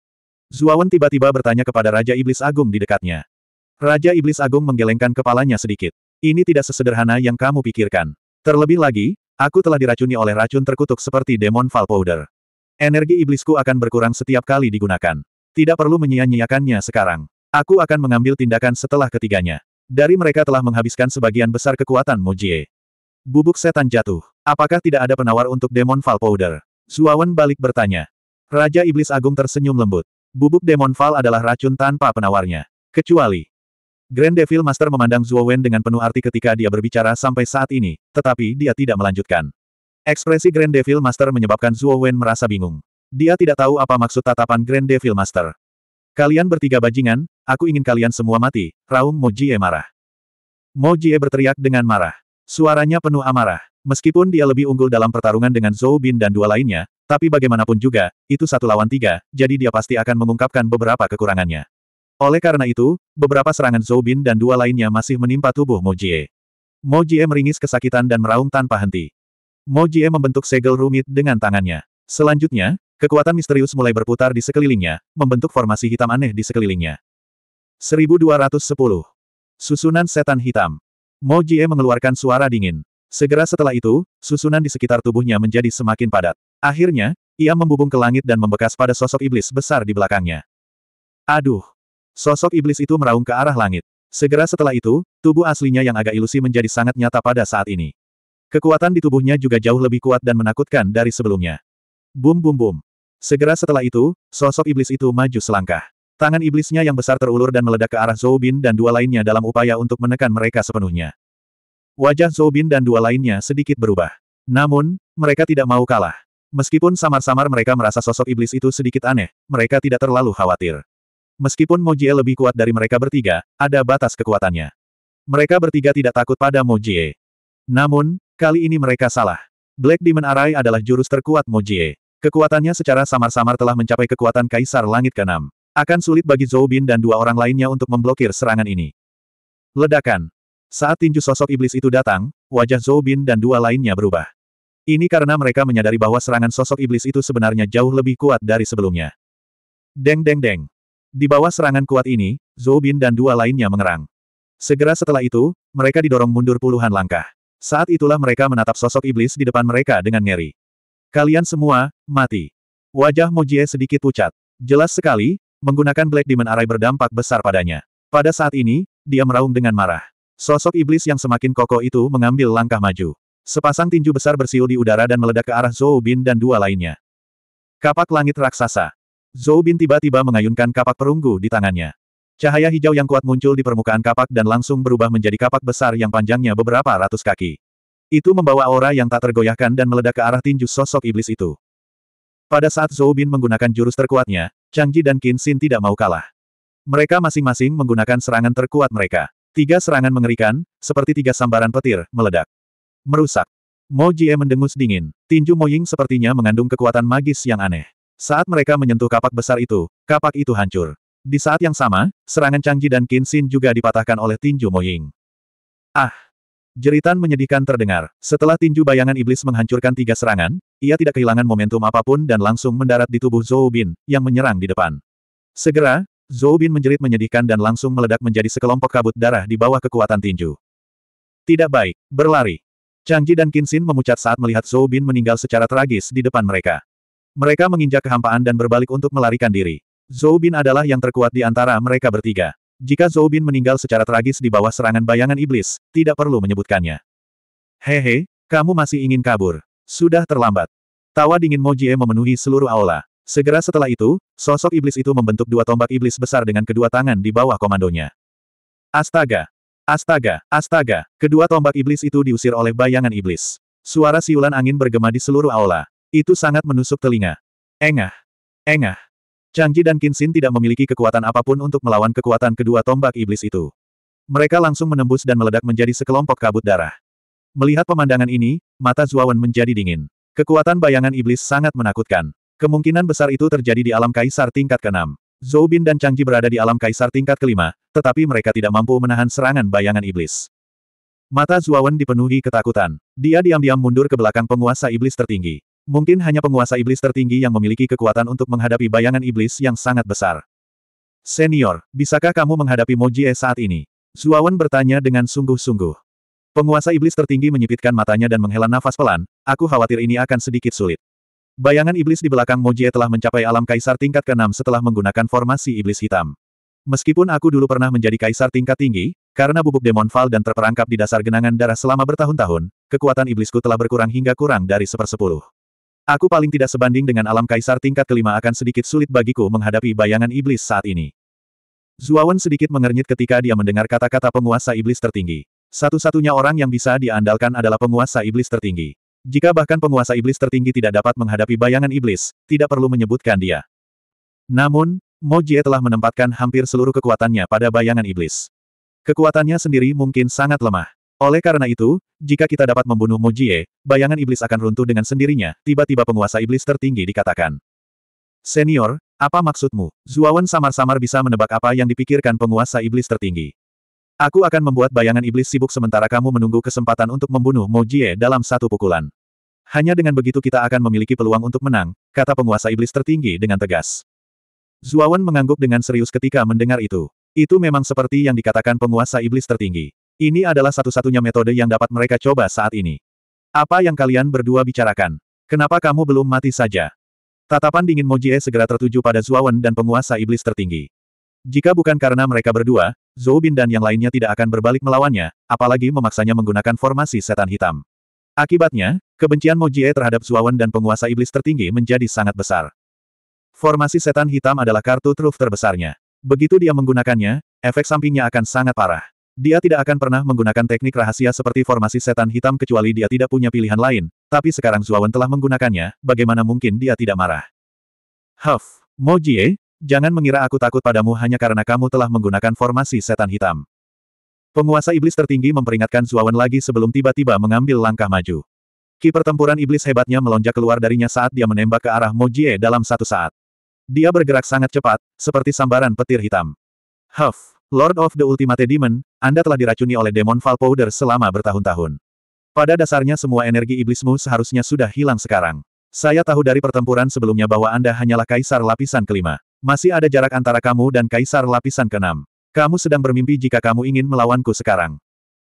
S1: Zuawan tiba-tiba bertanya kepada Raja Iblis Agung di dekatnya. Raja Iblis Agung menggelengkan kepalanya sedikit. Ini tidak sesederhana yang kamu pikirkan. Terlebih lagi, Aku telah diracuni oleh racun terkutuk seperti demon Fall Powder. Energi iblisku akan berkurang setiap kali digunakan. Tidak perlu menyia-nyiakannya sekarang. Aku akan mengambil tindakan setelah ketiganya. Dari mereka telah menghabiskan sebagian besar kekuatan Mojie. Bubuk setan jatuh. Apakah tidak ada penawar untuk Demon Fall Powder? Zuawan balik bertanya. Raja Iblis Agung tersenyum lembut. Bubuk Demon Fall adalah racun tanpa penawarnya. Kecuali. Grand Devil Master memandang Zuawan dengan penuh arti ketika dia berbicara sampai saat ini, tetapi dia tidak melanjutkan. Ekspresi Grand Devil Master menyebabkan Zuo Wen merasa bingung. Dia tidak tahu apa maksud tatapan Grand Devil Master. Kalian bertiga bajingan, aku ingin kalian semua mati, Raung Mo Jie marah. Mo Jie berteriak dengan marah. Suaranya penuh amarah. Meskipun dia lebih unggul dalam pertarungan dengan Zhou Bin dan dua lainnya, tapi bagaimanapun juga, itu satu lawan tiga, jadi dia pasti akan mengungkapkan beberapa kekurangannya. Oleh karena itu, beberapa serangan Zhou Bin dan dua lainnya masih menimpa tubuh Mo Jie. Mo Jie meringis kesakitan dan meraung tanpa henti. Mo Jie membentuk segel rumit dengan tangannya. Selanjutnya, kekuatan misterius mulai berputar di sekelilingnya, membentuk formasi hitam aneh di sekelilingnya. 1210. Susunan Setan Hitam. Mo Jie mengeluarkan suara dingin. Segera setelah itu, susunan di sekitar tubuhnya menjadi semakin padat. Akhirnya, ia membubung ke langit dan membekas pada sosok iblis besar di belakangnya. Aduh! Sosok iblis itu meraung ke arah langit. Segera setelah itu, tubuh aslinya yang agak ilusi menjadi sangat nyata pada saat ini. Kekuatan di tubuhnya juga jauh lebih kuat dan menakutkan dari sebelumnya. Bum bum bum. Segera setelah itu, sosok iblis itu maju selangkah. Tangan iblisnya yang besar terulur dan meledak ke arah Zhou Bin dan dua lainnya dalam upaya untuk menekan mereka sepenuhnya. Wajah Zhou Bin dan dua lainnya sedikit berubah. Namun, mereka tidak mau kalah. Meskipun samar-samar mereka merasa sosok iblis itu sedikit aneh, mereka tidak terlalu khawatir. Meskipun Mojie lebih kuat dari mereka bertiga, ada batas kekuatannya. Mereka bertiga tidak takut pada Mojie. Namun, Kali ini mereka salah. Black Demon Array adalah jurus terkuat Mojie. Kekuatannya secara samar-samar telah mencapai kekuatan Kaisar Langit ke-6. Akan sulit bagi Zhou Bin dan dua orang lainnya untuk memblokir serangan ini. Ledakan. Saat tinju sosok iblis itu datang, wajah Zhou Bin dan dua lainnya berubah. Ini karena mereka menyadari bahwa serangan sosok iblis itu sebenarnya jauh lebih kuat dari sebelumnya. Deng deng deng. Di bawah serangan kuat ini, Zhou Bin dan dua lainnya mengerang. Segera setelah itu, mereka didorong mundur puluhan langkah. Saat itulah mereka menatap sosok iblis di depan mereka dengan ngeri. Kalian semua, mati. Wajah Mojie sedikit pucat. Jelas sekali, menggunakan Black Demon Array berdampak besar padanya. Pada saat ini, dia meraung dengan marah. Sosok iblis yang semakin kokoh itu mengambil langkah maju. Sepasang tinju besar bersiul di udara dan meledak ke arah Zhou Bin dan dua lainnya. Kapak langit raksasa. Zhou Bin tiba-tiba mengayunkan kapak perunggu di tangannya. Cahaya hijau yang kuat muncul di permukaan kapak dan langsung berubah menjadi kapak besar yang panjangnya beberapa ratus kaki. Itu membawa aura yang tak tergoyahkan dan meledak ke arah tinju sosok iblis itu. Pada saat Zhou Bin menggunakan jurus terkuatnya, Chang Ji dan Qin Xin tidak mau kalah. Mereka masing-masing menggunakan serangan terkuat mereka. Tiga serangan mengerikan, seperti tiga sambaran petir, meledak. Merusak. Mo Jie mendengus dingin. Tinju Mo Ying sepertinya mengandung kekuatan magis yang aneh. Saat mereka menyentuh kapak besar itu, kapak itu hancur. Di saat yang sama, serangan Changji dan Kinsin juga dipatahkan oleh tinju Moying. Ah! Jeritan menyedihkan terdengar. Setelah tinju bayangan iblis menghancurkan tiga serangan, ia tidak kehilangan momentum apapun dan langsung mendarat di tubuh Zhou Bin, yang menyerang di depan. Segera, Zhou Bin menjerit menyedihkan dan langsung meledak menjadi sekelompok kabut darah di bawah kekuatan tinju. Tidak baik, berlari. Changji dan Kinsin memucat saat melihat Zhou Bin meninggal secara tragis di depan mereka. Mereka menginjak kehampaan dan berbalik untuk melarikan diri. Zhou Bin adalah yang terkuat di antara mereka bertiga. Jika Zhou Bin meninggal secara tragis di bawah serangan bayangan iblis, tidak perlu menyebutkannya. Hehe, kamu masih ingin kabur. Sudah terlambat. Tawa dingin Mojie memenuhi seluruh aula. Segera setelah itu, sosok iblis itu membentuk dua tombak iblis besar dengan kedua tangan di bawah komandonya. Astaga! Astaga! Astaga! Kedua tombak iblis itu diusir oleh bayangan iblis. Suara siulan angin bergema di seluruh aula. Itu sangat menusuk telinga. Engah! Engah! Changji dan Kinsin tidak memiliki kekuatan apapun untuk melawan kekuatan kedua tombak iblis itu. Mereka langsung menembus dan meledak menjadi sekelompok kabut darah. Melihat pemandangan ini, mata Zuawan menjadi dingin. Kekuatan bayangan iblis sangat menakutkan. Kemungkinan besar itu terjadi di alam kaisar tingkat ke-6. Zhou Bin dan Changji berada di alam kaisar tingkat kelima, tetapi mereka tidak mampu menahan serangan bayangan iblis. Mata Zuawan dipenuhi ketakutan. Dia diam-diam mundur ke belakang penguasa iblis tertinggi. Mungkin hanya penguasa iblis tertinggi yang memiliki kekuatan untuk menghadapi bayangan iblis yang sangat besar. Senior, bisakah kamu menghadapi Mojie saat ini? Zuawan bertanya dengan sungguh-sungguh. Penguasa iblis tertinggi menyipitkan matanya dan menghela nafas pelan, aku khawatir ini akan sedikit sulit. Bayangan iblis di belakang Mojie telah mencapai alam kaisar tingkat ke-6 setelah menggunakan formasi iblis hitam. Meskipun aku dulu pernah menjadi kaisar tingkat tinggi, karena bubuk demon fal dan terperangkap di dasar genangan darah selama bertahun-tahun, kekuatan iblisku telah berkurang hingga kurang dari sepersepuluh. Aku paling tidak sebanding dengan alam kaisar tingkat kelima akan sedikit sulit bagiku menghadapi bayangan iblis saat ini. Zuawan sedikit mengernyit ketika dia mendengar kata-kata penguasa iblis tertinggi. Satu-satunya orang yang bisa diandalkan adalah penguasa iblis tertinggi. Jika bahkan penguasa iblis tertinggi tidak dapat menghadapi bayangan iblis, tidak perlu menyebutkan dia. Namun, Mojie telah menempatkan hampir seluruh kekuatannya pada bayangan iblis. Kekuatannya sendiri mungkin sangat lemah. Oleh karena itu, jika kita dapat membunuh Mojie, bayangan iblis akan runtuh dengan sendirinya, tiba-tiba penguasa iblis tertinggi dikatakan. Senior, apa maksudmu? Zuawan samar-samar bisa menebak apa yang dipikirkan penguasa iblis tertinggi. Aku akan membuat bayangan iblis sibuk sementara kamu menunggu kesempatan untuk membunuh Mojie dalam satu pukulan. Hanya dengan begitu kita akan memiliki peluang untuk menang, kata penguasa iblis tertinggi dengan tegas. Zuawan mengangguk dengan serius ketika mendengar itu. Itu memang seperti yang dikatakan penguasa iblis tertinggi. Ini adalah satu-satunya metode yang dapat mereka coba saat ini. Apa yang kalian berdua bicarakan? Kenapa kamu belum mati saja? Tatapan dingin Mojie segera tertuju pada Zuawan dan penguasa iblis tertinggi. Jika bukan karena mereka berdua, Zhou Bin dan yang lainnya tidak akan berbalik melawannya, apalagi memaksanya menggunakan formasi setan hitam. Akibatnya, kebencian Mojie terhadap Zuawan dan penguasa iblis tertinggi menjadi sangat besar. Formasi setan hitam adalah kartu truf terbesarnya. Begitu dia menggunakannya, efek sampingnya akan sangat parah. Dia tidak akan pernah menggunakan teknik rahasia seperti formasi setan hitam kecuali dia tidak punya pilihan lain, tapi sekarang Zuawan telah menggunakannya, bagaimana mungkin dia tidak marah? Huff, Mo Jie, jangan mengira aku takut padamu hanya karena kamu telah menggunakan formasi setan hitam. Penguasa iblis tertinggi memperingatkan Zuawan lagi sebelum tiba-tiba mengambil langkah maju. Ki pertempuran iblis hebatnya melonjak keluar darinya saat dia menembak ke arah Mo Jie dalam satu saat. Dia bergerak sangat cepat, seperti sambaran petir hitam. Huff, Lord of the Ultimate Demon, Anda telah diracuni oleh Demon Powder selama bertahun-tahun. Pada dasarnya semua energi iblismu seharusnya sudah hilang sekarang. Saya tahu dari pertempuran sebelumnya bahwa Anda hanyalah Kaisar Lapisan kelima. Masih ada jarak antara kamu dan Kaisar Lapisan keenam. Kamu sedang bermimpi jika kamu ingin melawanku sekarang.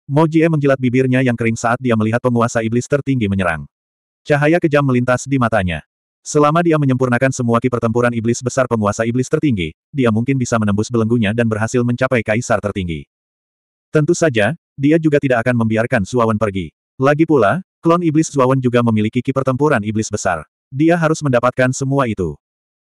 S1: Mojie menjilat bibirnya yang kering saat dia melihat penguasa iblis tertinggi menyerang. Cahaya kejam melintas di matanya. Selama dia menyempurnakan semua ki pertempuran iblis besar penguasa iblis tertinggi, dia mungkin bisa menembus belenggunya dan berhasil mencapai kaisar tertinggi. Tentu saja, dia juga tidak akan membiarkan Suawan pergi. Lagi pula, klon iblis Suawan juga memiliki ki pertempuran iblis besar. Dia harus mendapatkan semua itu.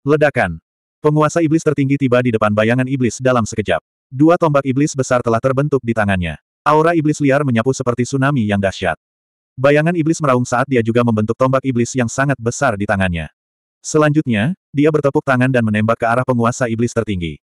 S1: Ledakan. Penguasa iblis tertinggi tiba di depan bayangan iblis dalam sekejap. Dua tombak iblis besar telah terbentuk di tangannya. Aura iblis liar menyapu seperti tsunami yang dahsyat. Bayangan iblis meraung saat dia juga membentuk tombak iblis yang sangat besar di tangannya. Selanjutnya, dia bertepuk tangan dan menembak ke arah penguasa iblis tertinggi.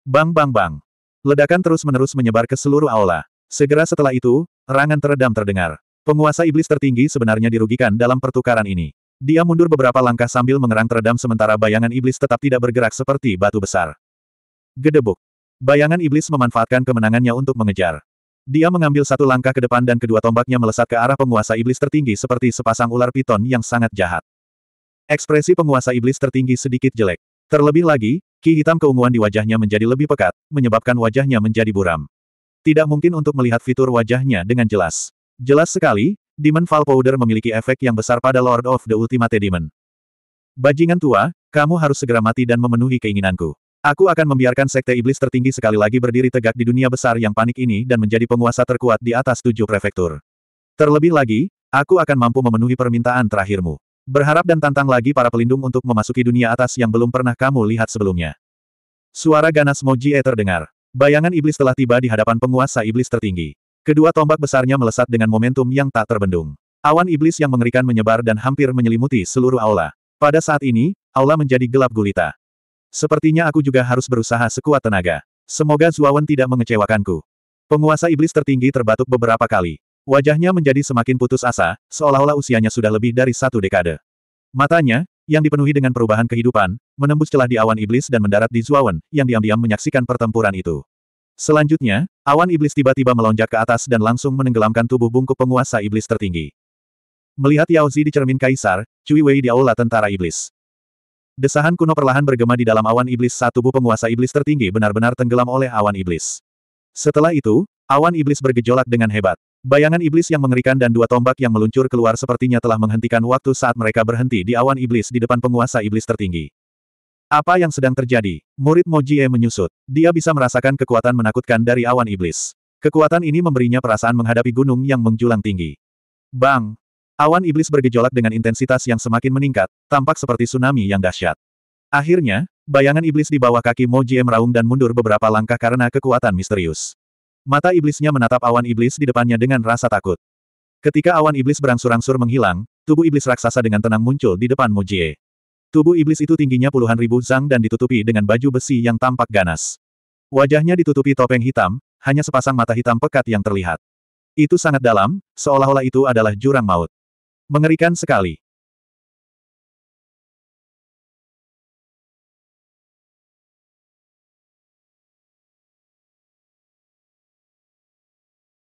S1: Bang bang bang. Ledakan terus-menerus menyebar ke seluruh aula. Segera setelah itu, rangan teredam terdengar. Penguasa iblis tertinggi sebenarnya dirugikan dalam pertukaran ini. Dia mundur beberapa langkah sambil mengerang teredam sementara bayangan iblis tetap tidak bergerak seperti batu besar. Gedebuk. Bayangan iblis memanfaatkan kemenangannya untuk mengejar. Dia mengambil satu langkah ke depan dan kedua tombaknya melesat ke arah penguasa iblis tertinggi seperti sepasang ular piton yang sangat jahat. Ekspresi penguasa iblis tertinggi sedikit jelek. Terlebih lagi, ki hitam keunguan di wajahnya menjadi lebih pekat, menyebabkan wajahnya menjadi buram. Tidak mungkin untuk melihat fitur wajahnya dengan jelas. Jelas sekali, Demon Fall Powder memiliki efek yang besar pada Lord of the Ultimate Demon. Bajingan tua, kamu harus segera mati dan memenuhi keinginanku. Aku akan membiarkan sekte iblis tertinggi sekali lagi berdiri tegak di dunia besar yang panik ini dan menjadi penguasa terkuat di atas tujuh prefektur. Terlebih lagi, aku akan mampu memenuhi permintaan terakhirmu. Berharap dan tantang lagi para pelindung untuk memasuki dunia atas yang belum pernah kamu lihat sebelumnya. Suara ganas Mojie terdengar. Bayangan iblis telah tiba di hadapan penguasa iblis tertinggi. Kedua tombak besarnya melesat dengan momentum yang tak terbendung. Awan iblis yang mengerikan menyebar dan hampir menyelimuti seluruh aula. Pada saat ini, aula menjadi gelap gulita. Sepertinya aku juga harus berusaha sekuat tenaga. Semoga Zuawan tidak mengecewakanku. Penguasa iblis tertinggi terbatuk beberapa kali. Wajahnya menjadi semakin putus asa, seolah-olah usianya sudah lebih dari satu dekade. Matanya, yang dipenuhi dengan perubahan kehidupan, menembus celah di awan iblis dan mendarat di Zuawan, yang diam-diam menyaksikan pertempuran itu. Selanjutnya, awan iblis tiba-tiba melonjak ke atas dan langsung menenggelamkan tubuh bungkuk penguasa iblis tertinggi. Melihat Yao Zi di cermin kaisar, Cui Wei di aula tentara iblis. Desahan kuno perlahan bergema di dalam awan iblis saat tubuh penguasa iblis tertinggi benar-benar tenggelam oleh awan iblis. Setelah itu, awan iblis bergejolak dengan hebat. Bayangan iblis yang mengerikan dan dua tombak yang meluncur keluar sepertinya telah menghentikan waktu saat mereka berhenti di awan iblis di depan penguasa iblis tertinggi. Apa yang sedang terjadi? Murid Mojie menyusut. Dia bisa merasakan kekuatan menakutkan dari awan iblis. Kekuatan ini memberinya perasaan menghadapi gunung yang menjulang tinggi. Bang! Awan iblis bergejolak dengan intensitas yang semakin meningkat, tampak seperti tsunami yang dahsyat. Akhirnya, bayangan iblis di bawah kaki Mojie meraung dan mundur beberapa langkah karena kekuatan misterius. Mata iblisnya menatap awan iblis di depannya dengan rasa takut. Ketika awan iblis berangsur-angsur menghilang, tubuh iblis raksasa dengan tenang muncul di depan Mojie. Tubuh iblis itu tingginya puluhan ribu zang dan ditutupi dengan baju besi yang tampak ganas. Wajahnya ditutupi topeng hitam, hanya sepasang mata hitam pekat yang terlihat. Itu sangat dalam, seolah-olah itu adalah jurang maut. Mengerikan sekali.